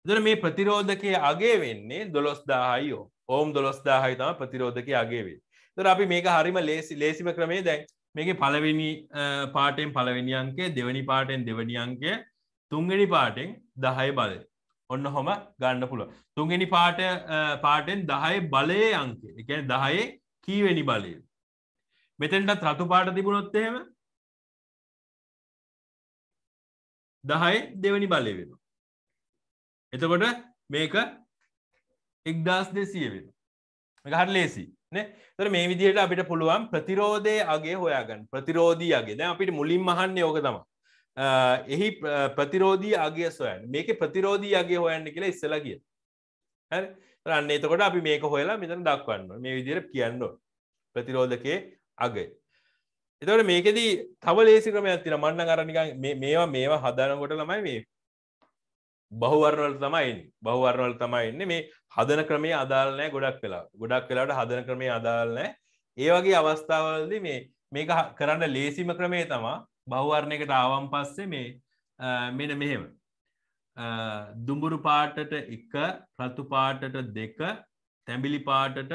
දර මේ ප්‍රතිරෝධකය අගේ වෙන්නේ දොළොස්දාහයි ෝ ඕම් දොළොස්දාහයි තම ප්‍රතිරෝධකය අගේවේ තොර අපි මේක හරිම ලේසි ලේසිම ක්‍රමේ දැන් මේක පලවෙනි පාටෙන් පලවෙනිියන්ගේ දෙවැනි පාටෙන් දෙවනියන්ගේ තුන්ගනි පාටෙන් දහය බලය ඔන්න හොම ගන්න පුළුව තුන්ගනි පාට පාටෙන් දහය බලය අංකේ එකන දහයේ කීවෙනි බලය මෙතැන්ටත් රතු පාට තිබුණොත්තේම දහයි දෙවැනි බලය වෙන එතකොට මේක එක්දස් දෙසිය වෙන හට ලේසි තර මේ විදිහට අපිට පුළුවන් ප්‍රතිරෝධය අගේ හොයාගන්න ප්‍රතිරෝධී අගේ දැ අපිට මුලින් මහන්න යෝක තම එහි ප්‍රතිරෝධී අගේ සොයන් මේක ප්‍රතිරෝධී අගේ හොයන්න කියලා ඉස්සලා කිය රන්න එතකොට අපි මේක හොයලා මෙතන දක්වන්න මේ විදිර කියන්න ප්‍රතිරෝධකයේ අගේ එතවට මේකෙදී තව ලේසි ක්‍රමයක් තින මන්න අරනික මේවා මේවා හදනකොට ළමයි මේ බහුවරණවල තමයින් බහුවරණවල තමයින්න මේ හදන ක්‍රමේ අදාලනෑ ගොඩක් වෙලා ගොඩක් වෙලාට හදන ක්‍රමේ අදාලනෑ ඒ වගේ අවස්ථාවලද මේ මේක කරන්න ලේසිම ක්‍රමේ තමා බහුවරණයකට ආවම් පස්සේ මේ මෙන මෙහෙම දුඹුරු පාටට එක රතු පාටට දෙක තැඹිලි පාටට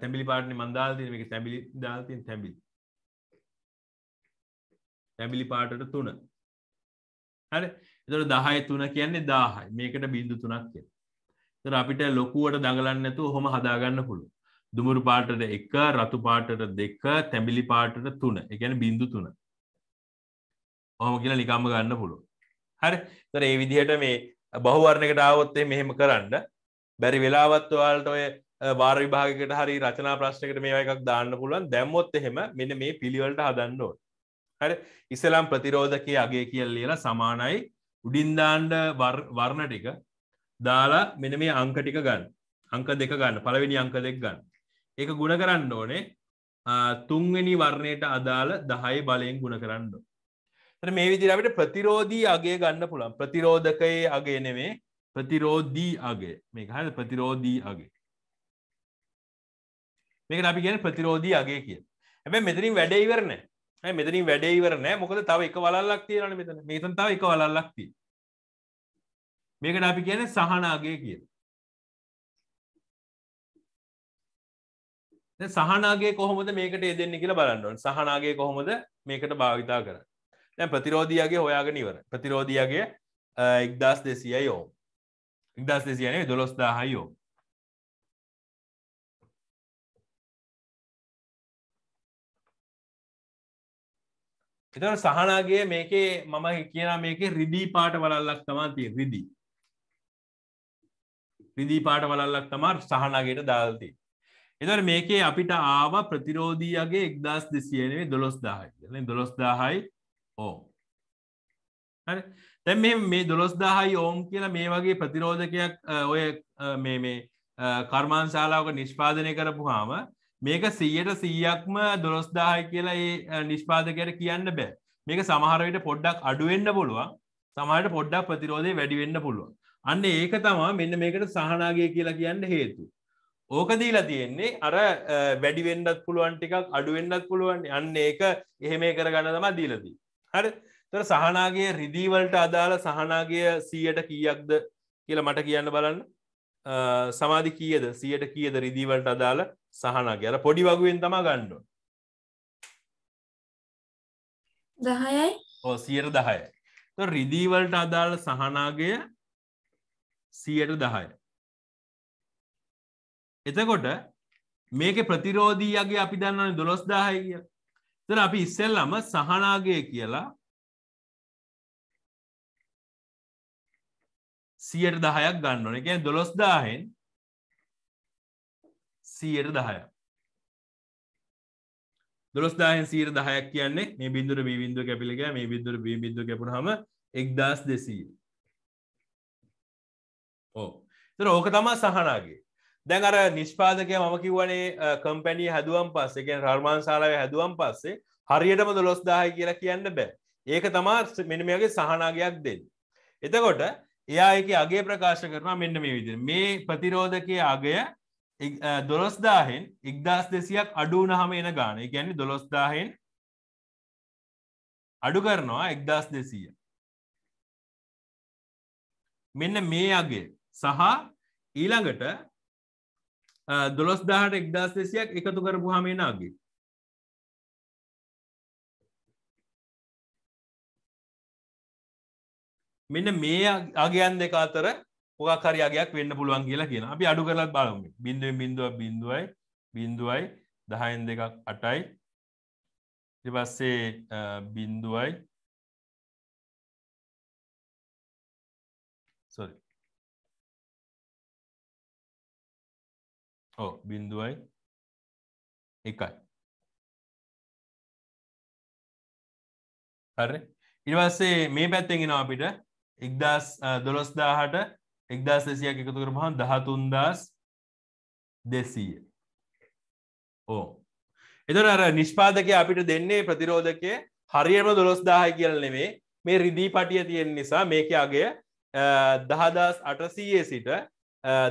තැබිලි පාටන මන්දාල්තින එක තැබිලි දාල්තින් තැබිලි පැමිලි පාටට තුන හරි එතට දහය තුන කියන්නේ දාහයි මේකට බින්දු තුනක් කිය තර අපිට ලොකුවට දඟලන්නතු හොම හදාගන්න පුළු දුමුරු පාටට එක රතු පාටට දෙක තැබිලි පාටට තුන එකැන බින්දු තුන ඔහම කියලා නිකම්ම ගන්න පුළුව හරි තර ඒ විදිහට මේ බහුවර්ණකට ආවොත්තේ මෙහෙම කරන්න බැරි වෙලාවත් ඔයාලට ඔය වාර විභාගකට හරි රචනා ප්‍රශ්නකට මේ එකක් දාන්න පුළුවන් දැම්මොත් එහෙම මෙන්න මේ පිළිවලට හදන්න ඕට හරි ඉස්සලාම් ප්‍රතිරෝධකය අගේ කියල් ලියලා සමානයි උඩින්දාන්ඩ වර්ණ ටික දාලා මෙන මේ අංක ටික ගන්න අංක දෙක ගන්න පළවෙනි අංක දෙක් ගන්න ඒක ගුණ කරන්න ඕනේ තුන්වෙනි වර්ණයට අදාළ දහයි බලයෙන් ගුණ කරන්න. මේ විදිරට ප්‍රතිරෝධී අගේ ගන්න පුළන් ප්‍රතිරෝධකයේ අගේ නෙවේ ප්‍රතිරෝධී අගේ මේ හ ප්‍රතිරෝධී අගේ මේක අපි ගැන ප්‍රතිරෝධී අගේ කිය ඇැ මෙතරින් වැඩයිවරණ මෙතනින් වැඩේ ඉවර නෑ මොකද තව එක වලල්ලක් තියෙනන මෙතන මේතන තව එක වලල්ලක් තිය මේකට අපි කියන සහනාගේ කියන සහනාගේ කොහොමද මේකට එදෙන්න කියලා බලන්නවන් සහනාගේ කොහොමද මේකට භාවිතා කර දැ ප්‍රතිරෝධියගේ හොයාගෙන ඉවර ප්‍රතිරෝධියගේ එක්දස් දෙසිය යෝ ඉක්දස් දෙසියනේ දොළොස් දාහයෝ එතවට සහනාගේ මේකේ මම කියන මේක රිදී පාට වලල්ලක් තමා තිය රිදී රිදී පාට වලල්ලක් තමා සහනාගේට දාල්තිය එතට මේකේ අපිට ආව ප්‍රතිරෝධීයගේ එක්දස් දෙසියනේ දොළොස් දාහයි දොළොස් දාහයි ඕම් තැම් මේ දොළොස් දාහයි ඕම් කියලා මේ වගේ ප්‍රතිරෝධකයක් ඔය මේ කර්මාන්ශාලාවක නිෂ්පාදනය කරපු හාම මේක සීයට සීයක්ම දොළොස්දාහයි කියලා ඒ නිෂ්පාදකයට කියන්න බෑ මේක සමහරවිට පොඩ්ඩක් අඩුවෙන්න්න පුළුවන් සමහට පොඩ්ඩක් ප්‍රතිරෝධය වැඩිවෙන්න පුළුවන් අන්න ඒක තමා මෙන්න මේකට සහනාගේ කියලා කියන්න හේතු ඕකදීලා තියෙන්නේ අර වැඩිවෙන්නත් පුළුවන් ටිකක් අඩුවෙන්න්නත් පුළුවන් අන්න ඒක එහෙම කරගන්න තමා දීලදී හරි තර සහනාගේ රිදීවලට අදාළ සහනාගේ සීයට කීයක්ද කියලා මට කියන්න බලන්න සමාධි කියද සියට කියද රිදීවලට අදාළ සහන කියර පොඩි වගුවෙන් තමා ගණ්ඩ දහයයි ඕ සියයට දහය රිදීවලට අදාළ සහනාගය සියට දහය එතකොට මේක ප්‍රතිරෝධීයගේ අපි දන්නන දොළොස් දාහය කිය තර අපි ඉස්සෙල්ලම සහනාගය කියලා සියට දහයක් ගන්නන එක දොළොස් දාහෙන් සීයට දහය දොළොස්දායෙන් සීර දහයක් කියන්නේ මේ බිදුර බිවිින්දුව කැපිලික මේ බිදුර බිදුව කැපුණ හම එක්දස් දෙසී ඕ තර ඕක තමා සහනාගේ දැන් අර නිෂ්පාදකය මම කිවනේ කම්පැනී හැදුවම් පස්සේ කියෙන රර්මාන් ශාලාව හැදුවම් පස්සේ හරියටම දොළොස් දාහ කියලා කියන්න බෑ ඒක තමා මෙනිමගේ සහනාගයක් දෙන්න එතකොට එයා එක අගේ ප්‍රකාශ කරන මෙන්න මේ විදි මේ ප්‍රතිරෝධකය අගය දොළොස්දාහෙන් ඉක්දස් දෙසියක් අඩුන හම එන ගාන ගැන්න දොළොස්දාහෙන් අඩු කරනවා එක්දස් දෙසීය මෙන්න මේ අගේ සහ ඊළඟට දොළොස්දාහට එක්දස් දෙසියක් එකතු කරපු හමේනාගේ මෙන්න මේ අගයන් දෙක අතර මොකක්කරයාගයක් වෙන්න පුළුවන් කියලා කියෙන අපි අඩු කරලත් බලම බිඳුව බිඳුව බිඳුවයි බිඳුවයි දහයෙන් දෙකක් අටයි පස්සේ බින්දුවයි සොරි ඕ බින්දුවයි එකයි හරි ඉවස්සේ මේ පැත්තෙන්ගෙන අපිට එක්දස් දොළොස්දාහට එක්දස් දෙසියක් එකතු කරපහන් දහතුන්දස් දෙසීය ඕ එතන අර නිෂ්පාදකය අපිට දෙන්නේ ප්‍රතිරෝධකය හරියම දොළොස් දාහ කියල නෙවේ මේ රිදී පටිය තියෙන් නිසා මේක අගේ දහදස් අටසීයේ සිට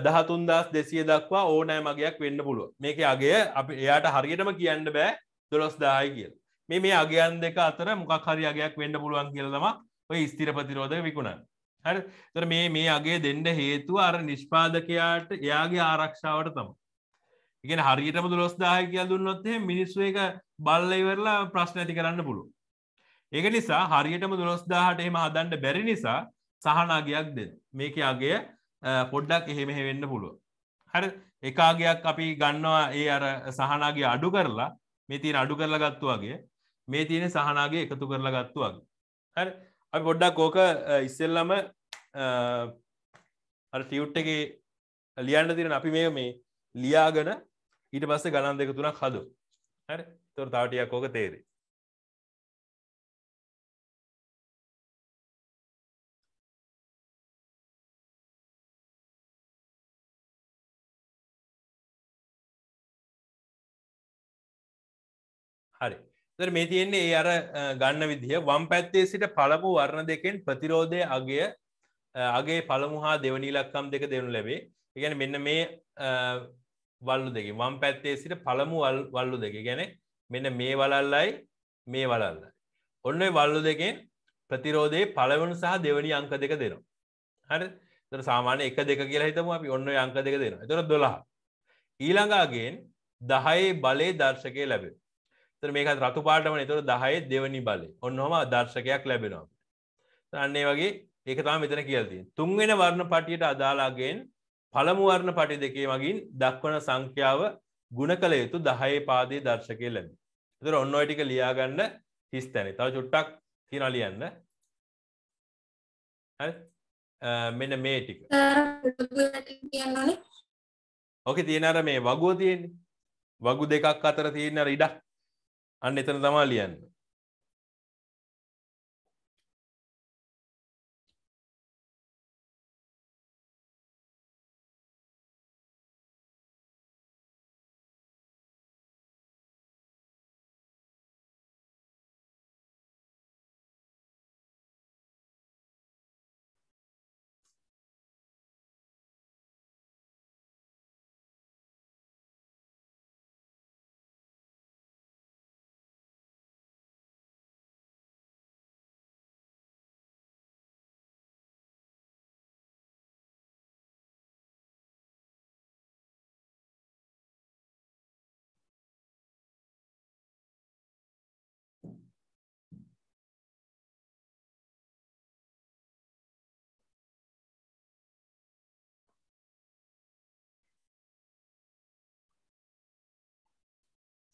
දහතුන්දස් දෙසිය දක්වා ඕනෑ මගයක් වෙන්න පුළුව මේක අගේ අප එයාට හරියටම කියන්න බෑ දොළොස් දාහයි කියල් මේ මේ අගයන් දෙක අතර මොකක් හරි අගයක් වෙන්න පුළුවන් කියලදම ඔය ස්තිර ප්‍රතිරෝධ විකුණා හරි තර මේ මේ අගේ දෙන්ඩ හේතුව අර නිෂ්පාදකයාට එයාගේ ආරක්ෂාවට තම ඉගෙන හරියටම දුරස්දාහ කියල් දුන්නොත්ේ මිනිස්සු එක බල්ලයිවරලා ප්‍රශ්න ඇති කරන්න පුළුව ඒක නිසා හරියටම දුරස්දාහට එහෙම හදන්ඩ බැරි නිසා සහනාගයක් දෙ මේක අගේ පොඩ්ඩක් එහෙමෙහෙ වෙන්න පුළුව හරි එකාගයක් අපි ගන්නවා ඒ අර සහනාගේ අඩු කරලා මේ තියෙන අඩු කරලා ගත්තු වගේ මේ තියෙන සහනාගේ එකතු කරලා ගත්තු වගේ හරි අපි පොඩ්ඩක් ඕෝක ඉස්සෙල්ලම අර ටියුට් එක ලියන්න තිරෙන අපි මේ මේ ලියාගන ඊට පස්සේ ගණන් දෙක තුනක් හදු හරි තොර තාටියක් ඕක තේරේ හරි තර මේ තියෙන්නේ ඒ අර ගන්න විදිහ වම් පැත්තේ සිට පළපු වර්ණ දෙකෙන් ප්‍රතිරෝධය අගය අගේ පළමු හා දෙවනි ලක්කම් දෙක දෙනු ලැබේ ගැන මෙන්න මේ වල්ලු දෙක වම් පැත්තේ සිට පළමු වල්ලු දෙක ගැන මෙන්න මේ වලල්ලයි මේ වලල්ල ඔන්න වල්ලු දෙකෙන් ප්‍රතිරෝධයේ පළවනු සහ දෙවනි අංක දෙක දෙනවා හරි තර සාමාන්‍ය එක දෙක කියලා හිතම අපි ඔන්න අංක දෙක දෙනවා තොර දොළහ ඊළඟාගෙන් දහයේ බලේ දර්ශකය ලැබේ තර මේක රතු පාටමන තොර දහයේ දෙවනි බලේ ඔන්නහොම දර්ශකයක් ලැබෙනවා අන්නේ වගේ ඒක තම මෙතන කියල්තිය තුන්වෙන වර්ණ පටියට අදාලාගෙන් පළමුුවර්ණ පටි දෙකේ මගින් දක්වන සංඛ්‍යාව ගුණ කළ යුතු දහයේ පාදය දර්ශකය ලැබ තුර ඔන්න ඔයිටික ලියාගන්න හිස් තැන තව චුට්ටක් තිනලියන්න මෙන මේ ටික ඕක තියෙනර මේ වගුව තියෙන්නේ වගු දෙකක් අතර තියෙන ඉඩක් අන්න එතන තමා ලියන්න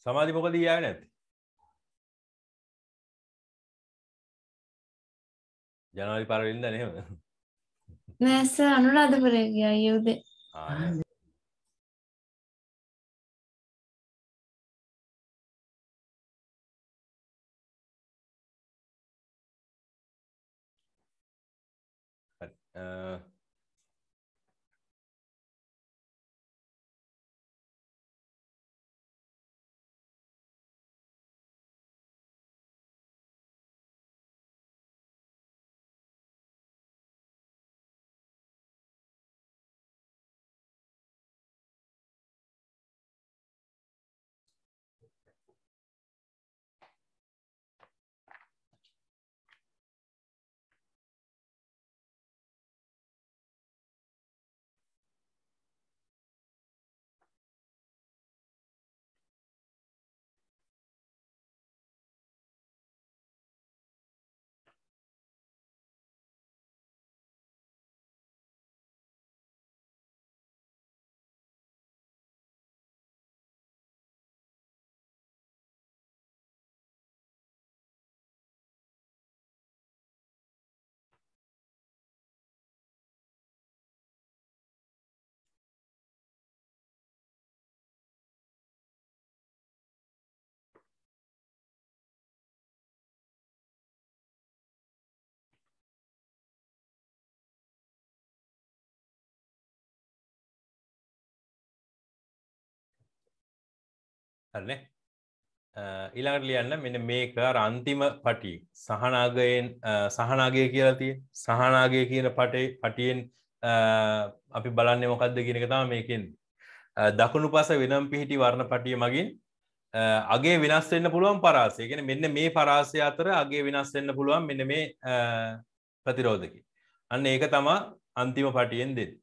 සමාධි මොකද ඊයාවේ නැත්තේ? ජනවාරි පාරවලින්ද නේද? නෑ සර් අනුරාධපුරේ ගියා ඊයේ උදේ. ආ හරන ඉළඟට ලියන්න මෙන මේක රන්තිම පටි සහනාගයෙන් සහනාගය කියලා තිය සහනාගය කියන පටේ පටියෙන් අපි බලන්න මොකක්ද කියනක තම මේකෙන් දකුණු පස වෙනම් පිහිටි වර්ණ පටිය මගින් අගේ වෙනස්වෙන්න පුළුවන් පරාසය ගෙන මෙන්න මේ පරාසය අතර අගේ වෙනස්වෙන්න පුළුවන් මෙන්න මේ ප්‍රතිරෝධකි අන්න ඒක තමා අන්තිම පටියෙන් දෙන්න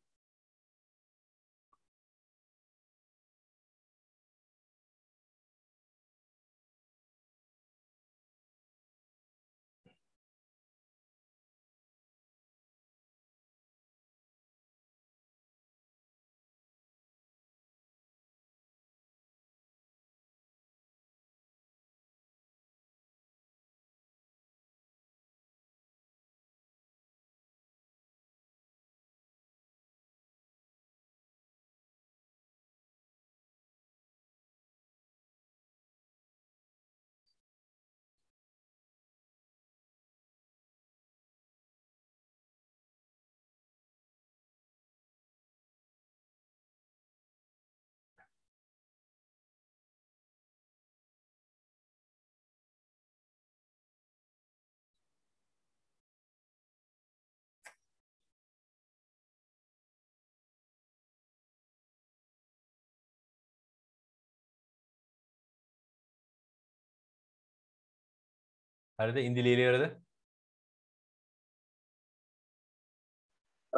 හරිද ඉන්දිලීලිවරද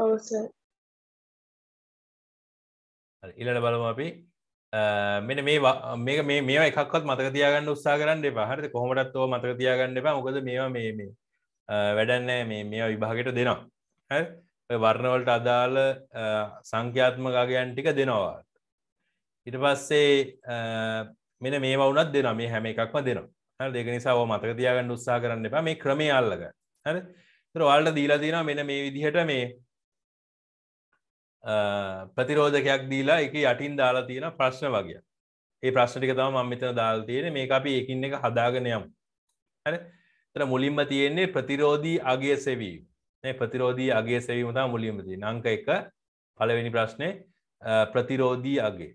ඉලට බලම අපි මෙන මේ මේක මේ මේ එකක්වත් මතක තියාගන්න උත්සා කරන්න එපා හරිද කොහොමටත්ව මතක තියාගන්න එපා මොකද මේවා මේ මේ වැඩන්නෑ මේ මේ විභාගට දෙනවා වර්ණවලට අදාළ සංඛ්‍යාත්මකාගයන් ටික දෙනවා ඊට පස්සේ මෙන මේ වුනත් දෙනවා මේ හැම එකක්ම දෙනවා දෙකනිසාව මතක තියාගන්න උත්සා කරන්න එපා මේ ක්‍රමය අල්ලක හරි රවාල්ට දීලා තින මෙන මේ විදිහට මේ ප්‍රතිරෝධකයක් දීලා එක යටින් දාලා තියෙන ප්‍රශ්න වගේ ඒ ප්‍රශ්ටික තම මම්මිතන දාල් තියෙන මේ අපි එකින් එක හදාගනයම් හරි තර මුලින්ම තියෙන්නේ ප්‍රතිරෝධී අගේ සෙවීම ප්‍රතිරෝධී අගේ සැවීමතා මුලින්ම තිය නංක එක පලවෙනි ප්‍රශ්නය ප්‍රතිරෝධී අගේ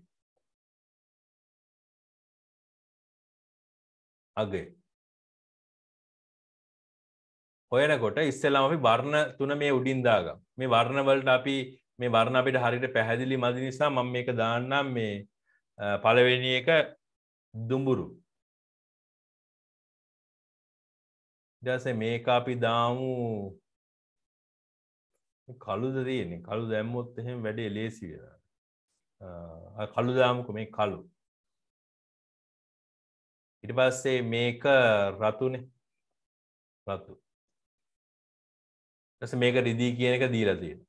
අගය හොයනකොට ඉස්සෙල්ලාම අපි වර්ණ තුන මේ උඩින් දාගම් මේ වර්ණවලට අපි මේ වර්ණ අපිට හරියට පැහැදිලි මදි නිසා මම මේක දාන්නම් මේ පළවෙනි එක දුඹුරු ඊටසේ මේක අපි දාමු කළුද තියෙන්නේ කළු දැම්මොත් එහෙම වැඩේ ලේසි වෙනවා කළු දාමුකෝ මේ කළු ඉට පස්සේ මේක රතුනේ රතු ස මේක රිදී කියන එක දීලා තියෙන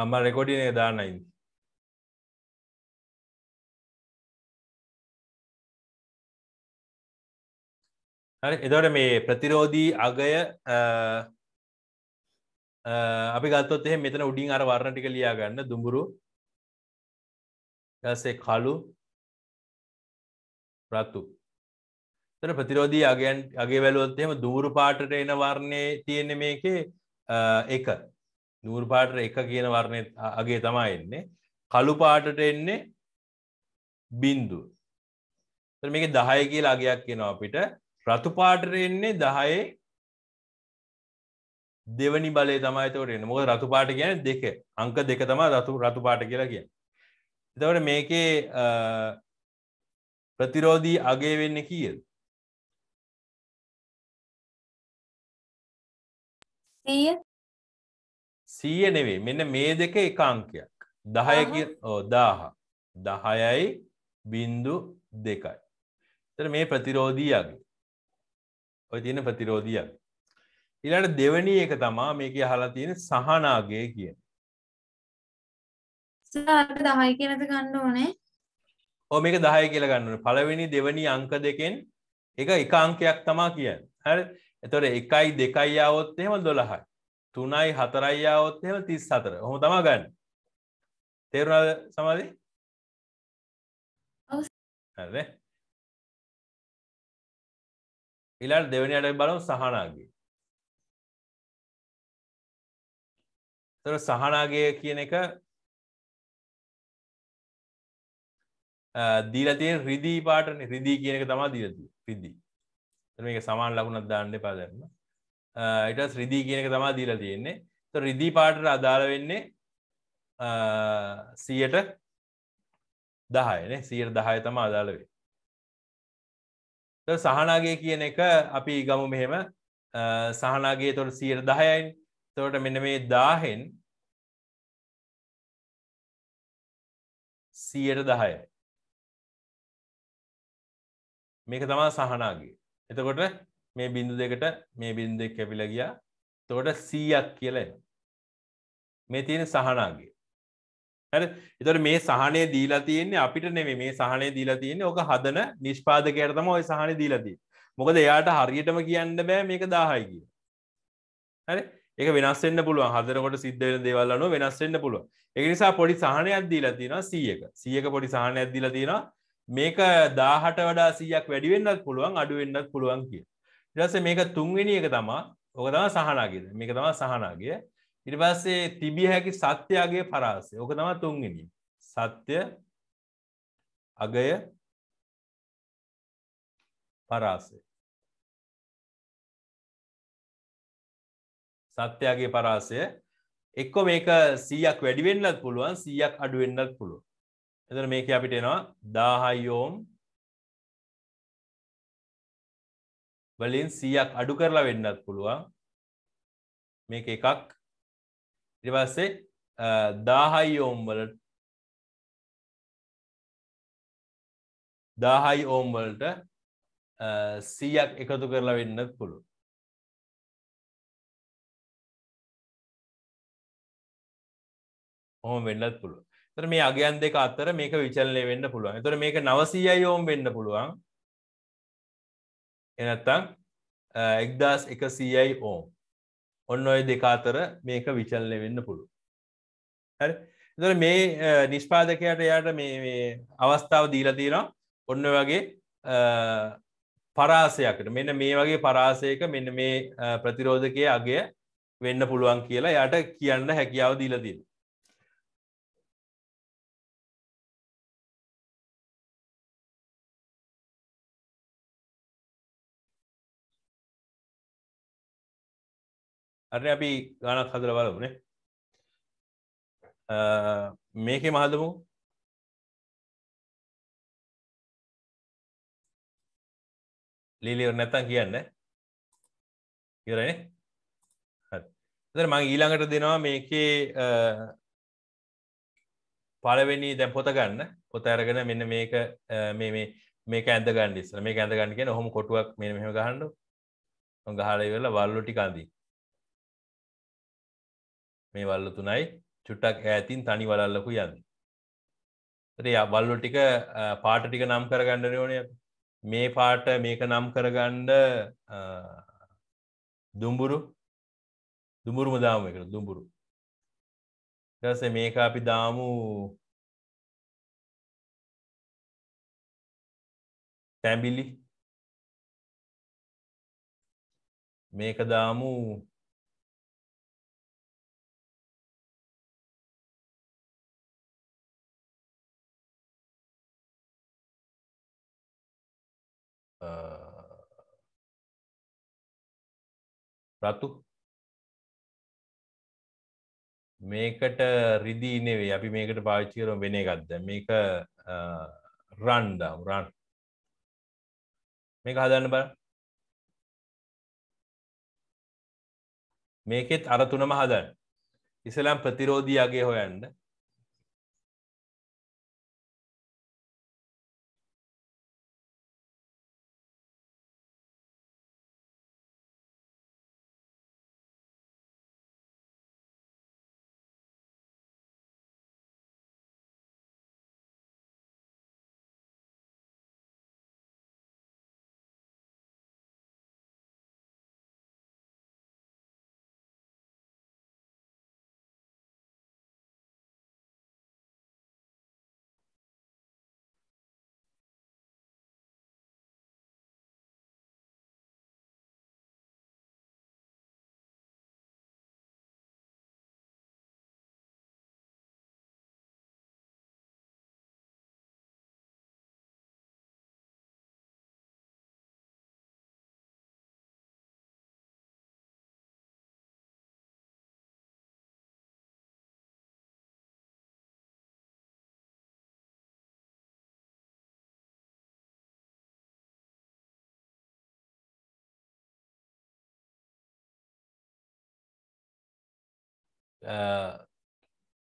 අම රෙකොඩින එක දාන්නයිද හරි එතවට මේ ප්‍රතිරෝධී අගය අපි ගත්තොත් එහෙ මෙතන උඩින් අර වර්ණ ටික ලියා ගන්න දුඹුරු ඊටසේ කළු රතු එතන ප්‍රතිරෝධී අගයන් අගේ වැළුවොත් එහෙම දුඹුරු පාටට එන වර්ණේ තියෙන්නේ මේකේ එක දුඹුරු පාටට එක කියන වර්ණේ අගේ තමයි එන්නේ කළු පාටට එන්නේ බින්දුව එතන මේකේ 10 කියලා අගයක් එනවා අපිට රතු පාටට එන්නේ 10 දෙවනි බලය තමයිතවටන්න මොක රතුපාට කියන දෙක අංක දෙක තමා රතු රතුපාට කියලා කිය එතවට මේකේ ප්‍රතිරෝධී අගේ වෙන්න කියද සීය නෙවේ මෙන්න මේ දෙක එක අංකයක් දහය දාහ දහයයි බින්දු දෙකයි තර මේ ප්‍රතිරෝධී අගේ ඔය තියෙන ප්‍රතිරෝධී අගේ ඉලාට දෙවනී එක තමා මේක අහලා තියෙන සහනාගේ කිය දහයි කියලද ගන්න ඕනේ ඕ මේක දහය කියල ගන්නන පළවෙනි දෙවනි අංක දෙකෙන් එක එක අංකයක් තමා කියන්න හැ එතොට එකයි දෙකයි අවත් එහෙම දොළහයි තුනයි හතරයි අවත් එහෙම තිස් හතර හොම තමා ගන්න තේරුණද සමාධී හරද ඉලාට දෙවනි අට බලු සහනාගේ තොර සහනාගය කියන එක දීලතිය රිදී පාටන රිදී කියනක තමා දීලති රිදී මේක සමාන් ලකුණක් දාන්න පාදරන්න ඉටස් රිදී කියනක තමා දීල තියෙන්නේ ත රිදී පාටට අදාළ වෙන්නේ සියට දහයන සියට දහය තම අදාළ වේ සහනාගේ කියන එක අපි ගමු මෙහෙම සහනාගේ තොට සියට දහයයින් තවට මෙන මේ දාහෙන් සීයට දහය මේක තමා සහනාගේ එතකොට මේ බිඳු දෙකට මේ බිඳු දෙක් කැපිල ගියා තෝට සීයක් කියල මේ තියෙන සහනාගේ හරි එතට මේ සහනය දීලා තියන්නේ අපිට නෙවේ මේ සහනය දීලා තියන්නේ ඕක හදන නිෂ්පාදකයට තම ඔය සහනය දීලතිී මොකද එයාට හරියටම කියන්න බෑ මේක දාහයි කිය හරි එක වෙනස්සෙන්න්න පුළුවන් හදරකොට සිද්ධර දෙවල්ලන වෙනස්සෙන්න්න පුළුව එකනිසා පොඩි සහනයක් දීලා තින සියක සියක පොඩි සහනයක් දිලා තින මේක දාහට වඩා සියක් වැඩිවෙන්නත් පුළුවන් අඩුවෙන්න්නත් පුළුවන් කිය ඉරස මේක තුන්වෙනි එක තමා ඕක තම සහනාගේද මේක තම සහනාගේ ඉරිපස්සේ තිබිය හැකි සත්‍යයාගේ පරාසේ ඕක තම තුන්ගෙන සත්‍ය අගය පරාසේ සත්‍යයාගේ පරාසය එක්කො මේක සීයක් වැඩිවෙන්නත් පුළුවන් සීයක් අඩුවෙන්නත් පුළුව එතර මේක අපිට එනවා දාහයියෝම් වලින් සීයක් අඩු කරලා වෙන්නත් පුළුවන් මේක එකක් ඉරිවස්සේ දාහයි ඕම්වල දාහයි ඕම්වලට සීයක් එකතු කරලා වෙන්නත් පුළුව හොම වෙන්නත් පුළුව තර මේ අගයන් දෙක අත්තර මේක විචලනය වෙන්න පුළුවන් තොර මේක නවසීයයි ඕම් වෙන්න පුළුවන් එනත්තං එක්දස් එක සීයයි ඕම් ඔන්න ඔය දෙක අතර මේක විචලනය වෙන්න පුළුව හරි එතර මේ නිෂ්පාදකයට එයාට මේ අවස්ථාව දීලා තියෙනවා ඔන්න වගේ පරාසයකට මෙන්න මේ වගේ පරාසයක මෙන්න මේ ප්‍රතිරෝධකය අගය වෙන්න පුළුවන් කියලා යට කියන්න හැකියාව දීලදීලා හරි අපි ගණක් හදල බලමුනේ මේකේ මහදමු ලීලිවර නැත්තම් කියන්න ඉවරනේ හරි එතන මම ඊළඟට දෙනවා මේකේ පළවෙනි දැන් පොත ගන්න පොත අරගෙන මෙන්න මේක මේ මේ මේක ඇඳ ගන්න ඉස්සර මේක ඇඳ ගන්න කියන්නේ ඔහොම කොටුවක් මෙන්න මෙහෙම ගහන්න ගහලා ඉවරලා වල්ලු ටික අඳින්න මේ වල්ල තුනයි චුට්ටක් ඇතින් තනි වලල්ලකු යන්න. ය බල්ලු ටික පාට ටික නම් කරගණ්ඩ ඕනය මේ පාට මේක නම් කරගණ්ඩ දුම්බුරු දුමුරුම දාම එකට දුම්බුරු දස මේක අපි දාමු තැබිලි මේක දාමු රතු මේකට රිදී නෙවේ අපි මේකට පාවිච්චි කරන වෙන එකක්ද මේක රන්ඩම් රන් මේක හදන්න බල මේකෙත් අරතුනම හදන්න ඉසලාම් ප්‍රතිරෝධී අගේ හොයන්ට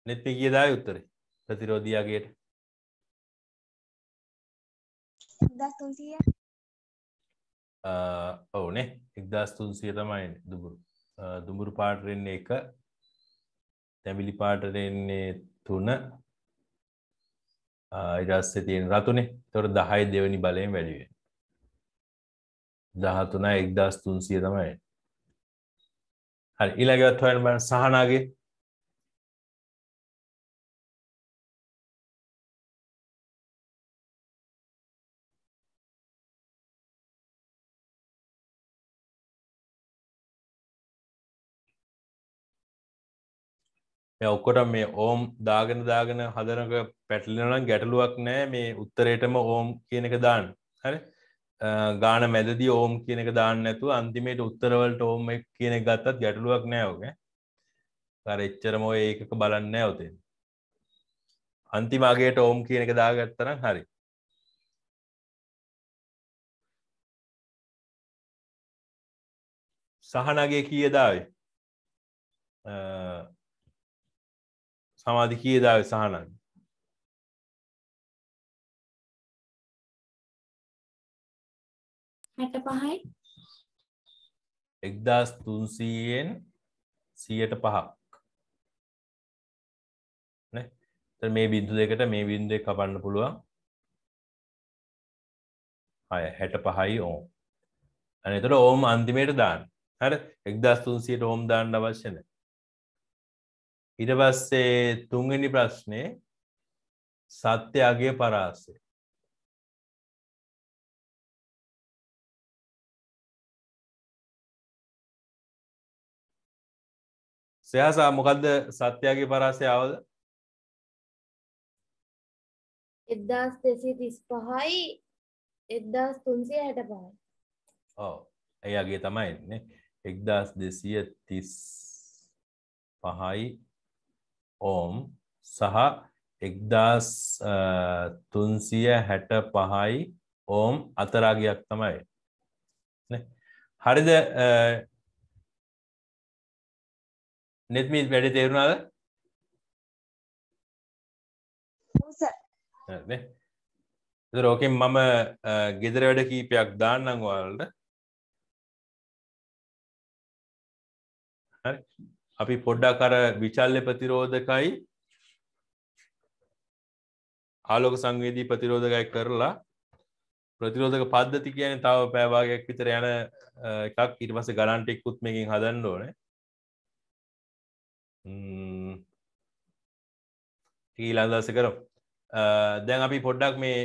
නෙත්ති කියදාය උත්තරේ ප්‍රතිරෝධයාගේයට ඔවුනේ එක්දස් තුන්සිය තමයි දුබුරු දුඹුරු පාටරෙන්නේ එක තැබිලි පාටරෙන්නේ තුන ඉරස්සේ තියෙන රතුනේ තොර දහයි දෙවැනි බලයෙන් වැඩිුවෙන් දහතුනා එක්දස් තුන්සිය තමයි හරි ඉළඟවත් හොයන් බන සහනාගේ මේ ඔක්කොට මේ ඕම් දාගෙන දාගෙන හදනක පැටලිනනම් ගැටලුවක් නෑ මේ උත්තරයටම ඕම් කියන එක දාන්න හරි ගාන මැදදි ඕම් කියන එක දාන්න නැතු අන්තිමේට උත්තරවලට ඕම් කියන එක ගත්තත් ගැටලුවක් නෑෝක රච්චරම ඔය ඒකක බලන්න ඔතේ අන්තිමගේට ඕම් කියන එක දාගත්තරම් හරි සහනගේ කියදාවේ සමාධි කීයදාව සහනන් හැට පහයි එක්දස් තුන්සීයෙන් සියට පහක් මේ බිදු දෙකට මේ බින්දුව කපන්න පුළුවන් අය හැට පහයි ඕම් අනතට ඕම් අන්තිමයට දාන්න හර එක්දස් තුන්සියට ඕම් දාන්න අවශ්‍යනෑ ඉඩවස්සේ තුන්වෙනි ප්‍රශ්නය සත්‍යයාගේ පරාසය. සයසා මොකක්ද සත්‍යයාගේ පරාසය අවද එදදාස් දෙසි තිස් පහයි එදදාස් තුන්සේ හැට පහයි ඕ ඇයගේ තමයි එන්නේ එක්දස් දෙසිය තිස් පහයි ඕම් සහ එක්දස් තුන්සිය හැට පහයි ඕම් අතරාගයක් තමයි හරිද නෙත්මීත් වැඩි තේරුණාද රෝකෙන් මම ගෙදර වැඩ කීපයක් දාන්නං වාලට හරි අපි පොඩ්ඩක් අර විචල්්‍ය ප්‍රතිරෝධකයි ආලෝක සංවේදී ප්‍රතිරෝධකයි කරලා ප්‍රතිරෝධක පද්ධති කියන තව පෑවාගයක් විතර යන එකක් ඉට පස ගලන්ටෙක්කුත් මේකින් හදන්න ඕන ඊලන්දස කරම් දැන් අපි පොඩ්ඩක් මේ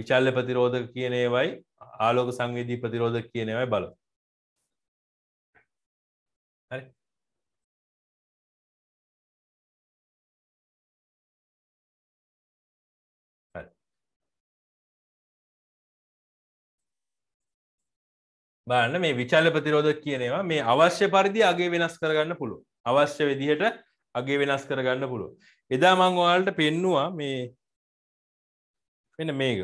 විචල්්‍ය ප්‍රතිරෝධක කියනේවයි ආලෝක සංවේදී ප්‍රතිරෝධක කියනවයි බලමු බලන්න මේ විචල්ල ප්‍රතිරෝධ කියනවා මේ අවශ්‍ය පරිදි අගේ වෙනස් කරගන්න පුළුව අවශ්‍ය විදිහට අගේ වෙනස් කරගන්න පුළුව එදා මං ඔයාලට පෙන්නවා මේ වෙන මේක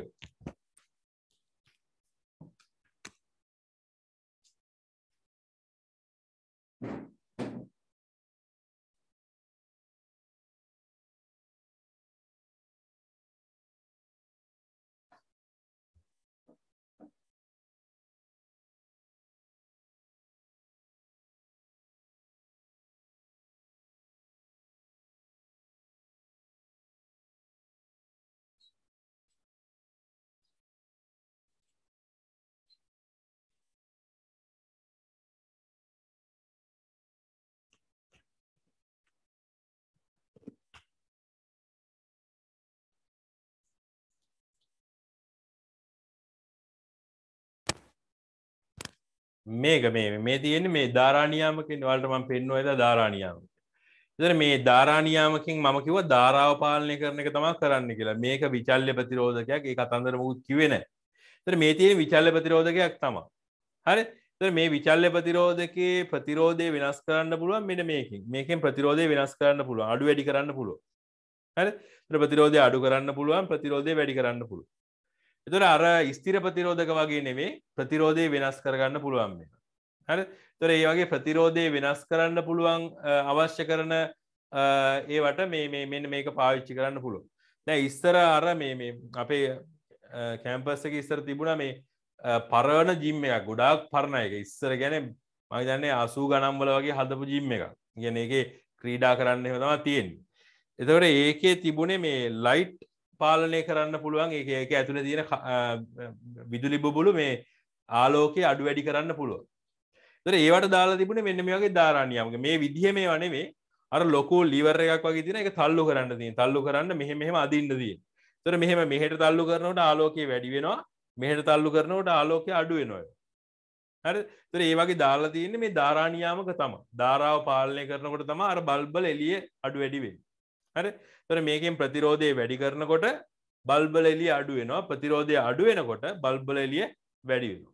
මේක මේ මේ තියෙන මේ ධාරානියාමකින් වලටම පෙන්නුව ඇද ධාරානියාමක එතන මේ ධාරානියාමකින් මම කිව්ව ධාරාව පාලනය කරන එක තමයි කරන්න කියලා මේක විචල්්‍ය ප්‍රතිරෝධකයක් ඒ කතන්දර මොකුත් කිව්වේ නැහැ එතන මේ තියෙන විචල්්‍ය ප්‍රතිරෝධකයක් තමයි හරි එතන මේ විචල්්‍ය ප්‍රතිරෝධකේ ප්‍රතිරෝධය වෙනස් කරන්න පුළුවන් මෙන්න මේකෙන් මේකෙන් ප්‍රතිරෝධය වෙනස් කරන්න පුළුවන් අඩු වැඩි කරන්න පුළුවන් හරි එතන ප්‍රතිරෝධය අඩු කරන්න පුළුවන් ප්‍රතිරෝධය වැඩි කරන්න පුළුවන් එතුර අර ස්තිර ප්‍රතිරෝධක වගේ නෙවේ ප්‍රතිරෝධය වෙනස් කරගන්න පුළුවන් වෙන හරි තොර ඒ වගේ ප්‍රතිරෝධය වෙනස් කරන්න පුළුවන් අවශ්‍ය කරන ඒවට මේ මෙන්න මේක පාවිච්චි කරන්න පුළුව දැ ඉස්සර අර මේ අපේ කැම්පස් එක ඉස්සර තිබුණ මේ පරවන ජිම්ම එක ගොඩාක් පරණ එක ඉස්සර ගැන මහිතන්නේ අසූ ගනම්වල වගේ හදපු ජිම්ම එක ගැන එක ක්‍රීඩා කරන්න හොතම තියෙන් එතවට ඒකේ තිබුණේ මේ ලයිට් පාලනය කරන්න පුළුවන් එක එක ඇතුළ තියෙන විදුලි බොබුලු මේ ආලෝකය අඩු වැඩි කරන්න පුළුව තර ඒවට දාලා තිබුණ මෙන්න මේ වගේ ධාරණයමගේ මේ විදිහ මේ වනේ මේ අර ලොකෝ ලිවර එකක් වගේ තින එක තල්ලු කරන්න දී තල්ලු කරන්න මෙහෙ මෙහෙම අදින්න දී තර මෙහෙම මෙහෙට තල්ලු කරනට ආලෝකය වැඩි වෙනවා මෙහෙට තල්ලු කරනට ආලෝකය අඩුව නොය හරි තර ඒ වගේ දාලා තියන්නේ මේ ධාරානියාමක තම ධාරාව පාලනය කරනකොට තම අර බල්බල එලිය අඩු වැඩිවෙන් හරි තර මේකෙන් ප්‍රතිරෝධය වැඩි කරනකොට බල්බල එලිය අඩුවෙනවා ප්‍රතිරෝධය අඩුවෙනකොට බල්බල එලිය වැඩිවෙන.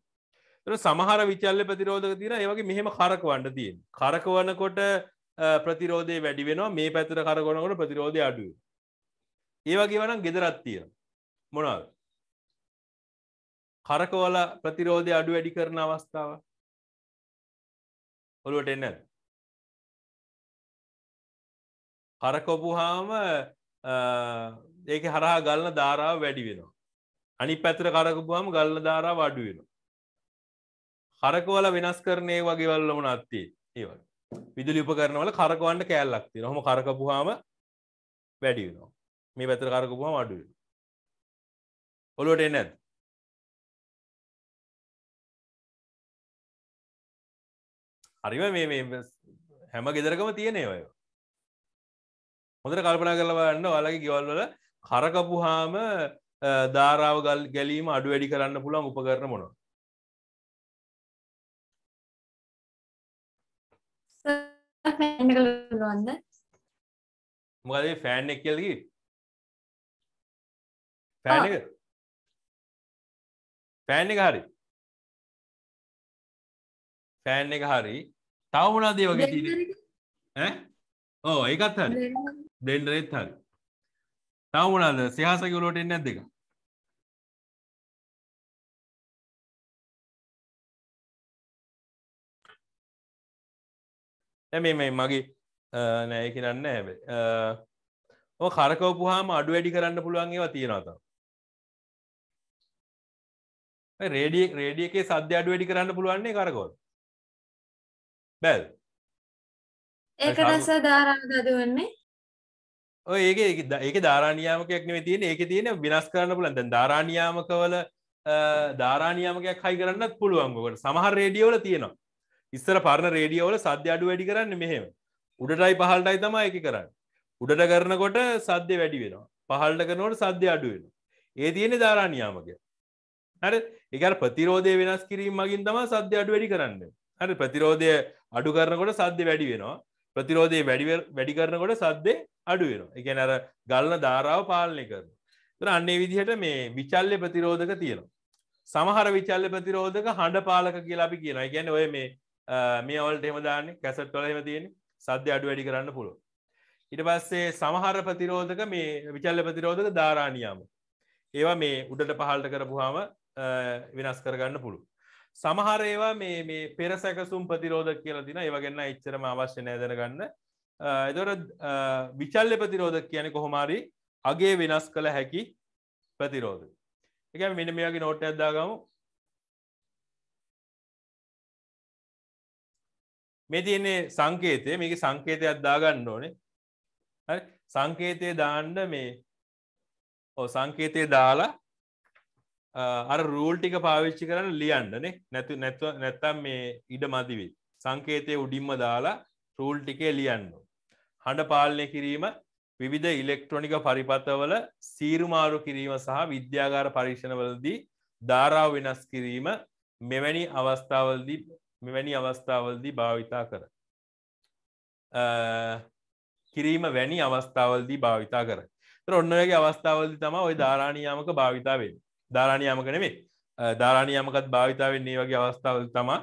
තර සමහර විචල්ල ප්‍රතිරෝධක තින ඒවගේ මෙහෙම කරකවන්න තියෙන් කරකවනකොට ප්‍රතිරෝධය වැඩි වෙනවා මේ පැතර කරගොනකොට ප්‍රතිරෝධය අඩුව. ඒවගේ වනම් ගෙදරත්තිය මොනල් කරකවල ප්‍රතිරෝධය අඩු වැඩි කරන අවස්ථාව ඔළුවට එන්න ඇද හරකොපුහාම ඒක හරහා ගල්න ධාරාව වැඩි වෙනවා. අනි පැතර කරකපුහම ගල්න ධාරා වඩු වෙනවා. හරකවල වෙනස් කරනය වගේවල්ල වන අත්තේ ඒව විදුලි උපකරනවල කරකවන්න කෑල්ලක්ති නොහොම කරකපුහාම වැඩි වෙනවා මේ පැතර කරකපුහම අඩුව ඔලුවට එන්න ඇත් හරිම මේ හැම ගෙදරකම තියනේ ඔයෝ හොඳට කල්පනා කරලවන්න ඔයාලගේ ගෙවල්වල කරකපුහාම ධාරාව ගල් ගැලීම අඩු වැඩි කරන්න පුළුවන් උපකරන මොනවා ෆෑන්ගලුවන්ද මොකද ෆෑන් එක් කියලකි ෆෑන් එක ෆෑන් එක හරි ෆෑන් එක හරි තවමනාදේ වගේ ඕ ඒකත් හරි බ්ලෙන්ඩරෙත් හරි තවමුණද සහසකිවලට එන්න ඇදක ඇමමයි මගේ නෑ කියරන්න හැබේ ඕ කරකවපුහාම අඩු වැඩි කරන්න පුළුවන්ගේවා තියෙනතා රේඩිය රේඩිය එකේ සද්‍ය අඩු වැඩි කරන්න පුළුවන්න්නේ කරකොල් බැල් ඒකට සධාරාධද වෙන්නේ ඒක ඒක ධාරානියාමකයක් නෙව තියෙන ඒක තියෙන විනස් කරන්න පුලන්ත ධාරානියාමකවල ධාරානියාමකයක් හයි කරන්නත් පුළුවන්ගකට සමහර රේඩියෝල තියෙනවා ඉස්සර පරණ රේඩියෝල සද්‍ය අඩු වැඩි කරන්න මෙහෙම උඩටයි පහල්ටයි තමා එක කරන්න උඩට කරනකොට සද්‍ය වැඩි වෙනවා පහල්ට කරනවට සද්‍ය අඩු වෙන ඒ තියෙන ධාරානියාමකය හරි එක ප්‍රතිරෝධය වෙනස් කිරීම මගින් තම සද්‍ය අඩු වැඩි කරන්න හරි ප්‍රතිරෝධය අඩු කරනකොට සද්‍ය වැඩි වෙනවා ප්‍රතිරෝධය වැඩි කරනකොට සද්දේ අඩුවෙන එක අර ගල්න ධාරාව පාලනය කරන තර අන්නේ විදිහට මේ විචල්්‍ය ප්‍රතිරෝධක තියෙනවා සමහර විචල්්‍ය ප්‍රතිරෝධක හඬ පාලක කියලා අපි කියන ගැන ඔය මේ මේ අවල්ට එමදාන්න කැසට්වලම තියෙන සද්‍ය අඩු වැඩි කරන්න පුළුව ඉට පස්සේ සමහර ප්‍රතිරෝධක මේ විචල්්‍ය ප්‍රතිරෝධක ධාරානියාම ඒවා මේ උඩට පහල්ට කරපුහාම වෙනස් කරගන්න පුළුව සමහර ඒවා මේ මේ පෙරසැකසුම් ප්‍රතිරෝධ කියලා තින ඒවගන්න එච්චරම අවශ්‍ය නෑදර ගන්න එතොට විචල්ල ප්‍රතිරෝධ කියන කොහොමාරි අගේ වෙනස් කළ හැකි ප්‍රතිරෝධ එක මිනිමයාගේ නෝට ඇදදාගමු මේ තියන්නේ සංකේතය මේක සංකේතය අද්දාගන්න ඕනේ සංකේතය දාන්න මේ සංකේතය දාලා අර රූල්ටික පාවිච්චි කරන්න ලියන්ඩනේ නැතු නැත්ව නැත්තම් මේ ඉඩ මදිවේ සංකේතය උඩින්ම දාලා රූල් ටිකේ ලියන්න. හඬ පාලනය කිරීම විවිධ ඉලෙක්ට්‍රොනික පරිපතවල සීරුමාරු කිරීම සහ විද්‍යාගාර පරීක්ෂණවලදී ධාරාව වෙනස් කිරීම මෙවැනි අවස්ථාවල්දී මෙවැනි අවස්ථාවල්දී භාවිතා කර. කිරීම වැනි අවස්ථාවල්දී භාවිතා කර. ඔන්නගේ අවස්ථාවල්දි තම ඔය ධාරාණයාමක භාවිතාවෙන්. ධාරානියමක නෙමේ ධාරානියමකත් භාවිතාවන්නේ වගේ අවස්ථාවල් තමා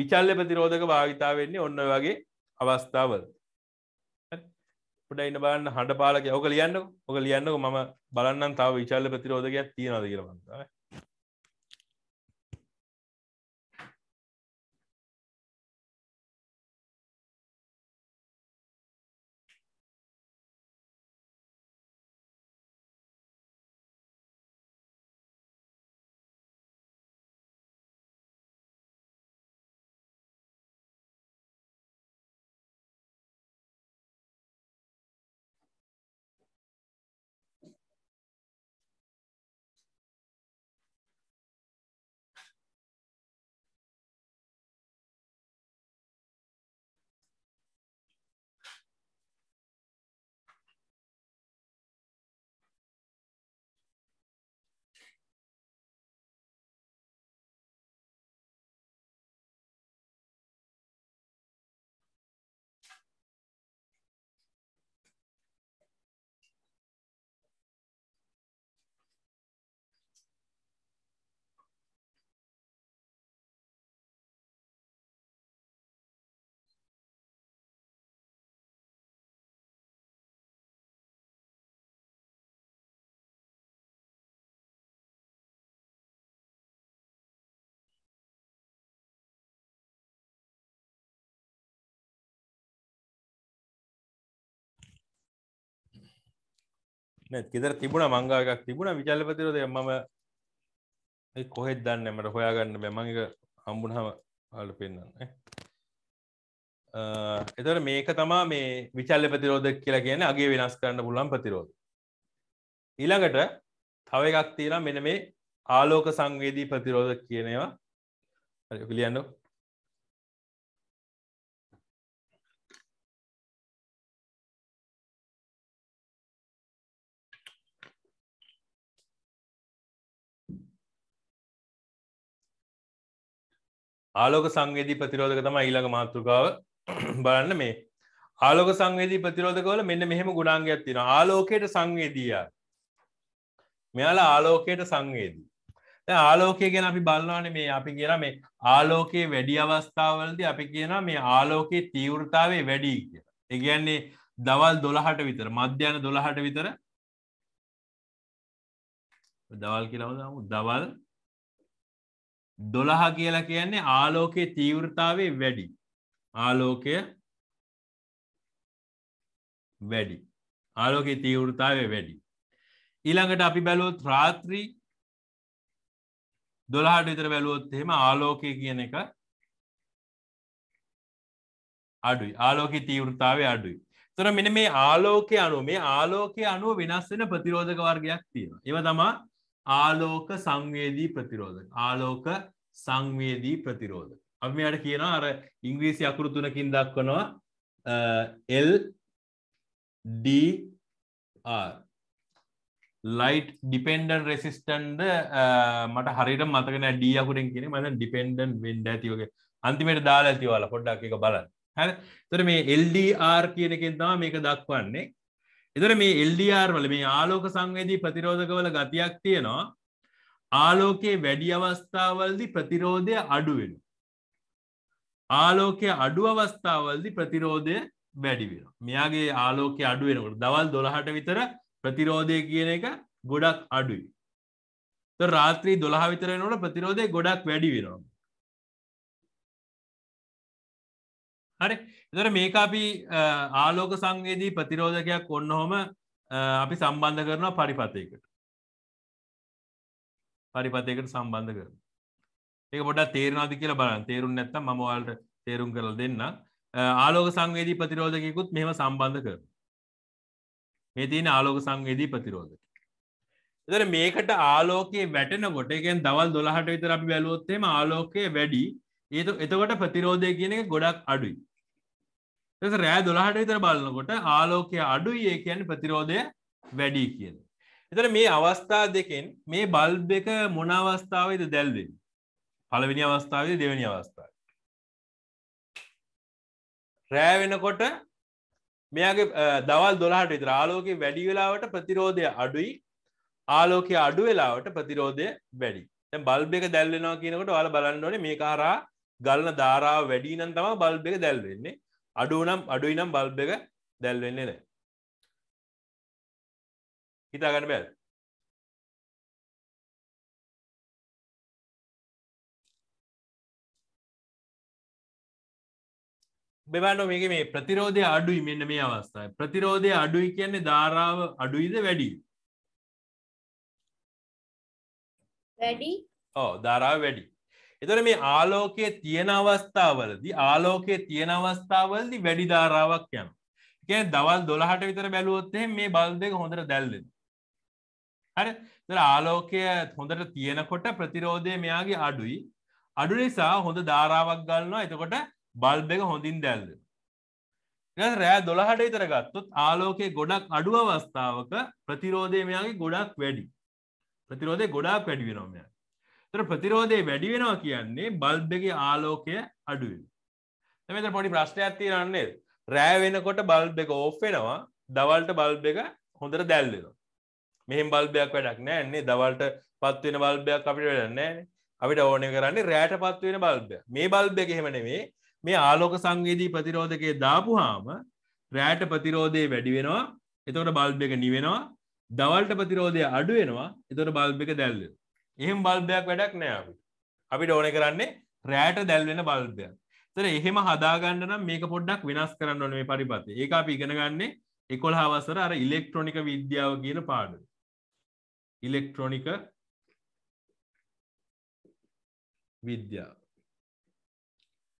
විචල්ල ප්‍රතිරෝධක භාවිතාවවෙන්නේ ඔන්න වගේ අවස්ථාවල් ඉන්න බන්න හඬ පාලක ඔක ලියන්න ඔක ලියන්නක මම බලන්න තාව විචල්ල ප්‍රතිරෝධකයක් තියෙනද කියලබන්තයි ගෙදර තිබුණ මංගාගක් තිබුණ විචල්පතිරෝද මම කොහෙත් දන්න මට හොයාගන්න බැමඟක හම්බුණහම අල පෙන්න්න එතට මේක තමා මේ විචල්ල ප්‍රතිරෝධ කියලා කියන අගේ වෙනස් කරන්න පුලන් ප්‍රතිරෝධ ඊළඟට තව එකක් තියෙන මෙන මේ ආලෝක සංවේදී ප්‍රතිරෝධ කියනවා ලියන්නෝ ආලෝක සංවේදී ප්‍රතිරෝධක තම ඊළඟ මාතෘකාව *clears throat* බලන්න මේ ආලෝක සංවේදී ප්‍රතිරෝධකවල මෙන්න මෙහෙම ගුණාංගයක් තියෙනවා ආලෝකයට සංවේදීයා මෙයාලා ආලෝකයට සංවේදී ආලෝකය ගැන අපි බලවාන මේ අපි කියන මේ ආලෝකයේ වැඩි අවස්ථාවලද අපි කියන මේ ආලෝකයේ තීවෘතාවේ වැඩි කිය එකගැන්නේ දවල් දොළහට විතර මධ්‍යන දොළහට විතර දවල් කියලවදමු දවල් දොළහ කියලා කියන්නේ ආලෝකය තීවෘතාවේ වැඩි ආලෝකය වැඩි ආලෝකය තීවෘතාවේ වැඩි ඊළඟට අපි බැලුවොත් රාත්‍රී දොළහට විතර බැලුවොත් එහෙම ආලෝකය කියන එක අඩුයි ආලෝක තීවෘතාවේ අඩුයි තොර මෙන මේ ආලෝකය අනුව මේ ආලෝකය අනුව වෙනස් වෙන ප්‍රතිරෝධක වර්ගයක් තියෙන ඒව තමා ආලෝක සංවේදී ප්‍රතිරෝධ ආලෝක සංවේදී ප්‍රතිරෝධ අපි මෙයට කියනවා අර ඉංග්‍රීසි අකුරු තුනකින් දක්වනවා L D R light dependent රෙසිස්ටන්ද මට හරිට මතකන ඩියකුරෙන් කියෙන මත ඩිපෙන්ඩන් වෙන්ඩ ඇතිවගේ අන්තිමට දාලා ඇතිවාල පොඩ්ඩක් එක බලන්න හැ තර මේ LDR කියනකින් තම මේක දක්වන්නේ එදර මේ එල්ඩR වල මේ ආලෝක සංවේදී ප්‍රතිරෝධකවල ගතියක් තියෙනවා ආලෝකයේ වැඩි අවස්ථාවල්දි ප්‍රතිරෝධය අඩුවෙන. ආලෝකය අඩු අවස්ථාවල්දි ප්‍රතිරෝධය වැඩිවෙන. මෙයාගේ ආලෝකය අඩුවෙනකට දවල් දොළහට විතර ප්‍රතිරෝධය කියන එක ගොඩක් අඩුයි. රාත්‍රී දොළහ විතරනට ප්‍රතිරෝධය ගොඩක් වැඩි වෙනවා. හරි එතර මේක අපි ආලෝක සංවේදී ප්‍රතිරෝධකයක් ඔන්න හොම අපි සම්බන්ධ කරනවා පරිපතයකට පරිපතයකට සම්බන්ධ කරන ඒ පොඩ තේරනාද කියලා බලන් තේරුම් නැත්ත මවාල්ට තේරුම් කරල දෙන්න ආලෝක සංවේදී ප්‍රතිරෝධකයකුත් මෙම සම්බන්ධ කර මේ තියෙන ආලෝක සංවේදී ප්‍රතිරෝධක එතර මේකට ආලෝකයේ වැටෙනකොට එකෙන් දවල් දොළහට විතර අපි බැලුවොත්තේම ආලෝකය වැඩි ඒතු එතකොට ප්‍රතිරෝධය කියන එක ගොඩක් අඩුයි එස රෑ දොළහට විතර බලනකොට ආලෝකය අඩුයි ඒ කියන්න ප්‍රතිරෝධය වැඩි කියල. එතට මේ අවස්ථා දෙකෙන් මේ බල්බ එක මොන අවස්ථාවද දැල්වෙන් පළවෙනි අවස්ථාවද දෙවැනි අවස්ථාව. රෑ වෙනකොට මෙයාගේ දවල් දොළහට විතර ආලෝකය වැඩි වෙලාවට ප්‍රතිරෝධය අඩුයි ආලෝකය අඩු වෙලාවට ප්‍රතිරෝධය වැඩි බල්බ එක දැල්වෙනවා කියනකට වාල බලන්න ඕනේ මේ කාරා ගලන ධාරාව වැඩි නම් තම බල්බ එක දැල්වෙන්නේ අඩුනම් අඩුයි නම් බල්බ එක දැල්වෙන්නේ නෑ හිතාගන්න බැල් බෙබාඩ මේක මේ ප්‍රතිරෝධය අඩුයි මෙන්න මේ අවස්ථාව ප්‍රතිරෝධය අඩුයි කියන්නේ ධාරාව අඩුයිද වැඩි වැඩි ඕ ධාරාව වැඩි එතර මේ ආලෝකයේ තියෙන අවස්ථාවලදී ආලෝකයේ තියෙන අවස්ථාවලදී වැඩි ධාරාවක් යන කිය දවල් දොළහට විතර බැලුවොත්තේ මේ බල් දෙක හොඳට දැල්ලෙන හරි දර ආලෝකය හොඳට තියෙනකොට ප්‍රතිරෝධය මෙයාගේ අඩුයි අඩු නිසා හොඳ ධාරාවක් ගන්නවා එතකොට බල් දෙක හොඳින් දැල්ද රෑ දොළහට ඉතර ගත්තොත් ආලෝකයේ ගොඩක් අඩුව අවස්ථාවක ප්‍රතිරෝධය මෙයාගේ ගොඩක් වැඩි ප්‍රතිරෝධය ගොඩාක් වැඩි වෙනොමය තර ප්‍රතිරෝධය වැඩි වෙනවා කියන්නේ බල්බගේ ආලෝකය අඩුවෙන් මෙත පොඩි ප්‍රශ්නයක් තියරන්නේ රෑ වෙනකොට බල්බ එක ඕෆ් වෙනවා දවල්ට බල්බ එක හොඳට දැල්ලෙනවා මෙහම බල්බයක් වැඩක් නෑ න්නේ දවල්ට පත්වෙන බල්බයක් අපිට වැඩන්නෑ අපිට ඕන කරන්නේ රෑට පත්වෙන බල්බ මේ බල්බ එක හෙමනෙවේ මේ ආලෝක සංවේදී ප්‍රතිරෝධකය දාපුහාම රෑට ප්‍රතිරෝධය වැඩි වෙනවා එතවට බල්බ එක නිවෙනවා දවල්ට ප්‍රතිරෝධය අඩුවෙනවා එතොට බල්බ එක දැල්ලෙනවා එහෙම බල්බයක් වැඩක් නෑ අපිට අපිට ඕන කරන්නේ රෑට දැල්වෙන බල්බයක් තර එහෙම හදාගන්නනම් මේක පොඩ්ඩක් වෙනස් කරන්න ඕනේ පරිපති ඒක අපි ඉගෙනගන්නේ එකොළ හවසර අර ඉලෙක්ට්‍රොනික විද්‍යාව කියන පාඩ ඉලෙක්ට්‍රොනික විද්‍යාව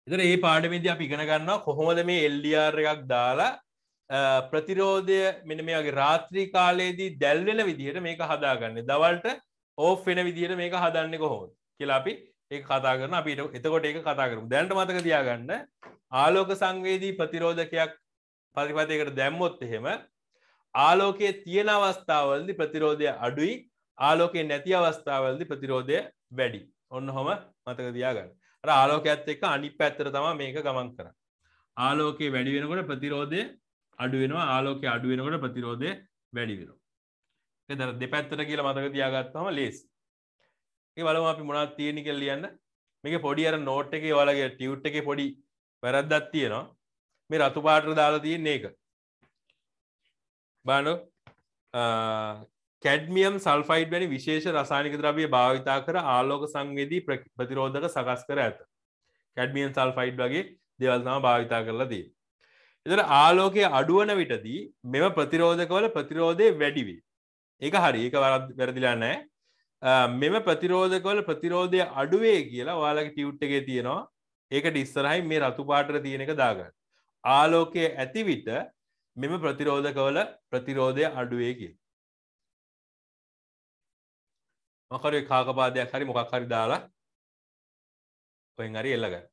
එතර ඒ පාඩමිදි අපි ඉගෙනගන්නවා කොහොමද මේ එල්ඩියර් එකක් දාලා ප්‍රතිරෝධය මෙන මේගේ රාත්‍රී කාලයේදී දැල්වෙන විදිහට මේක හදාගන්න දවල්ට ඕ වෙන විදිහට මේක හදන්න කොහොත් කියලා අපි ඒ කතා කරන අපිට එතකොට ඒක කතා කරමු දැනට මතක තියාගන්න ආලෝක සංවේදී ප්‍රතිරෝධකයක් පරිපතයකට දැම්මොත් එහෙම ආලෝකයේ තියෙන අවස්ථාවලදි ප්‍රතිරෝධය අඩුයි ආලෝකයේ නැති අවස්ථාවලදි ප්‍රතිරෝධය වැඩි ඔන්න හොම මතක තියාගන්න අර ආලෝකයක්ත් එක්ක අනි පැත්තර තම මේක ගමන් කර ආලෝකයේ වැඩි වෙනකොට ප්‍රතිරෝධය අඩුවෙනවා ආලෝකය අඩුවෙනකොට ප්‍රතිරෝධය වැඩි වෙන ෙදර දෙපැත්තට කියලා මතක තියාගත්තම ලේසි ඒ බලම අපි මොනත් තියෙන කෙල් ලියන්න මේක පොඩි අර නෝට් එකේ වලගේ ටියුට් එක පොඩි වැරද්දත් තියෙනවා මේ රතු පාටර දාලා තියන්නේ එක බානු කැඩ්මියම් සල්ෆයිඩ් වැනි විශේෂ රසානික ද්‍රවිය භාවිතා කර ආලෝක සංවේදී ප්‍රතිරෝධක සකස් කර ඇත කැඩ්මියන් සල්ෆයිඩ් වගේ දෙවල්තම භාවිතා කරලා දී එතර ආලෝකය අඩුවන විටදී මෙම ප්‍රතිරෝධකවල ප්‍රතිරෝධය වැඩිවේ ඒක හරි ඒක වැරදිලා නෑ මෙම ප්‍රතිරෝධකොල ප්‍රතිරෝධය අඩුවේ කියලා වාලගේ ටියුට් එකේ තියෙනවා ඒක ඩිස්සරහයි මේ රතුපාටර තියෙන එක දාගන්න ආලෝකය ඇතිවිට මෙම ප්‍රතිරෝධකවල ප්‍රතිරෝධය අඩුවේ කිය මකර කාකපාදයක් හරි මොකක් හරි දාලා ඔයෙන් හරි එල්ලගන්න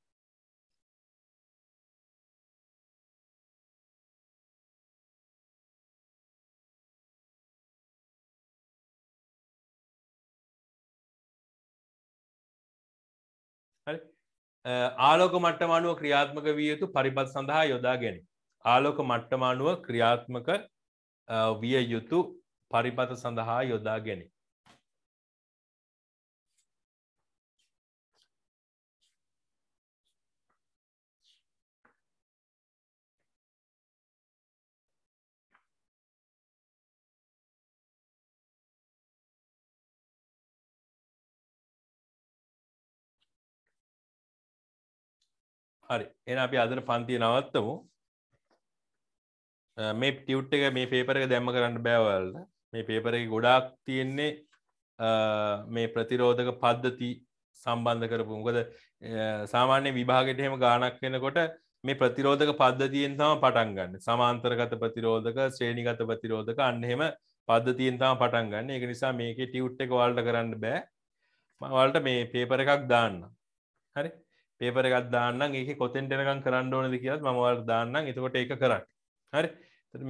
ආලෝක මට්ටමානුව ක්‍රියාත්මක විය යුතු පරිපත් සඳහා යොදාගෙන. ආලෝක මට්ටමානුව ක්‍රියාත්මක විය යුතු පරිපත සඳහා යොදාගෙන. හරි එන අපි අදර පන්තිය නවත්තමු මේ ටියව් එක මේ පේපර එක දැම්ම කරන්න බෑවල්ල මේ පේපර එක ගොඩාක් තියෙන්නේ මේ ප්‍රතිරෝධක පද්ධති සම්බන්ධ කරපු මොකද සාමාන්‍ය විභාගෙට එහෙම ගානක් වෙනකොට මේ ප්‍රතිරෝධක පද්ධතියෙන් තම පටන් ගන්න සමාන්තරගත ප්‍රතිරෝධක ශ්‍රේණිගත ප්‍රතිරෝධක අන්නෙම පද්ධතියෙන් තම පටන් ගන්න එක නිසා මේක ටියුට් එක වල්ට කරන්න බෑ මවල්ට මේ පේපර එකක් දාන්න හරි පේපර එකත් දාන්න ඒක කොතෙන්ටනකම් කරන්න ඕනද කියත් මවල් දාන්න එතකොට එක කරන්න හරි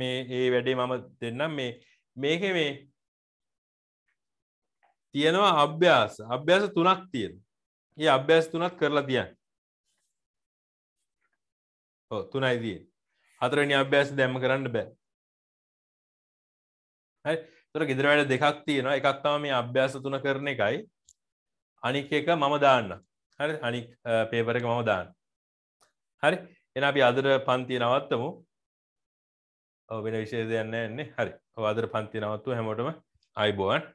මේ ඒ වැඩේ මම දෙන්නම් මේ මේක මේ තියෙනවා අභ්‍යාස අභ්‍යාස තුනක් තියෙන ඒ අභ්‍යාස තුනත් කරලා තියන් තුනයි දිය හතරනි අභ්‍යාස දැම්ම කරන්න බෑ තොර ගෙදර වැඩ දෙකක් තියෙනවා එකක් තම මේ අභ්‍යාස තුන කරන එකයි අනික එක මම දාන්න හරි අනික් පේපරක මම දාන්න හරි එන අපි අදර පන්ති නවත්තමු වෙන විශේෂ දෙයන්න එන්නේ හරි අදර පන්ති නවත්තුව හැමෝටම අයිබෝවන්